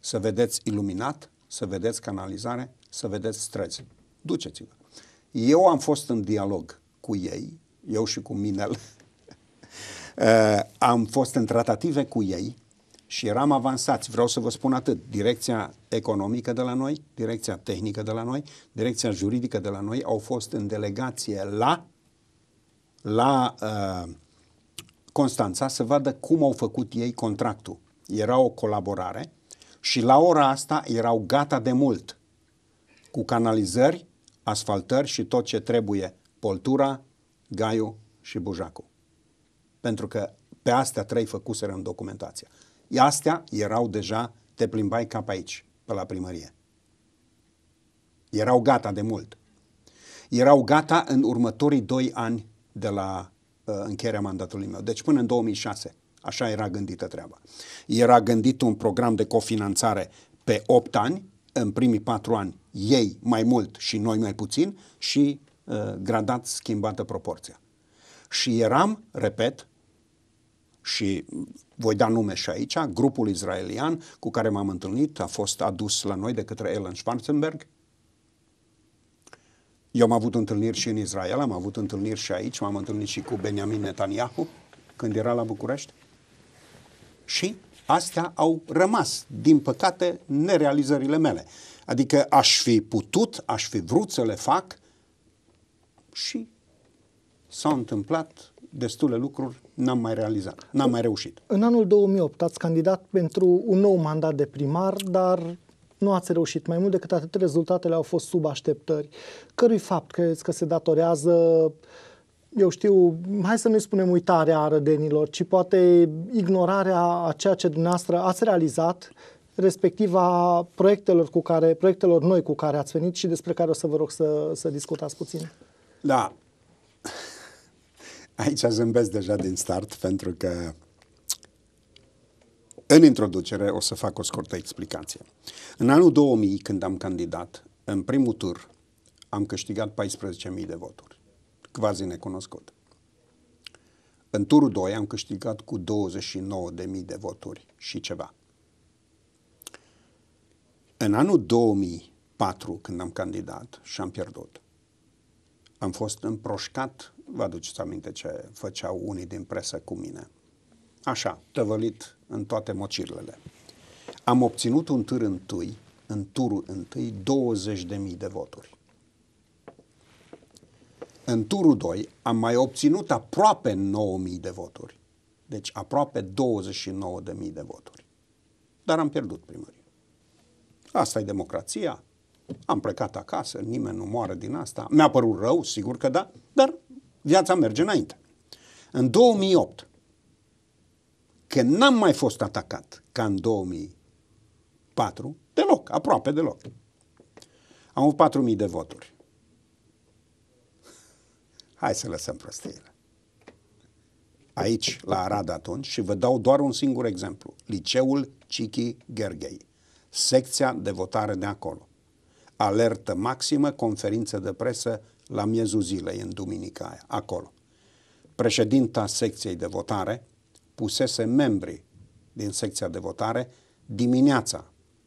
Să vedeți iluminat, să vedeți canalizare, să vedeți străzi. Duceți-vă. Eu am fost în dialog cu ei, eu și cu minel. Eh, am fost în tratative cu ei și eram avansați. Vreau să vă spun atât. Direcția economică de la noi, direcția tehnică de la noi, direcția juridică de la noi au fost în delegație la la uh, Constanța să vadă cum au făcut ei contractul. Era o colaborare și la ora asta erau gata de mult cu canalizări, asfaltări și tot ce trebuie, Poltura, Gaiu și bujacul. Pentru că pe astea trei făcuseră în documentația. Astea erau deja, te plimbai cap aici, pe la primărie. Erau gata de mult. Erau gata în următorii doi ani de la uh, încheierea mandatului meu. Deci până în 2006. Așa era gândită treaba. Era gândit un program de cofinanțare pe 8 ani, în primii patru ani ei mai mult și noi mai puțin și uh, gradat schimbată proporția. Și eram, repet, și voi da nume și aici, grupul izraelian cu care m-am întâlnit a fost adus la noi de către Ellen Schwarzenberg. Eu am avut întâlniri și în Israel, am avut întâlniri și aici, m-am întâlnit și cu Benjamin Netanyahu când era la București. Și astea au rămas, din păcate, nerealizările mele. Adică aș fi putut, aș fi vrut să le fac și s-au întâmplat destule lucruri, n-am mai realizat, n-am mai reușit. În anul 2008 ați candidat pentru un nou mandat de primar, dar nu ați reușit. Mai mult decât atât, rezultatele au fost sub așteptări. Cărui fapt credeți că se datorează uh, eu știu, hai să nu spunem uitarea rădenilor, ci poate ignorarea a ceea ce dumneavoastră ați realizat, respectiv a proiectelor, cu care, proiectelor noi cu care ați venit și despre care o să vă rog să, să discutați puțin. Da. Aici zâmbesc deja din start pentru că în introducere o să fac o scurtă explicație. În anul 2000, când am candidat, în primul tur am câștigat 14.000 de voturi quasi necunoscut. În turul 2 am câștigat cu 29.000 de voturi și ceva. În anul 2004, când am candidat și am pierdut, am fost împroșcat, vă aduceți aminte ce făceau unii din presă cu mine, așa, tăvălit în toate mocirlele. Am obținut un tur întâi, în turul întâi, 20.000 de voturi. În turul 2 am mai obținut aproape 9.000 de voturi. Deci aproape 29.000 de voturi. Dar am pierdut primăria. Asta e democrația. Am plecat acasă, nimeni nu moare din asta. Mi-a părut rău, sigur că da, dar viața merge înainte. În 2008, că n-am mai fost atacat ca în 2004, deloc, aproape deloc. Am avut 4.000 de voturi. Hai să lăsăm prostiile. Aici, la Arad atunci, și vă dau doar un singur exemplu. Liceul Cichi Gherghei, secția de votare de acolo. Alertă maximă, conferință de presă la miezul zilei, în duminica aia, acolo. Președinta secției de votare pusese membrii din secția de votare dimineața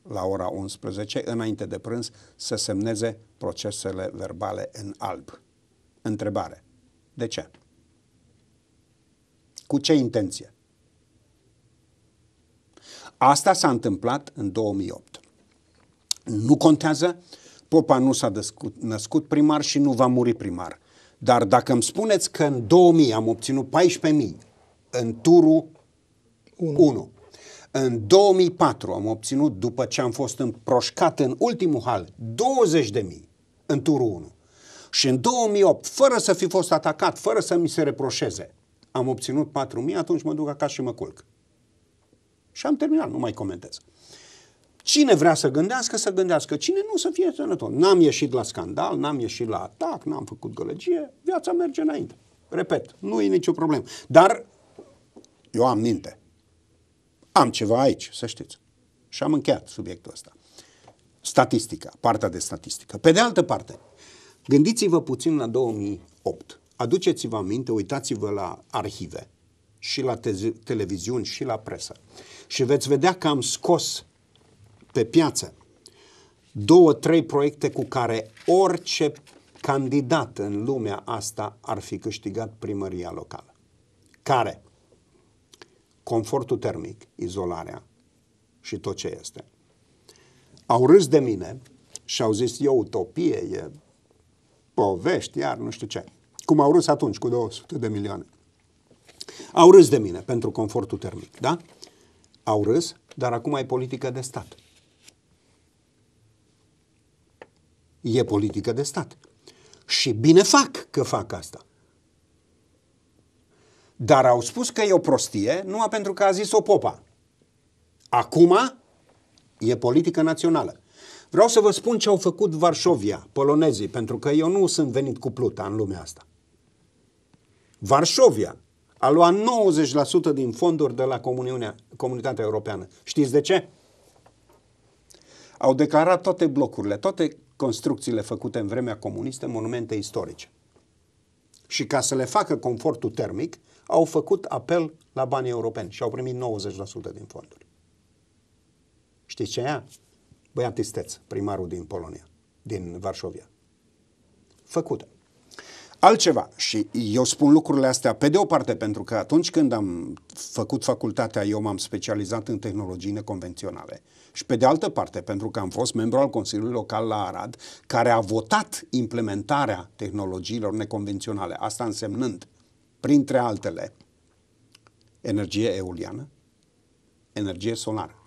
la ora 11, înainte de prânz, să semneze procesele verbale în alb. Întrebare. De ce? Cu ce intenție? Asta s-a întâmplat în 2008. Nu contează, Popa nu s-a născut primar și nu va muri primar. Dar dacă îmi spuneți că în 2000 am obținut 14.000 în turul 1. 1, în 2004 am obținut, după ce am fost împroșcat în ultimul hal, 20.000 în turul 1. Și în 2008, fără să fi fost atacat, fără să mi se reproșeze, am obținut 4.000, atunci mă duc acasă și mă culc. Și am terminat, nu mai comentez. Cine vrea să gândească, să gândească. Cine nu, să fie sănătos. N-am ieșit la scandal, n-am ieșit la atac, n-am făcut gălăgie, viața merge înainte. Repet, nu e nicio problemă. Dar eu am minte. Am ceva aici, să știți. Și am încheiat subiectul ăsta. Statistica, partea de statistică. Pe de altă parte, Gândiți-vă puțin la 2008. Aduceți-vă aminte, uitați-vă la arhive și la te- televiziuni și la presă. Și veți vedea că am scos pe piață două, trei proiecte cu care orice candidat în lumea asta ar fi câștigat primăria locală. Care? Confortul termic, izolarea și tot ce este. Au râs de mine și au zis, e utopie, e povești, iar nu știu ce. Cum au râs atunci cu 200 de milioane. Au râs de mine pentru confortul termic, da? Au râs, dar acum e politică de stat. E politică de stat. Și bine fac că fac asta. Dar au spus că e o prostie numai pentru că a zis-o popa. Acum e politică națională. Vreau să vă spun ce au făcut Varșovia, polonezii, pentru că eu nu sunt venit cu pluta în lumea asta. Varșovia a luat 90% din fonduri de la Comuniunea, Comunitatea Europeană. Știți de ce? Au declarat toate blocurile, toate construcțiile făcute în vremea comunistă, monumente istorice. Și ca să le facă confortul termic, au făcut apel la banii europeni și au primit 90% din fonduri. Știți ce e? Băian Tisteț, primarul din Polonia, din Varșovia. Făcută. Altceva, și eu spun lucrurile astea pe de o parte pentru că atunci când am făcut facultatea, eu m-am specializat în tehnologii neconvenționale și pe de altă parte pentru că am fost membru al Consiliului Local la Arad care a votat implementarea tehnologiilor neconvenționale, asta însemnând, printre altele, energie eoliană, energie solară,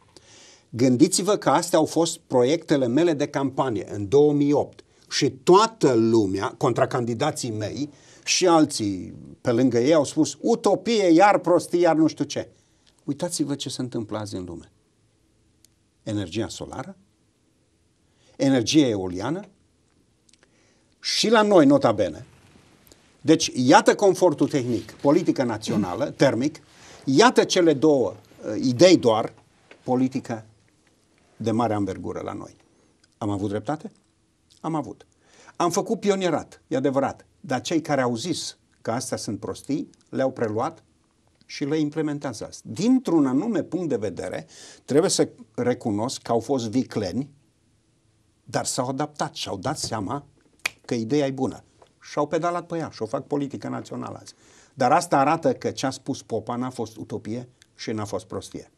Gândiți-vă că astea au fost proiectele mele de campanie în 2008 și toată lumea, contra candidații mei și alții pe lângă ei au spus utopie, iar prostii, iar nu știu ce. Uitați-vă ce se întâmplă azi în lume. Energia solară, energie eoliană și la noi, nota bene. Deci, iată confortul tehnic, politică națională, termic, iată cele două eh, idei doar, politică de mare anvergură la noi. Am avut dreptate? Am avut. Am făcut pionierat, e adevărat, dar cei care au zis că astea sunt prostii, le-au preluat și le implementează asta. Dintr-un anume punct de vedere, trebuie să recunosc că au fost vicleni, dar s-au adaptat și au dat seama că ideea e bună. Și-au pedalat pe ea și o fac politică națională azi. Dar asta arată că ce a spus Popa n-a fost utopie și n-a fost prostie.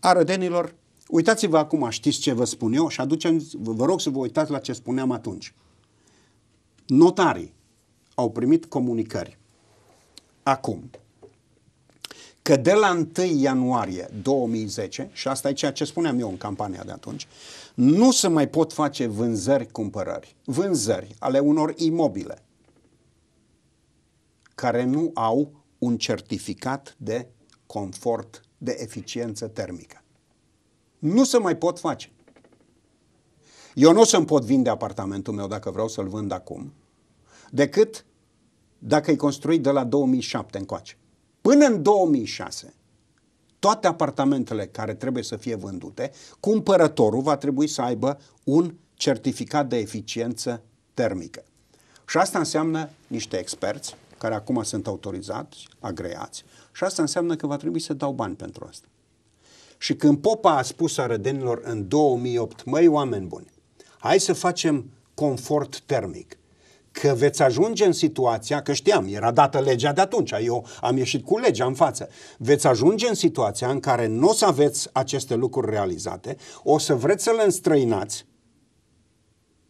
Arădenilor Uitați-vă acum, știți ce vă spun eu și aducem, vă rog să vă uitați la ce spuneam atunci. Notarii au primit comunicări acum că de la 1 ianuarie 2010, și asta e ceea ce spuneam eu în campania de atunci, nu se mai pot face vânzări-cumpărări, vânzări ale unor imobile care nu au un certificat de confort, de eficiență termică nu se mai pot face. Eu nu o să-mi pot vinde apartamentul meu dacă vreau să-l vând acum, decât dacă e construit de la 2007 încoace. Până în 2006, toate apartamentele care trebuie să fie vândute, cumpărătorul va trebui să aibă un certificat de eficiență termică. Și asta înseamnă niște experți care acum sunt autorizați, agreați, și asta înseamnă că va trebui să dau bani pentru asta. Și când Popa a spus arădenilor în 2008, măi oameni buni, hai să facem confort termic, că veți ajunge în situația, că știam, era dată legea de atunci, eu am ieșit cu legea în față, veți ajunge în situația în care nu o să aveți aceste lucruri realizate, o să vreți să le înstrăinați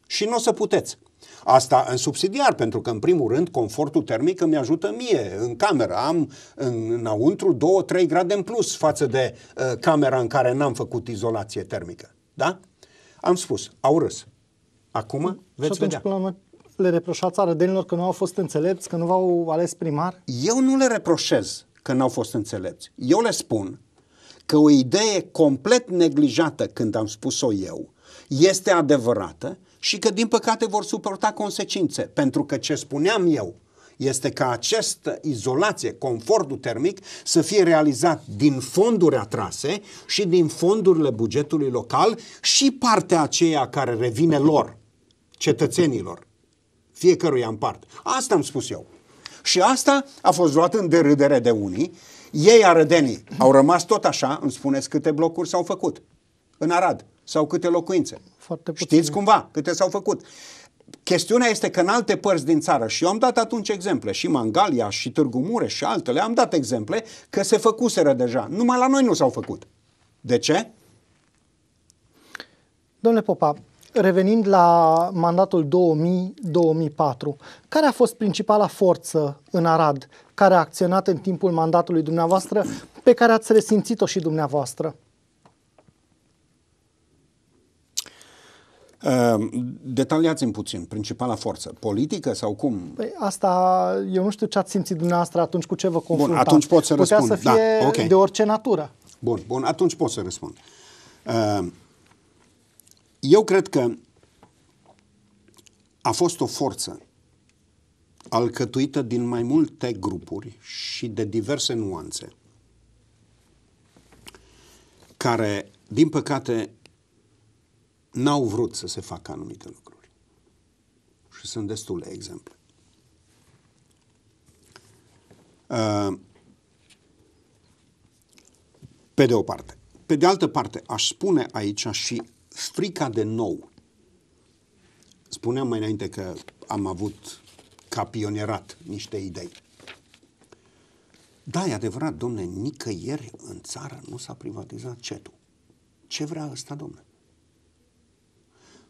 și nu o să puteți. Asta în subsidiar, pentru că în primul rând confortul termic îmi ajută mie în cameră. Am în, înăuntru 2-3 grade în plus față de uh, camera în care n-am făcut izolație termică. Da? Am spus, au râs. Acum veți vedea. Până la le reproșați arădenilor că nu au fost înțelepți, că nu v-au ales primar? Eu nu le reproșez că n-au fost înțelepți. Eu le spun că o idee complet neglijată când am spus-o eu este adevărată și că din păcate vor suporta consecințe, pentru că ce spuneam eu este ca această izolație, confortul termic, să fie realizat din fonduri atrase și din fondurile bugetului local și partea aceea care revine lor, cetățenilor, fiecăruia în parte. Asta am spus eu. Și asta a fost luat în derâdere de unii. Ei, arădenii, au rămas tot așa, îmi spuneți câte blocuri s-au făcut în Arad sau câte locuințe. Foarte puțin. Știți cumva câte s-au făcut. Chestiunea este că în alte părți din țară, și eu am dat atunci exemple, și Mangalia, și Târgu Mureș, și altele, am dat exemple că se făcuseră deja. Numai la noi nu s-au făcut. De ce? Domnule Popa, revenind la mandatul 2000-2004, care a fost principala forță în Arad care a acționat în timpul mandatului dumneavoastră, pe care ați resimțit-o și dumneavoastră? Ehm, detaliați-mi puțin, principala forță, politică sau cum? Păi asta, eu nu știu ce ați simțit dumneavoastră atunci, cu ce vă confruntați. Bun, atunci pot să Putea să da, fie da, okay. de orice natură. Bun, bun, atunci pot să răspund. Ehm, eu cred că a fost o forță alcătuită din mai multe grupuri și de diverse nuanțe, care, din păcate, n-au vrut să se facă anumite lucruri. Și sunt destule exemple. Uh, pe de o parte. Pe de altă parte, aș spune aici și frica de nou. Spuneam mai înainte că am avut ca pionierat niște idei. Da, e adevărat, domne, nicăieri în țară nu s-a privatizat cetul. Ce vrea ăsta, domne?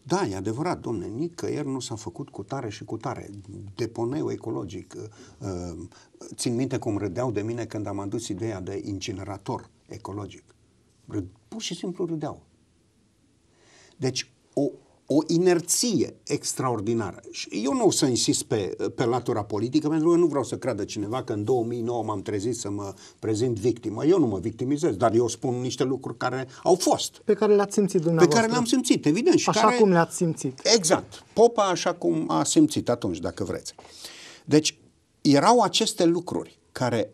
Da, e adevărat, domne, nicăieri nu s-a făcut cu tare și cu tare. Deponeu ecologic. Uh, uh, țin minte cum râdeau de mine când am adus ideea de incinerator ecologic. Pur și simplu râdeau. Deci, o o inerție extraordinară. Și eu nu o să insist pe, pe latura politică, pentru că nu vreau să creadă cineva că în 2009 m-am trezit să mă prezint victimă. Eu nu mă victimizez, dar eu spun niște lucruri care au fost. Pe care le-ați simțit dumneavoastră. Pe care le-am simțit, evident. Și așa care... cum le-ați simțit. Exact. Popa așa cum a simțit atunci, dacă vreți. Deci, erau aceste lucruri care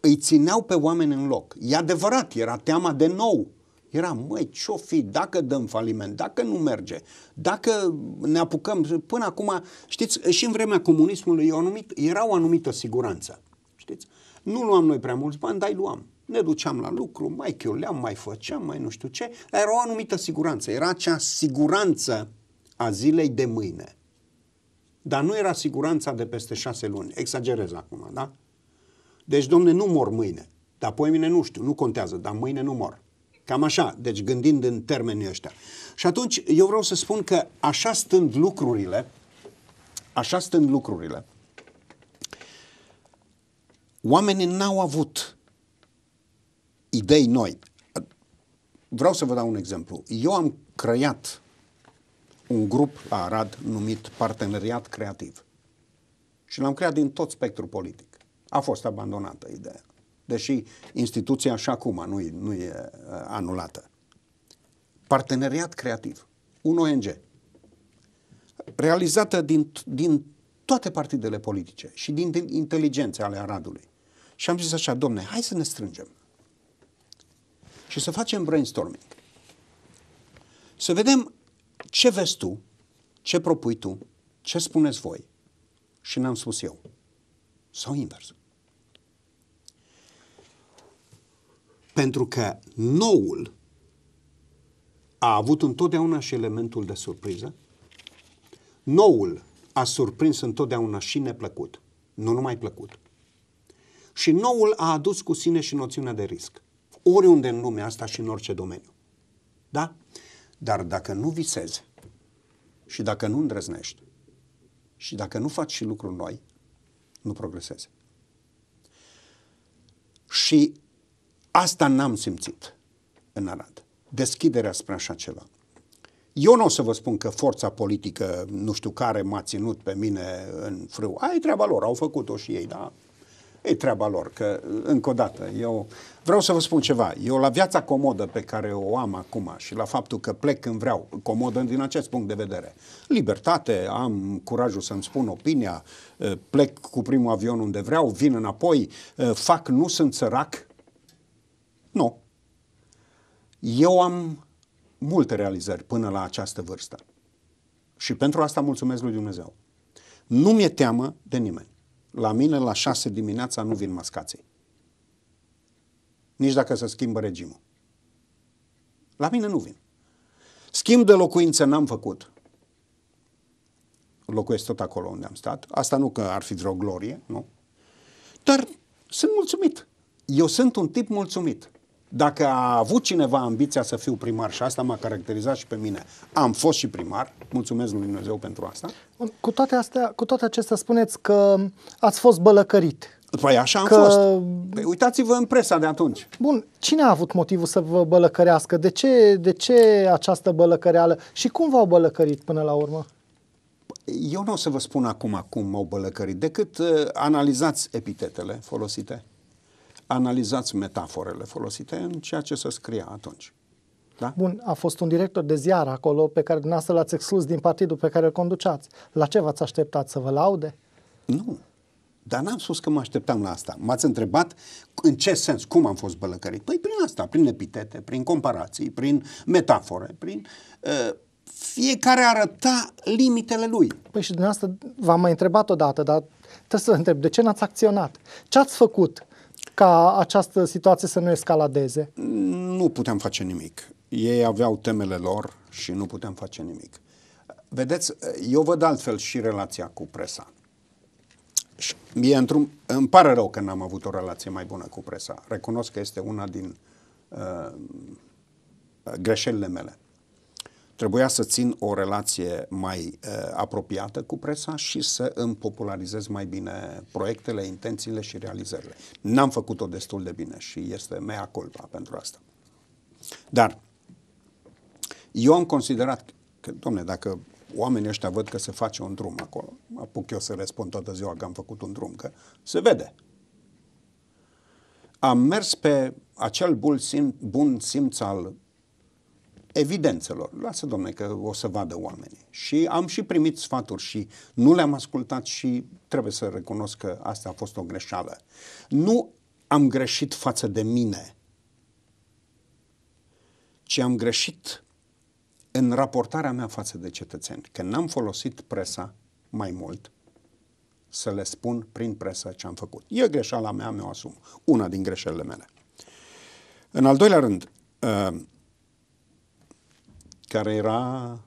îi țineau pe oameni în loc. E adevărat, era teama de nou era, măi, ce-o fi dacă dăm faliment, dacă nu merge, dacă ne apucăm, până acum, știți, și în vremea comunismului eu anumit, era o anumită siguranță, știți? Nu luam noi prea mulți bani, dar îi luam. Ne duceam la lucru, mai chiuleam, mai făceam, mai nu știu ce, era o anumită siguranță, era acea siguranță a zilei de mâine. Dar nu era siguranța de peste șase luni, exagerez acum, da? Deci, domne, nu mor mâine, dar apoi mine nu știu, nu contează, dar mâine nu mor. Cam așa, deci gândind în termenii ăștia. Și atunci eu vreau să spun că așa stând lucrurile, așa stând lucrurile, oamenii n-au avut idei noi. Vreau să vă dau un exemplu. Eu am creat un grup la Arad numit Parteneriat Creativ. Și l-am creat din tot spectrul politic. A fost abandonată ideea deși instituția așa acum nu nu e uh, anulată. Parteneriat creativ, un ONG, realizată din, din toate partidele politice și din, din inteligențe ale Aradului. Și am zis așa, domne, hai să ne strângem și să facem brainstorming. Să vedem ce vezi tu, ce propui tu, ce spuneți voi și n-am spus eu. Sau invers. Pentru că noul a avut întotdeauna și elementul de surpriză. Noul a surprins întotdeauna și neplăcut, nu numai plăcut. Și noul a adus cu sine și noțiunea de risc. Oriunde în lumea asta și în orice domeniu. Da? Dar dacă nu visezi și dacă nu îndrăznești și dacă nu faci și lucruri noi, nu progresezi. Și Asta n-am simțit în Arad. Deschiderea spre așa ceva. Eu nu o să vă spun că forța politică, nu știu care, m-a ținut pe mine în frâu. Aia e treaba lor, au făcut-o și ei, da. e treaba lor, că încă o dată, eu vreau să vă spun ceva, eu la viața comodă pe care o am acum și la faptul că plec când vreau, comodă din acest punct de vedere, libertate, am curajul să-mi spun opinia, eh, plec cu primul avion unde vreau, vin înapoi, eh, fac, nu sunt sărac, nu. Eu am multe realizări până la această vârstă. Și pentru asta mulțumesc lui Dumnezeu. Nu mi-e teamă de nimeni. La mine, la șase dimineața, nu vin mascații. Nici dacă se schimbă regimul. La mine nu vin. Schimb de locuință n-am făcut. Locuiesc tot acolo unde am stat. Asta nu că ar fi vreo glorie, nu? Dar sunt mulțumit. Eu sunt un tip mulțumit. Dacă a avut cineva ambiția să fiu primar și asta m-a caracterizat și pe mine, am fost și primar, mulțumesc lui Dumnezeu pentru asta. Cu toate, astea, cu toate acestea spuneți că ați fost bălăcărit. Păi așa am că... fost. Păi uitați-vă în presa de atunci. Bun, cine a avut motivul să vă bălăcărească? De ce, de ce această bălăcăreală? Și cum v-au bălăcărit până la urmă? Eu nu o să vă spun acum cum m-au bălăcărit, decât uh, analizați epitetele folosite analizați metaforele folosite în ceea ce se scria atunci. Da? Bun, a fost un director de ziar acolo pe care dumneavoastră l-ați exclus din partidul pe care îl conduceați. La ce v-ați așteptat? Să vă laude? Nu. Dar n-am spus că mă așteptam la asta. M-ați întrebat în ce sens, cum am fost bălăcărit. Păi prin asta, prin epitete, prin comparații, prin metafore, prin... Uh, fiecare arăta limitele lui. Păi și dumneavoastră v-am mai întrebat odată, dar trebuie să întreb, de ce n-ați acționat? Ce ați făcut? ca această situație să nu escaladeze? Nu putem face nimic. Ei aveau temele lor și nu putem face nimic. Vedeți, eu văd altfel și relația cu presa. Și mie într-un, îmi pare rău că n-am avut o relație mai bună cu presa. Recunosc că este una din uh, greșelile mele. Trebuia să țin o relație mai uh, apropiată cu presa și să îmi popularizez mai bine proiectele, intențiile și realizările. N-am făcut-o destul de bine și este mea culpa pentru asta. Dar eu am considerat că, domne, dacă oamenii ăștia văd că se face un drum acolo, apuc eu să răspund toată ziua că am făcut un drum, că se vede. Am mers pe acel bun simț, bun simț al evidențelor. Lasă, domne, că o să vadă oamenii. Și am și primit sfaturi și nu le-am ascultat și trebuie să recunosc că asta a fost o greșeală. Nu am greșit față de mine, ci am greșit în raportarea mea față de cetățeni, că n-am folosit presa mai mult să le spun prin presă ce am făcut. E greșeala mea, mi-o asum. Una din greșelile mele. În al doilea rând, ă, care era...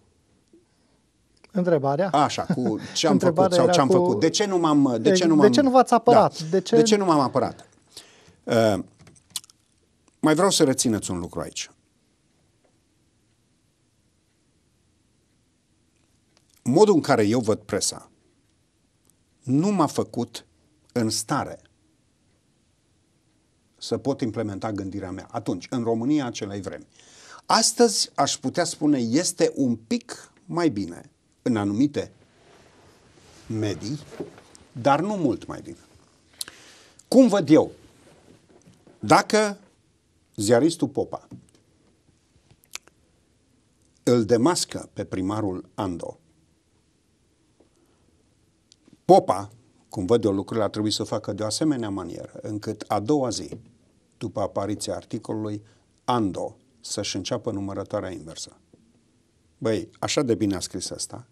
Întrebarea? Așa, cu ce am făcut sau ce am cu... făcut. De ce nu m-am... De, de, ce nu, m-am... de ce nu v-ați da. apărat? Da. De, ce... de ce nu m-am apărat? Uh, mai vreau să rețineți un lucru aici. Modul în care eu văd presa nu m-a făcut în stare să pot implementa gândirea mea. Atunci, în România acelei vremi. Uh, Astăzi, aș putea spune, este un pic mai bine în anumite medii, dar nu mult mai bine. Cum văd eu? Dacă ziaristul Popa îl demască pe primarul Ando, Popa, cum văd eu lucrurile, a trebuit să facă de o asemenea manieră, încât a doua zi, după apariția articolului, Ando să-și înceapă numărătoarea inversă. Băi, așa de bine a scris asta,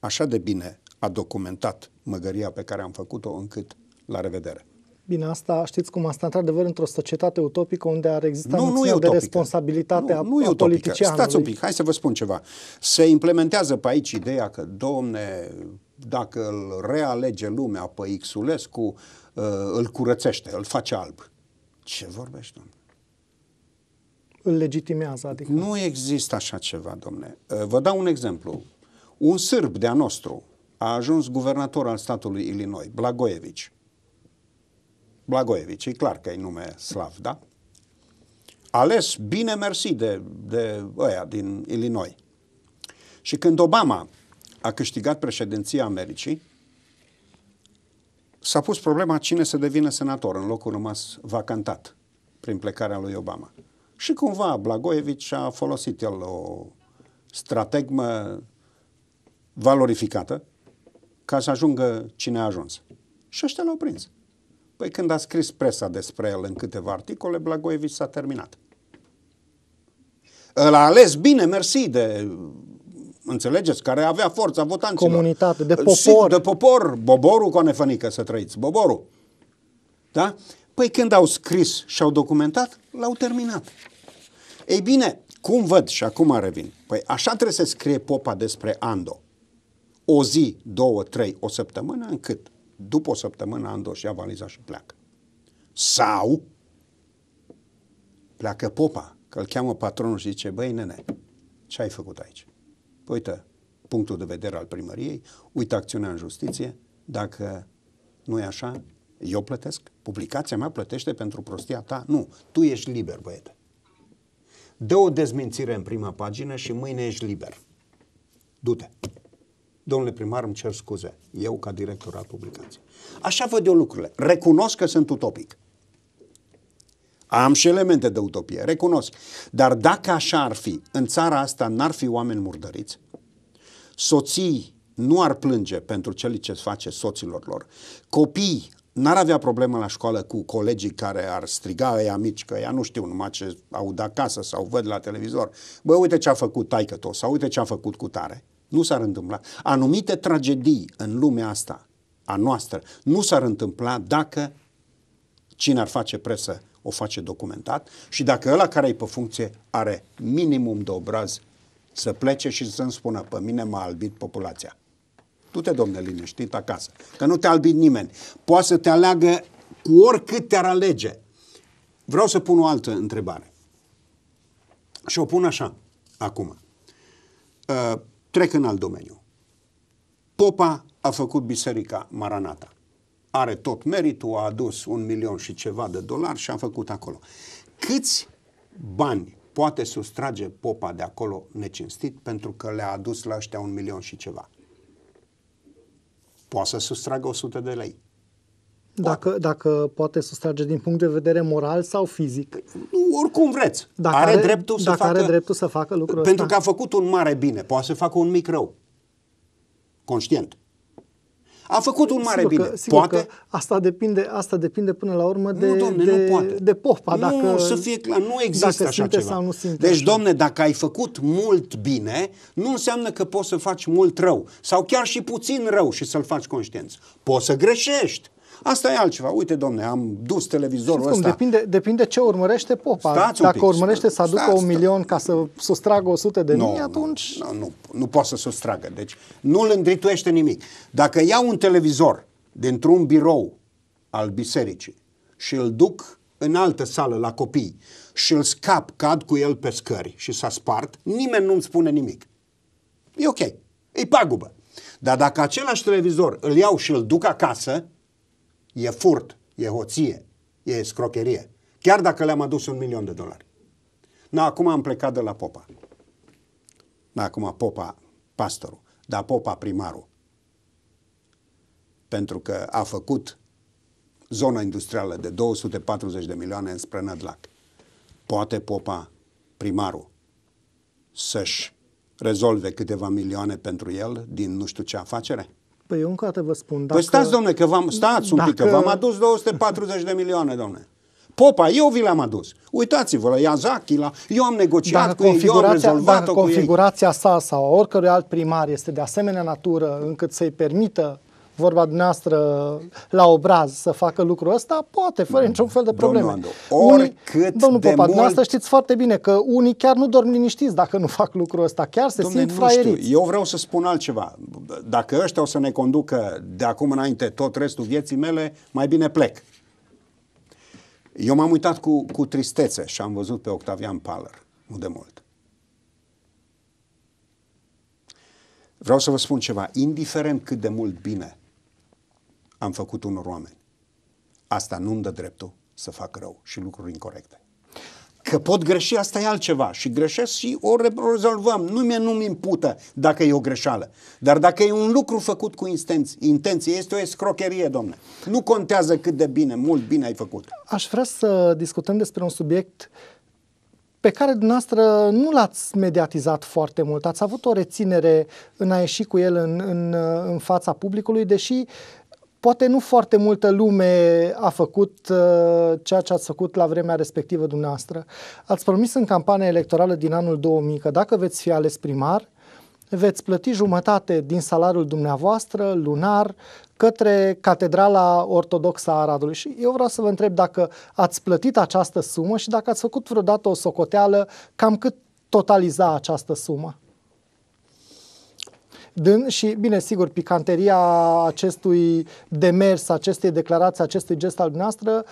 așa de bine a documentat măgăria pe care am făcut-o, încât la revedere. Bine, asta știți cum asta, într-adevăr, într-o societate utopică unde ar exista nu, nu e utopică. de responsabilitate nu, a, nu e a politicianului. Stați un pic, hai să vă spun ceva. Se implementează pe aici ideea că, domne, dacă îl realege lumea pe Xulescu, uh, îl curățește, îl face alb. Ce vorbești, domne? îl legitimează. Adică... Nu există așa ceva, domne. Uh, vă dau un exemplu. Un sârb de-a nostru a ajuns guvernator al statului Illinois, Blagoevici. Blagoevici, e clar că e nume slav, da? Ales bine mersi de, de ăia din Illinois. Și când Obama a câștigat președinția Americii, s-a pus problema cine să devină senator în locul rămas vacantat prin plecarea lui Obama. Și cumva Blagoevici a folosit el o strategmă valorificată ca să ajungă cine a ajuns. Și ăștia l-au prins. Păi când a scris presa despre el în câteva articole, Blagoevici s-a terminat. Îl a ales bine, mersi, de înțelegeți, care avea forța votanților. Comunitate, de popor. Sim, de popor, boborul cu anefănică, să trăiți, boborul. Da? Păi când au scris și au documentat, l-au terminat. Ei bine, cum văd și acum revin? Păi așa trebuie să scrie popa despre Ando. O zi, două, trei, o săptămână, încât după o săptămână Ando și ia valiza și pleacă. Sau pleacă popa, că îl cheamă patronul și zice, băi nene, ce ai făcut aici? Păi uite, punctul de vedere al primăriei, uite acțiunea în justiție, dacă nu e așa, eu plătesc? Publicația mea plătește pentru prostia ta? Nu. Tu ești liber, băiete. Dă o dezmințire în prima pagină și mâine ești liber. Du-te. Domnule primar, îmi cer scuze. Eu, ca director al publicației. Așa văd eu lucrurile. Recunosc că sunt utopic. Am și elemente de utopie, recunosc. Dar dacă așa ar fi, în țara asta n-ar fi oameni murdăriți, soții nu ar plânge pentru cel ce face soților lor, copii n-ar avea problemă la școală cu colegii care ar striga ei amici că ea nu știu numai ce aud acasă sau văd la televizor. Bă, uite ce a făcut taică tot sau uite ce a făcut cu tare. Nu s-ar întâmpla. Anumite tragedii în lumea asta, a noastră, nu s-ar întâmpla dacă cine ar face presă o face documentat și dacă ăla care e pe funcție are minimum de obraz să plece și să-mi spună pe mine m-a albit populația. Tu te domnule, liniștit acasă, că nu te albi nimeni. Poate să te aleagă cu oricât te-ar alege. Vreau să pun o altă întrebare. Și o pun așa, acum. Uh, trec în alt domeniu. Popa a făcut biserica Maranata. Are tot meritul, a adus un milion și ceva de dolari și a făcut acolo. Câți bani poate sustrage popa de acolo necinstit pentru că le-a adus la ăștia un milion și ceva? poate să sustragă 100 de lei. Dacă, dacă poate sustrage din punct de vedere moral sau fizic. Păi, oricum vreți. Dacă are, are, dreptul, dacă să facă, are dreptul să facă lucrul Pentru ăsta. că a făcut un mare bine, poate să facă un mic rău. Conștient. A făcut un mare sigur bine. sigur poate? Că asta, depinde, asta depinde până la urmă de, nu, domne, de, nu poate. de popa. Nu, dacă, să fie clar, nu există dacă așa ceva. Sau nu simte deci, așa. domne, dacă ai făcut mult bine, nu înseamnă că poți să faci mult rău. Sau chiar și puțin rău și să-l faci conștienți. Poți să greșești. Asta e altceva. Uite, domne, am dus televizorul Știți ăsta. Cum, depinde, depinde ce urmărește Popa. Stați Dacă pic, urmărește să aducă stați, un milion ca să sustragă 100 de no, mii, atunci... Nu, nu, nu, nu poate să sustragă. Deci nu îl îndrituiește nimic. Dacă iau un televizor dintr-un birou al bisericii și îl duc în altă sală la copii și îl scap, cad cu el pe scări și s-a spart, nimeni nu-mi spune nimic. E ok, e pagubă. Dar dacă același televizor îl iau și îl duc acasă, e furt, e hoție, e scrocherie. Chiar dacă le-am adus un milion de dolari. Na, acum am plecat de la popa. Na, acum popa, pastorul, dar popa primarul. Pentru că a făcut zona industrială de 240 de milioane înspre Nădlac. Poate popa primarul să-și rezolve câteva milioane pentru el din nu știu ce afacere? Păi eu încă vă spun. Păi dacă... Păi stați, domne, că v-am, stați un dacă... pic, că v-am adus 240 de milioane, domne. Popa, eu vi le-am adus. Uitați-vă la Yazaki, la... eu am negociat dacă cu ei, eu am rezolvat-o cu configurația ei. sa sau oricărui alt primar este de asemenea natură încât să-i permită vorba dumneavoastră la obraz să facă lucrul ăsta, poate, fără da. niciun fel de probleme. Domnul Andu, oricât unii, domnul de Popa, mult... asta știți foarte bine că unii chiar nu dorm liniștiți dacă nu fac lucrul ăsta, chiar se Domne, simt fraieriți. Știu. Eu vreau să spun altceva. Dacă ăștia o să ne conducă de acum înainte tot restul vieții mele, mai bine plec. Eu m-am uitat cu, cu tristețe și am văzut pe Octavian Paller, nu de mult. Vreau să vă spun ceva, indiferent cât de mult bine am făcut unor oameni. Asta nu-mi dă dreptul să fac rău și lucruri incorrecte. Că pot greși, asta e altceva și greșesc și o rezolvăm. Nu mi nu-mi impută dacă e o greșeală. Dar dacă e un lucru făcut cu intenție, intenție este o escrocherie, domne. Nu contează cât de bine, mult bine ai făcut. Aș vrea să discutăm despre un subiect pe care dumneavoastră nu l-ați mediatizat foarte mult, ați avut o reținere în a ieși cu el în, în, în fața publicului, deși poate nu foarte multă lume a făcut uh, ceea ce ați făcut la vremea respectivă dumneavoastră. Ați promis în campania electorală din anul 2000 că dacă veți fi ales primar, veți plăti jumătate din salariul dumneavoastră lunar către Catedrala Ortodoxă a Aradului. Și eu vreau să vă întreb dacă ați plătit această sumă și dacă ați făcut vreodată o socoteală, cam cât totaliza această sumă? dân și, bine, sigur, picanteria acestui demers, acestei declarații, acestui gest al dumneavoastră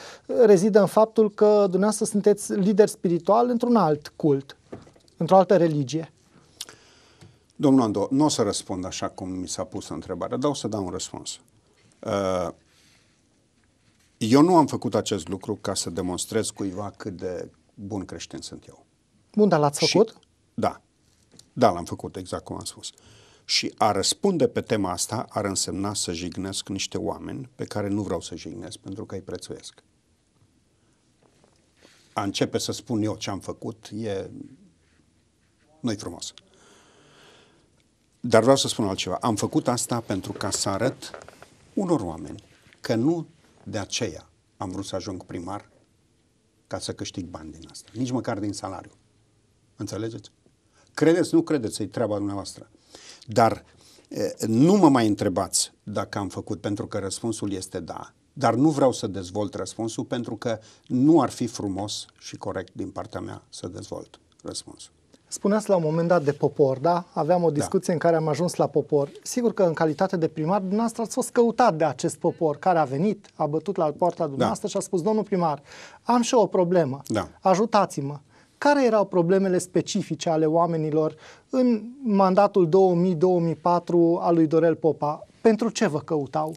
rezidă în faptul că dumneavoastră sunteți lider spiritual într-un alt cult, într-o altă religie. Domnul Ando, nu o să răspund așa cum mi s-a pus întrebarea, dar o să dau un răspuns. Uh, eu nu am făcut acest lucru ca să demonstrez cuiva cât de bun creștin sunt eu. Bun, dar l-ați făcut? Și, da. Da, l-am făcut, exact cum am spus. Uh, și a răspunde pe tema asta ar însemna să jignesc niște oameni pe care nu vreau să jignesc pentru că îi prețuiesc. A începe să spun eu ce am făcut e... nu-i frumos. Dar vreau să spun altceva. Am făcut asta pentru ca să arăt unor oameni că nu de aceea am vrut să ajung primar ca să câștig bani din asta. Nici măcar din salariu. Înțelegeți? Credeți, nu credeți, e treaba dumneavoastră. Dar nu mă mai întrebați dacă am făcut, pentru că răspunsul este da. Dar nu vreau să dezvolt răspunsul pentru că nu ar fi frumos și corect din partea mea să dezvolt răspunsul. Spuneați la un moment dat de popor, da? Aveam o da. discuție da. în care am ajuns la popor. Sigur că în calitate de primar, dumneavoastră ați fost căutat de acest popor care a venit, a bătut la poarta da. dumneavoastră da. și a spus, domnul primar, am și eu o problemă, da. ajutați-mă care erau problemele specifice ale oamenilor în mandatul 2000-2004 al lui Dorel Popa? Pentru ce vă căutau?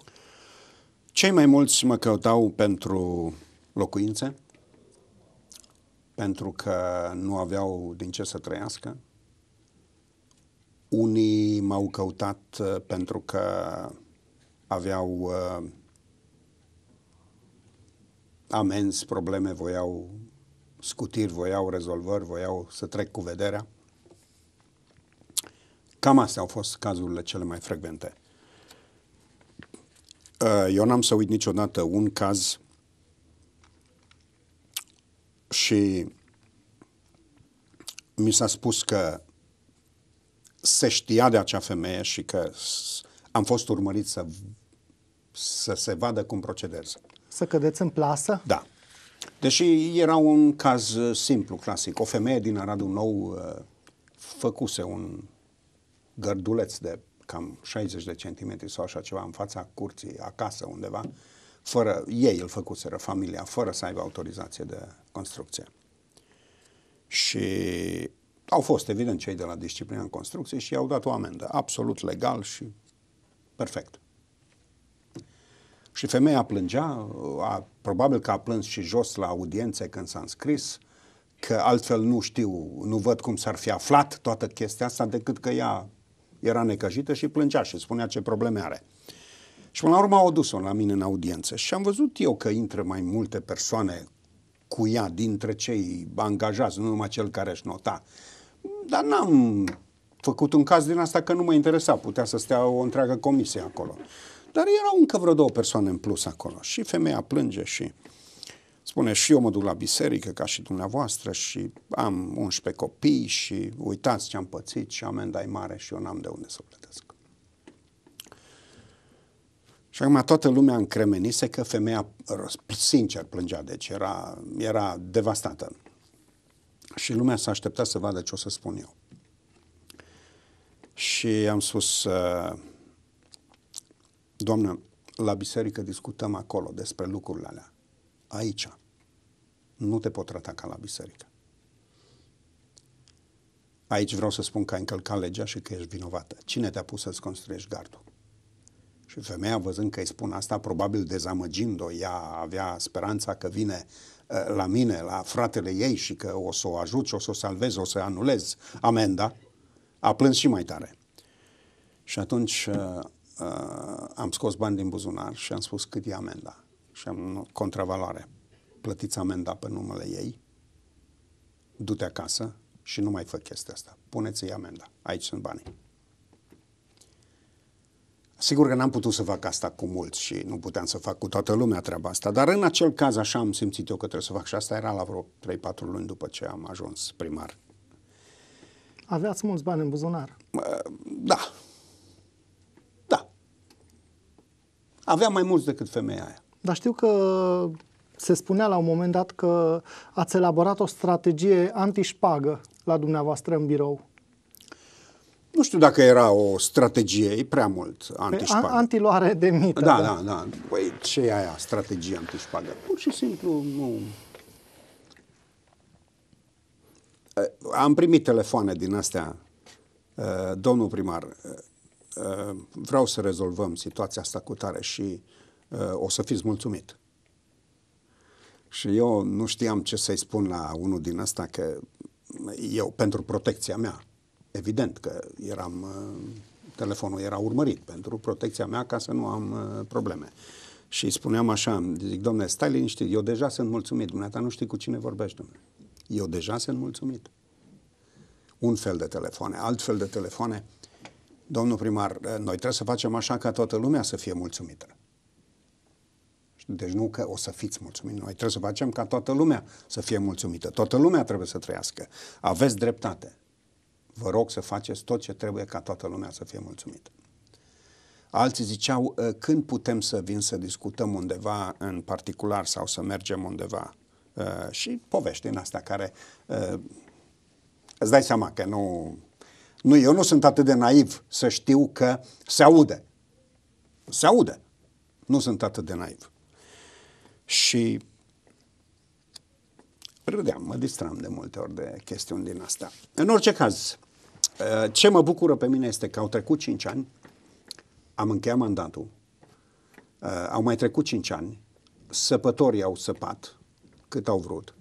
Cei mai mulți mă căutau pentru locuințe, pentru că nu aveau din ce să trăiască. Unii m-au căutat uh, pentru că aveau uh, amenzi, probleme, voiau scutiri, voiau rezolvări, voiau să trec cu vederea. Cam astea au fost cazurile cele mai frecvente. Uh, eu n-am să uit niciodată un caz și mi s-a spus că se știa de acea femeie și că am fost urmărit să, să se vadă cum procedez. Să cădeți în plasă? Da. Deși era un caz uh, simplu, clasic. O femeie din Aradul Nou uh, făcuse un gărduleț de cam 60 de centimetri sau așa ceva în fața curții, acasă undeva, fără, ei îl făcuseră, familia, fără să aibă autorizație de construcție. Și au fost, evident, cei de la disciplina în construcție și i-au dat o amendă, absolut legal și perfect. Și femeia plângea, a, probabil că a plâns și jos la audiențe când s-a înscris, că altfel nu știu, nu văd cum s-ar fi aflat toată chestia asta decât că ea era necăjită și plângea și spunea ce probleme are. Și până la urmă au dus-o la mine în audiență și am văzut eu că intră mai multe persoane cu ea dintre cei angajați, nu numai cel care își nota. Dar n-am făcut un caz din asta că nu mă interesa, putea să stea o întreagă comisie acolo. Dar erau încă vreo două persoane în plus acolo și femeia plânge și spune și eu mă duc la biserică ca și dumneavoastră și am 11 copii și uitați ce am pățit și amenda e mare și eu n-am de unde să plătesc. Și acum toată lumea încremenise că femeia sincer plângea, deci era, era devastată. Și lumea s-a așteptat să vadă ce o să spun eu. Și am spus, uh, Doamnă, la biserică discutăm acolo despre lucrurile alea. Aici nu te pot trata ca la biserică. Aici vreau să spun că ai încălcat legea și că ești vinovată. Cine te-a pus să-ți construiești gardul? Și femeia, văzând că îi spun asta, probabil dezamăgind-o, ea avea speranța că vine uh, la mine, la fratele ei și că o să o ajut și o să o salvez, o să anulez amenda, a plâns și mai tare. Și atunci uh, uh, am scos bani din buzunar și am spus cât e amenda. Și am contravaloare. Plătiți amenda pe numele ei, du-te acasă și nu mai fă chestia asta. Puneți-i amenda. Aici sunt banii. Sigur că n-am putut să fac asta cu mulți și nu puteam să fac cu toată lumea treaba asta, dar în acel caz așa am simțit eu că trebuie să fac și asta era la vreo 3-4 luni după ce am ajuns primar. Aveați mulți bani în buzunar. Uh, da, avea mai mulți decât femeia aia. Dar știu că se spunea la un moment dat că ați elaborat o strategie antișpagă la dumneavoastră în birou. Nu știu dacă era o strategie, e prea mult antișpagă. Păi, Antiloare de mită. Da, da, da. da. Păi ce e aia, strategie antișpagă? Pur și simplu nu... Eh, am primit telefoane din astea, eh, domnul primar, eh, Eh, vreau să rezolvăm situația asta cu tare și eh, o să fiți mulțumit. Și eu nu știam ce să-i spun la unul din ăsta că eu, pentru protecția mea, evident că eram, eh, telefonul era urmărit pentru protecția mea ca să nu am probleme. Și spuneam așa, zic, domne, stai liniștit, eu deja sunt mulțumit, dumneata nu știi cu cine vorbești, domne. Eu deja sunt mulțumit. Un fel de telefoane, alt fel de telefoane, domnul primar, eh, noi trebuie să facem așa ca toată lumea să fie mulțumită. Deci nu că o să fiți mulțumiți, noi trebuie să facem ca toată lumea să fie mulțumită. Toată lumea trebuie să trăiască. Aveți dreptate. Vă rog să faceți tot ce trebuie ca toată lumea să fie mulțumită. Alții ziceau, eh, când putem să vin să discutăm undeva în particular sau să mergem undeva? Eh, și povești din astea care îți dai seama că nu nu, eu nu sunt atât de naiv să știu că se aude. Se aude. Nu sunt atât de naiv. Și râdeam, mă distram de multe ori de chestiuni din asta. În orice caz, eh, ce mă bucură pe mine este că au trecut 5 ani, am încheiat mandatul, eh, au mai trecut 5 ani, săpătorii au săpat cât au vrut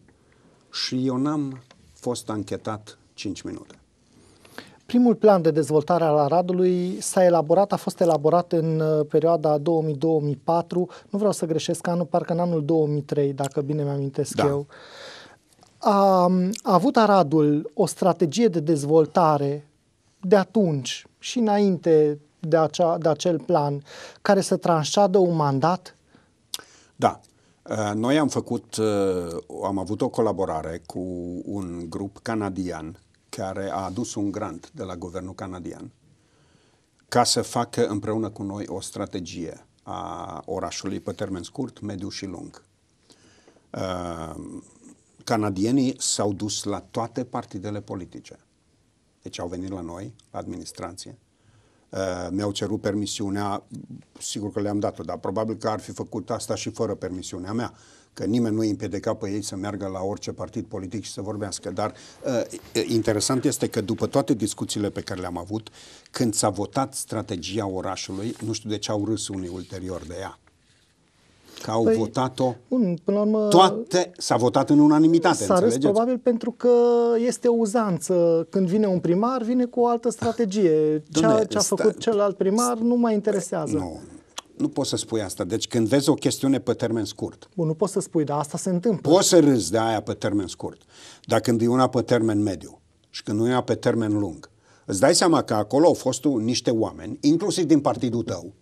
și eu n-am fost anchetat 5 minute. Primul plan de dezvoltare al Aradului s-a elaborat, a fost elaborat în uh, perioada 2000-2004, nu vreau să greșesc anul, parcă în anul 2003, dacă bine mi-amintesc da. eu. A, a avut Aradul o strategie de dezvoltare de atunci și înainte de, acea, de acel plan, care să tranșadă un mandat? Da. Uh, noi am făcut, uh, am avut o colaborare cu un grup canadian care a adus un grant de la guvernul canadian ca să facă împreună cu noi o strategie a orașului pe termen scurt, mediu și lung. Uh, canadienii s-au dus la toate partidele politice. Deci au venit la noi, la administrație. Uh, mi-au cerut permisiunea, sigur că le-am dat-o, dar probabil că ar fi făcut asta și fără permisiunea mea că nimeni nu îi împiedica pe ei să meargă la orice partid politic și să vorbească. Dar uh, uh, interesant este că după toate discuțiile pe care le-am avut, când s-a votat strategia orașului, nu știu de ce au râs unii ulterior de ea că au păi, votat-o. Bun, până la urmă, toate s-a votat în unanimitate. S-a râs probabil pentru că este o uzanță. Când vine un primar, vine cu o altă strategie. Cea, ce a făcut sta, primar nu mai interesează. Nu, nu poți să spui asta. Deci când vezi o chestiune pe termen scurt. Bun, nu poți să spui, dar asta se întâmplă. Poți să râzi de aia pe termen scurt, dar când e una pe termen mediu și când nu e una pe termen lung. Îți dai seama că acolo au fost niște oameni, inclusiv din partidul tău,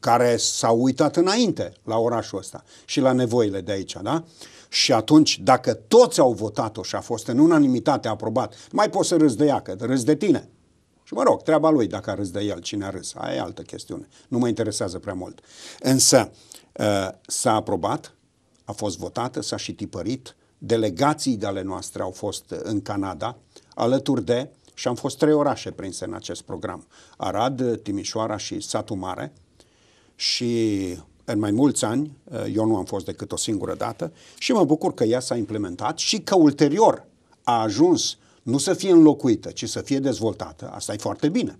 care s-au uitat înainte la orașul ăsta și la nevoile de aici, da? Și atunci, dacă toți au votat-o și a fost în unanimitate aprobat, mai poți să râzi de ea, că râzi de tine. Și mă rog, treaba lui dacă a râs de el, cine a râs, aia e altă chestiune. Nu mă interesează prea mult. Însă uh, s-a aprobat, a fost votată, s-a și tipărit, delegații de ale noastre au fost uh, în Canada, alături de, și am fost trei orașe prinse în acest program, Arad, Timișoara și Satu Mare, și în mai mulți ani, uh, eu nu am fost decât o singură dată, și mă bucur că ea s-a implementat și că ulterior a ajuns nu să fie înlocuită, ci să fie dezvoltată, asta e foarte bine.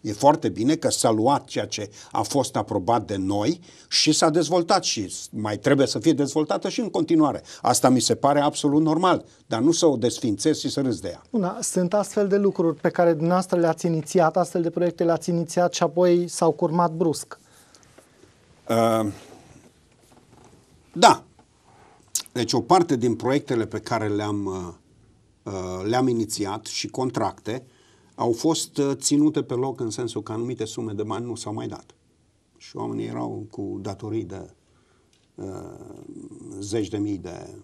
E foarte bine că s-a luat ceea ce a fost aprobat de noi și s-a dezvoltat și mai trebuie să fie dezvoltată și în continuare. Asta mi se pare absolut normal, dar nu să o desfințez și să râzi de ea. Una, sunt astfel de lucruri pe care dumneavoastră le-ați inițiat, astfel de proiecte le-ați inițiat și apoi s-au curmat brusc. Uh, da. Deci o parte din proiectele pe care le-am uh, Uh, le-am inițiat și contracte au fost uh, ținute pe loc în sensul că anumite sume de bani nu s-au mai dat. Și oamenii erau cu datorii de uh, zeci de mii de,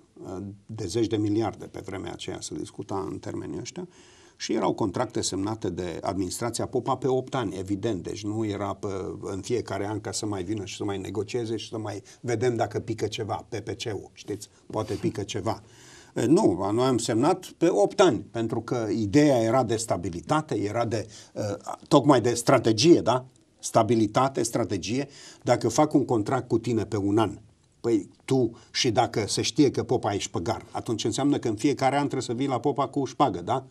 de zeci de miliarde pe vremea aceea să discuta în termenii ăștia și erau contracte semnate de administrația Popa pe 8 ani, evident, deci nu era pe, în fiecare an ca să mai vină și să mai negocieze și să mai vedem dacă pică ceva, PPC-ul, știți, poate pică ceva. Nu, noi am semnat pe 8 ani, pentru că ideea era de stabilitate, era de tocmai de strategie, da? Stabilitate, strategie. Dacă fac un contract cu tine pe un an, Păi tu și dacă se știe că popa e șpăgar, atunci înseamnă că în fiecare an trebuie să vii la popa cu șpagă, da?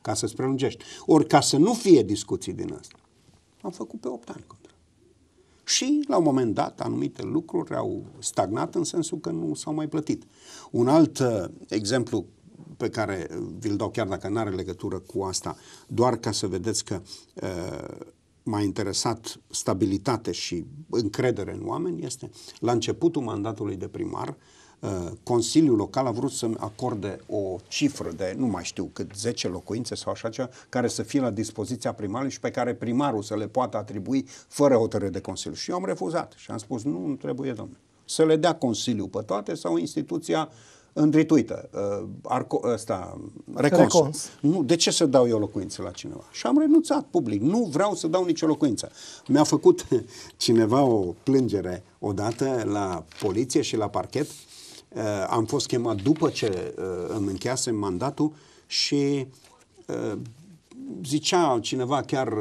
Ca să-ți prelungești. Ori ca să nu fie discuții din asta. Am făcut pe 8 ani. Și, la un moment dat, anumite lucruri au stagnat în sensul că nu s-au mai plătit. Un alt uh, exemplu pe care vi-l dau chiar dacă nu are legătură cu asta, doar ca să vedeți că uh, m-a interesat stabilitate și încredere în oameni, este la începutul mandatului de primar, Uh, Consiliul Local a vrut să-mi acorde o cifră de, nu mai știu cât, 10 locuințe sau așa ceva, care să fie la dispoziția primarului și pe care primarul să le poată atribui fără hotărâre de Consiliu. Și eu am refuzat și am spus, nu, nu trebuie, domnule. Să le dea Consiliu pe toate sau instituția îndrituită, uh, arco, ăsta, recons. recons. Nu, de ce să dau eu locuință la cineva? Și am renunțat public. Nu vreau să dau nicio locuință. Mi-a făcut cineva o plângere odată la poliție și la parchet Uh, am fost chemat după ce uh, îmi încheasem mandatul și uh, zicea cineva chiar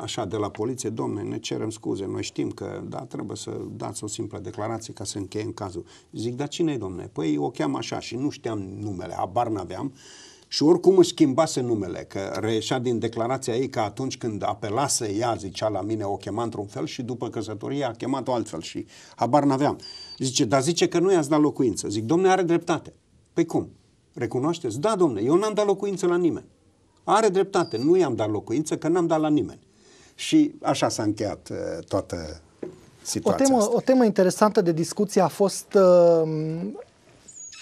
așa de la poliție, domne, ne cerem scuze, noi știm că da, trebuie să dați o simplă declarație ca să încheiem cazul. Zic, dar cine e domne? Păi o cheam așa și nu știam numele, abar n-aveam și oricum își schimbase numele, că reieșea din declarația ei că atunci când apelase ea, zicea la mine, o chema într-un fel și după căsătorie a chemat-o altfel și habar n-aveam. Zice, dar zice că nu i-ați dat locuință. Zic, domne, are dreptate. Păi cum? Recunoașteți? Da, domne, eu n-am dat locuință la nimeni. Are dreptate, nu i-am dat locuință, că n-am dat la nimeni. Și așa s-a încheiat uh, toată situația o temă, asta. O temă interesantă de discuție a fost uh,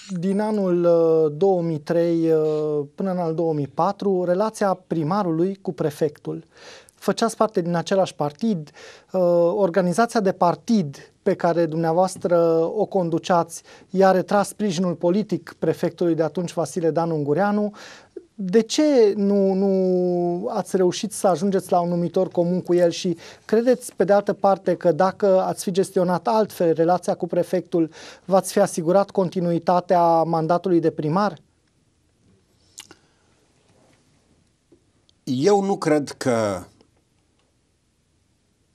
din anul 2003 uh, uh, până în anul 2004 relația primarului cu prefectul. Făceați parte din același partid, uh, organizația de partid pe care dumneavoastră o conduceați i-a retras sprijinul politic prefectului de atunci Vasile Dan Ungureanu, de ce nu, nu ați reușit să ajungeți la un numitor comun cu el și credeți, pe de altă parte, că dacă ați fi gestionat altfel relația cu prefectul, v-ați fi asigurat continuitatea mandatului de primar? Eu nu cred că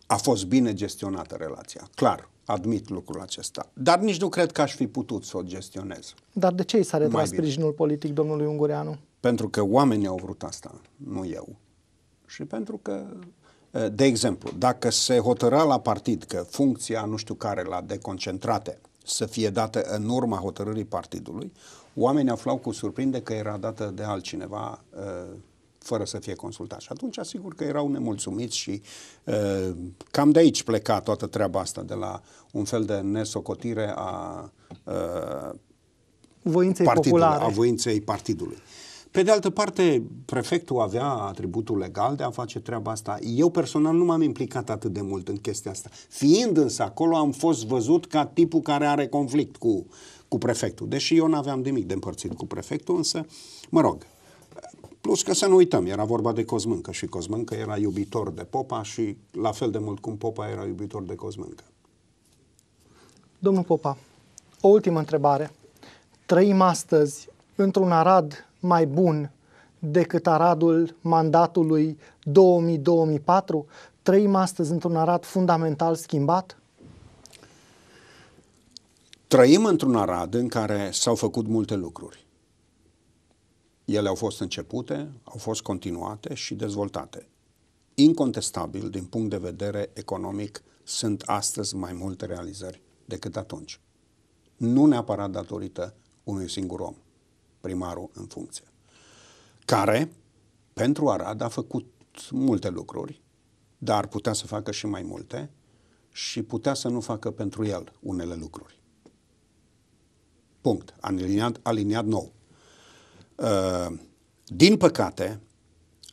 a fost bine gestionată relația, clar admit lucrul acesta. Dar nici nu cred că aș fi putut să o gestionez. Dar de ce i s-a retras sprijinul politic domnului Ungureanu? Pentru că oamenii au vrut asta, nu eu. Și pentru că, de exemplu, dacă se hotăra la partid că funcția nu știu care la deconcentrate să fie dată în urma hotărârii partidului, oamenii aflau cu surprinde că era dată de altcineva fără să fie consultat. Și atunci, asigur că erau nemulțumiți și cam de aici pleca toată treaba asta, de la un fel de nesocotire a voinței populare. A voinței partidului. Pe de altă parte, prefectul avea atributul legal de a face treaba asta. Eu personal nu m-am implicat atât de mult în chestia asta. Fiind însă acolo, am fost văzut ca tipul care are conflict cu, cu prefectul. Deși eu nu aveam nimic de împărțit cu prefectul, însă, mă rog, Plus că să nu uităm, era vorba de Cosmâncă și Cosmâncă era iubitor de Popa și la fel de mult cum Popa era iubitor de Cosmâncă. Domnul Popa, o ultimă întrebare. Trăim astăzi într-un Arad mai bun decât Aradul mandatului 2000-2004? Trăim astăzi într-un Arad fundamental schimbat? Trăim într-un Arad în care s-au făcut multe lucruri. Ele au fost începute, au fost continuate și dezvoltate. Incontestabil, din punct de vedere economic, sunt astăzi mai multe realizări decât atunci. Nu neapărat datorită unui singur om, primarul în funcție, care pentru Arad a făcut multe lucruri, dar putea să facă și mai multe și putea să nu facă pentru el unele lucruri. Punct. Aliniat, aliniat nou. Uh, din păcate,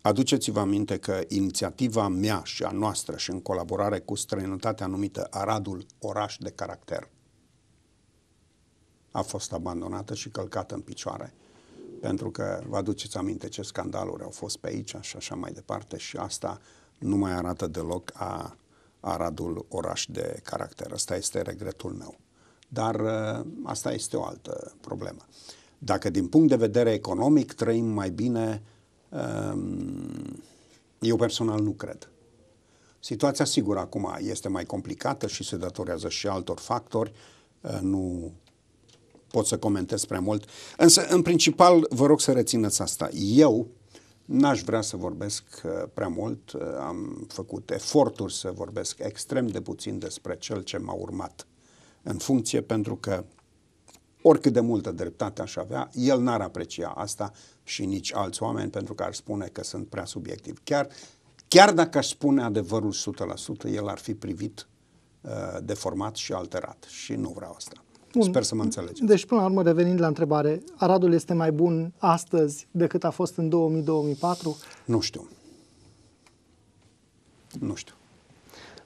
aduceți-vă aminte că inițiativa mea și a noastră și în colaborare cu străinătatea numită Aradul Oraș de Caracter a fost abandonată și călcată în picioare. Pentru că vă aduceți aminte ce scandaluri au fost pe aici și așa mai departe și asta nu mai arată deloc a Aradul oraș de caracter. Asta este regretul meu. Dar ă, asta este o altă problemă. Dacă din punct de vedere economic trăim mai bine, ă, eu personal nu cred. Situația, sigur, acum este mai complicată și se datorează și altor factori, ă, nu pot să comentez prea mult, însă în principal vă rog să rețineți asta. Eu n-aș vrea să vorbesc uh, prea mult, uh, am făcut eforturi să vorbesc extrem de puțin despre cel ce m-a urmat în funcție, pentru că oricât de multă dreptate aș avea, el n-ar aprecia asta și nici alți oameni, pentru că ar spune că sunt prea subiectiv. Chiar, chiar dacă aș spune adevărul 100%, el ar fi privit uh, deformat și alterat și nu vreau asta. Bun. Sper să mă înțelegeți. Deci, până la urmă, revenind la întrebare, Aradul este mai bun astăzi decât a fost în 2000-2004? Nu știu. Nu știu.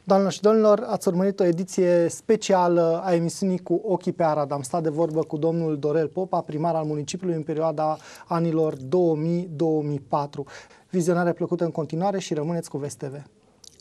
Doamnelor și domnilor, ați urmărit o ediție specială a emisiunii cu ochii pe Arad. Am stat de vorbă cu domnul Dorel Popa, primar al municipiului în perioada anilor 2000-2004. Vizionare plăcută în continuare și rămâneți cu Vestv.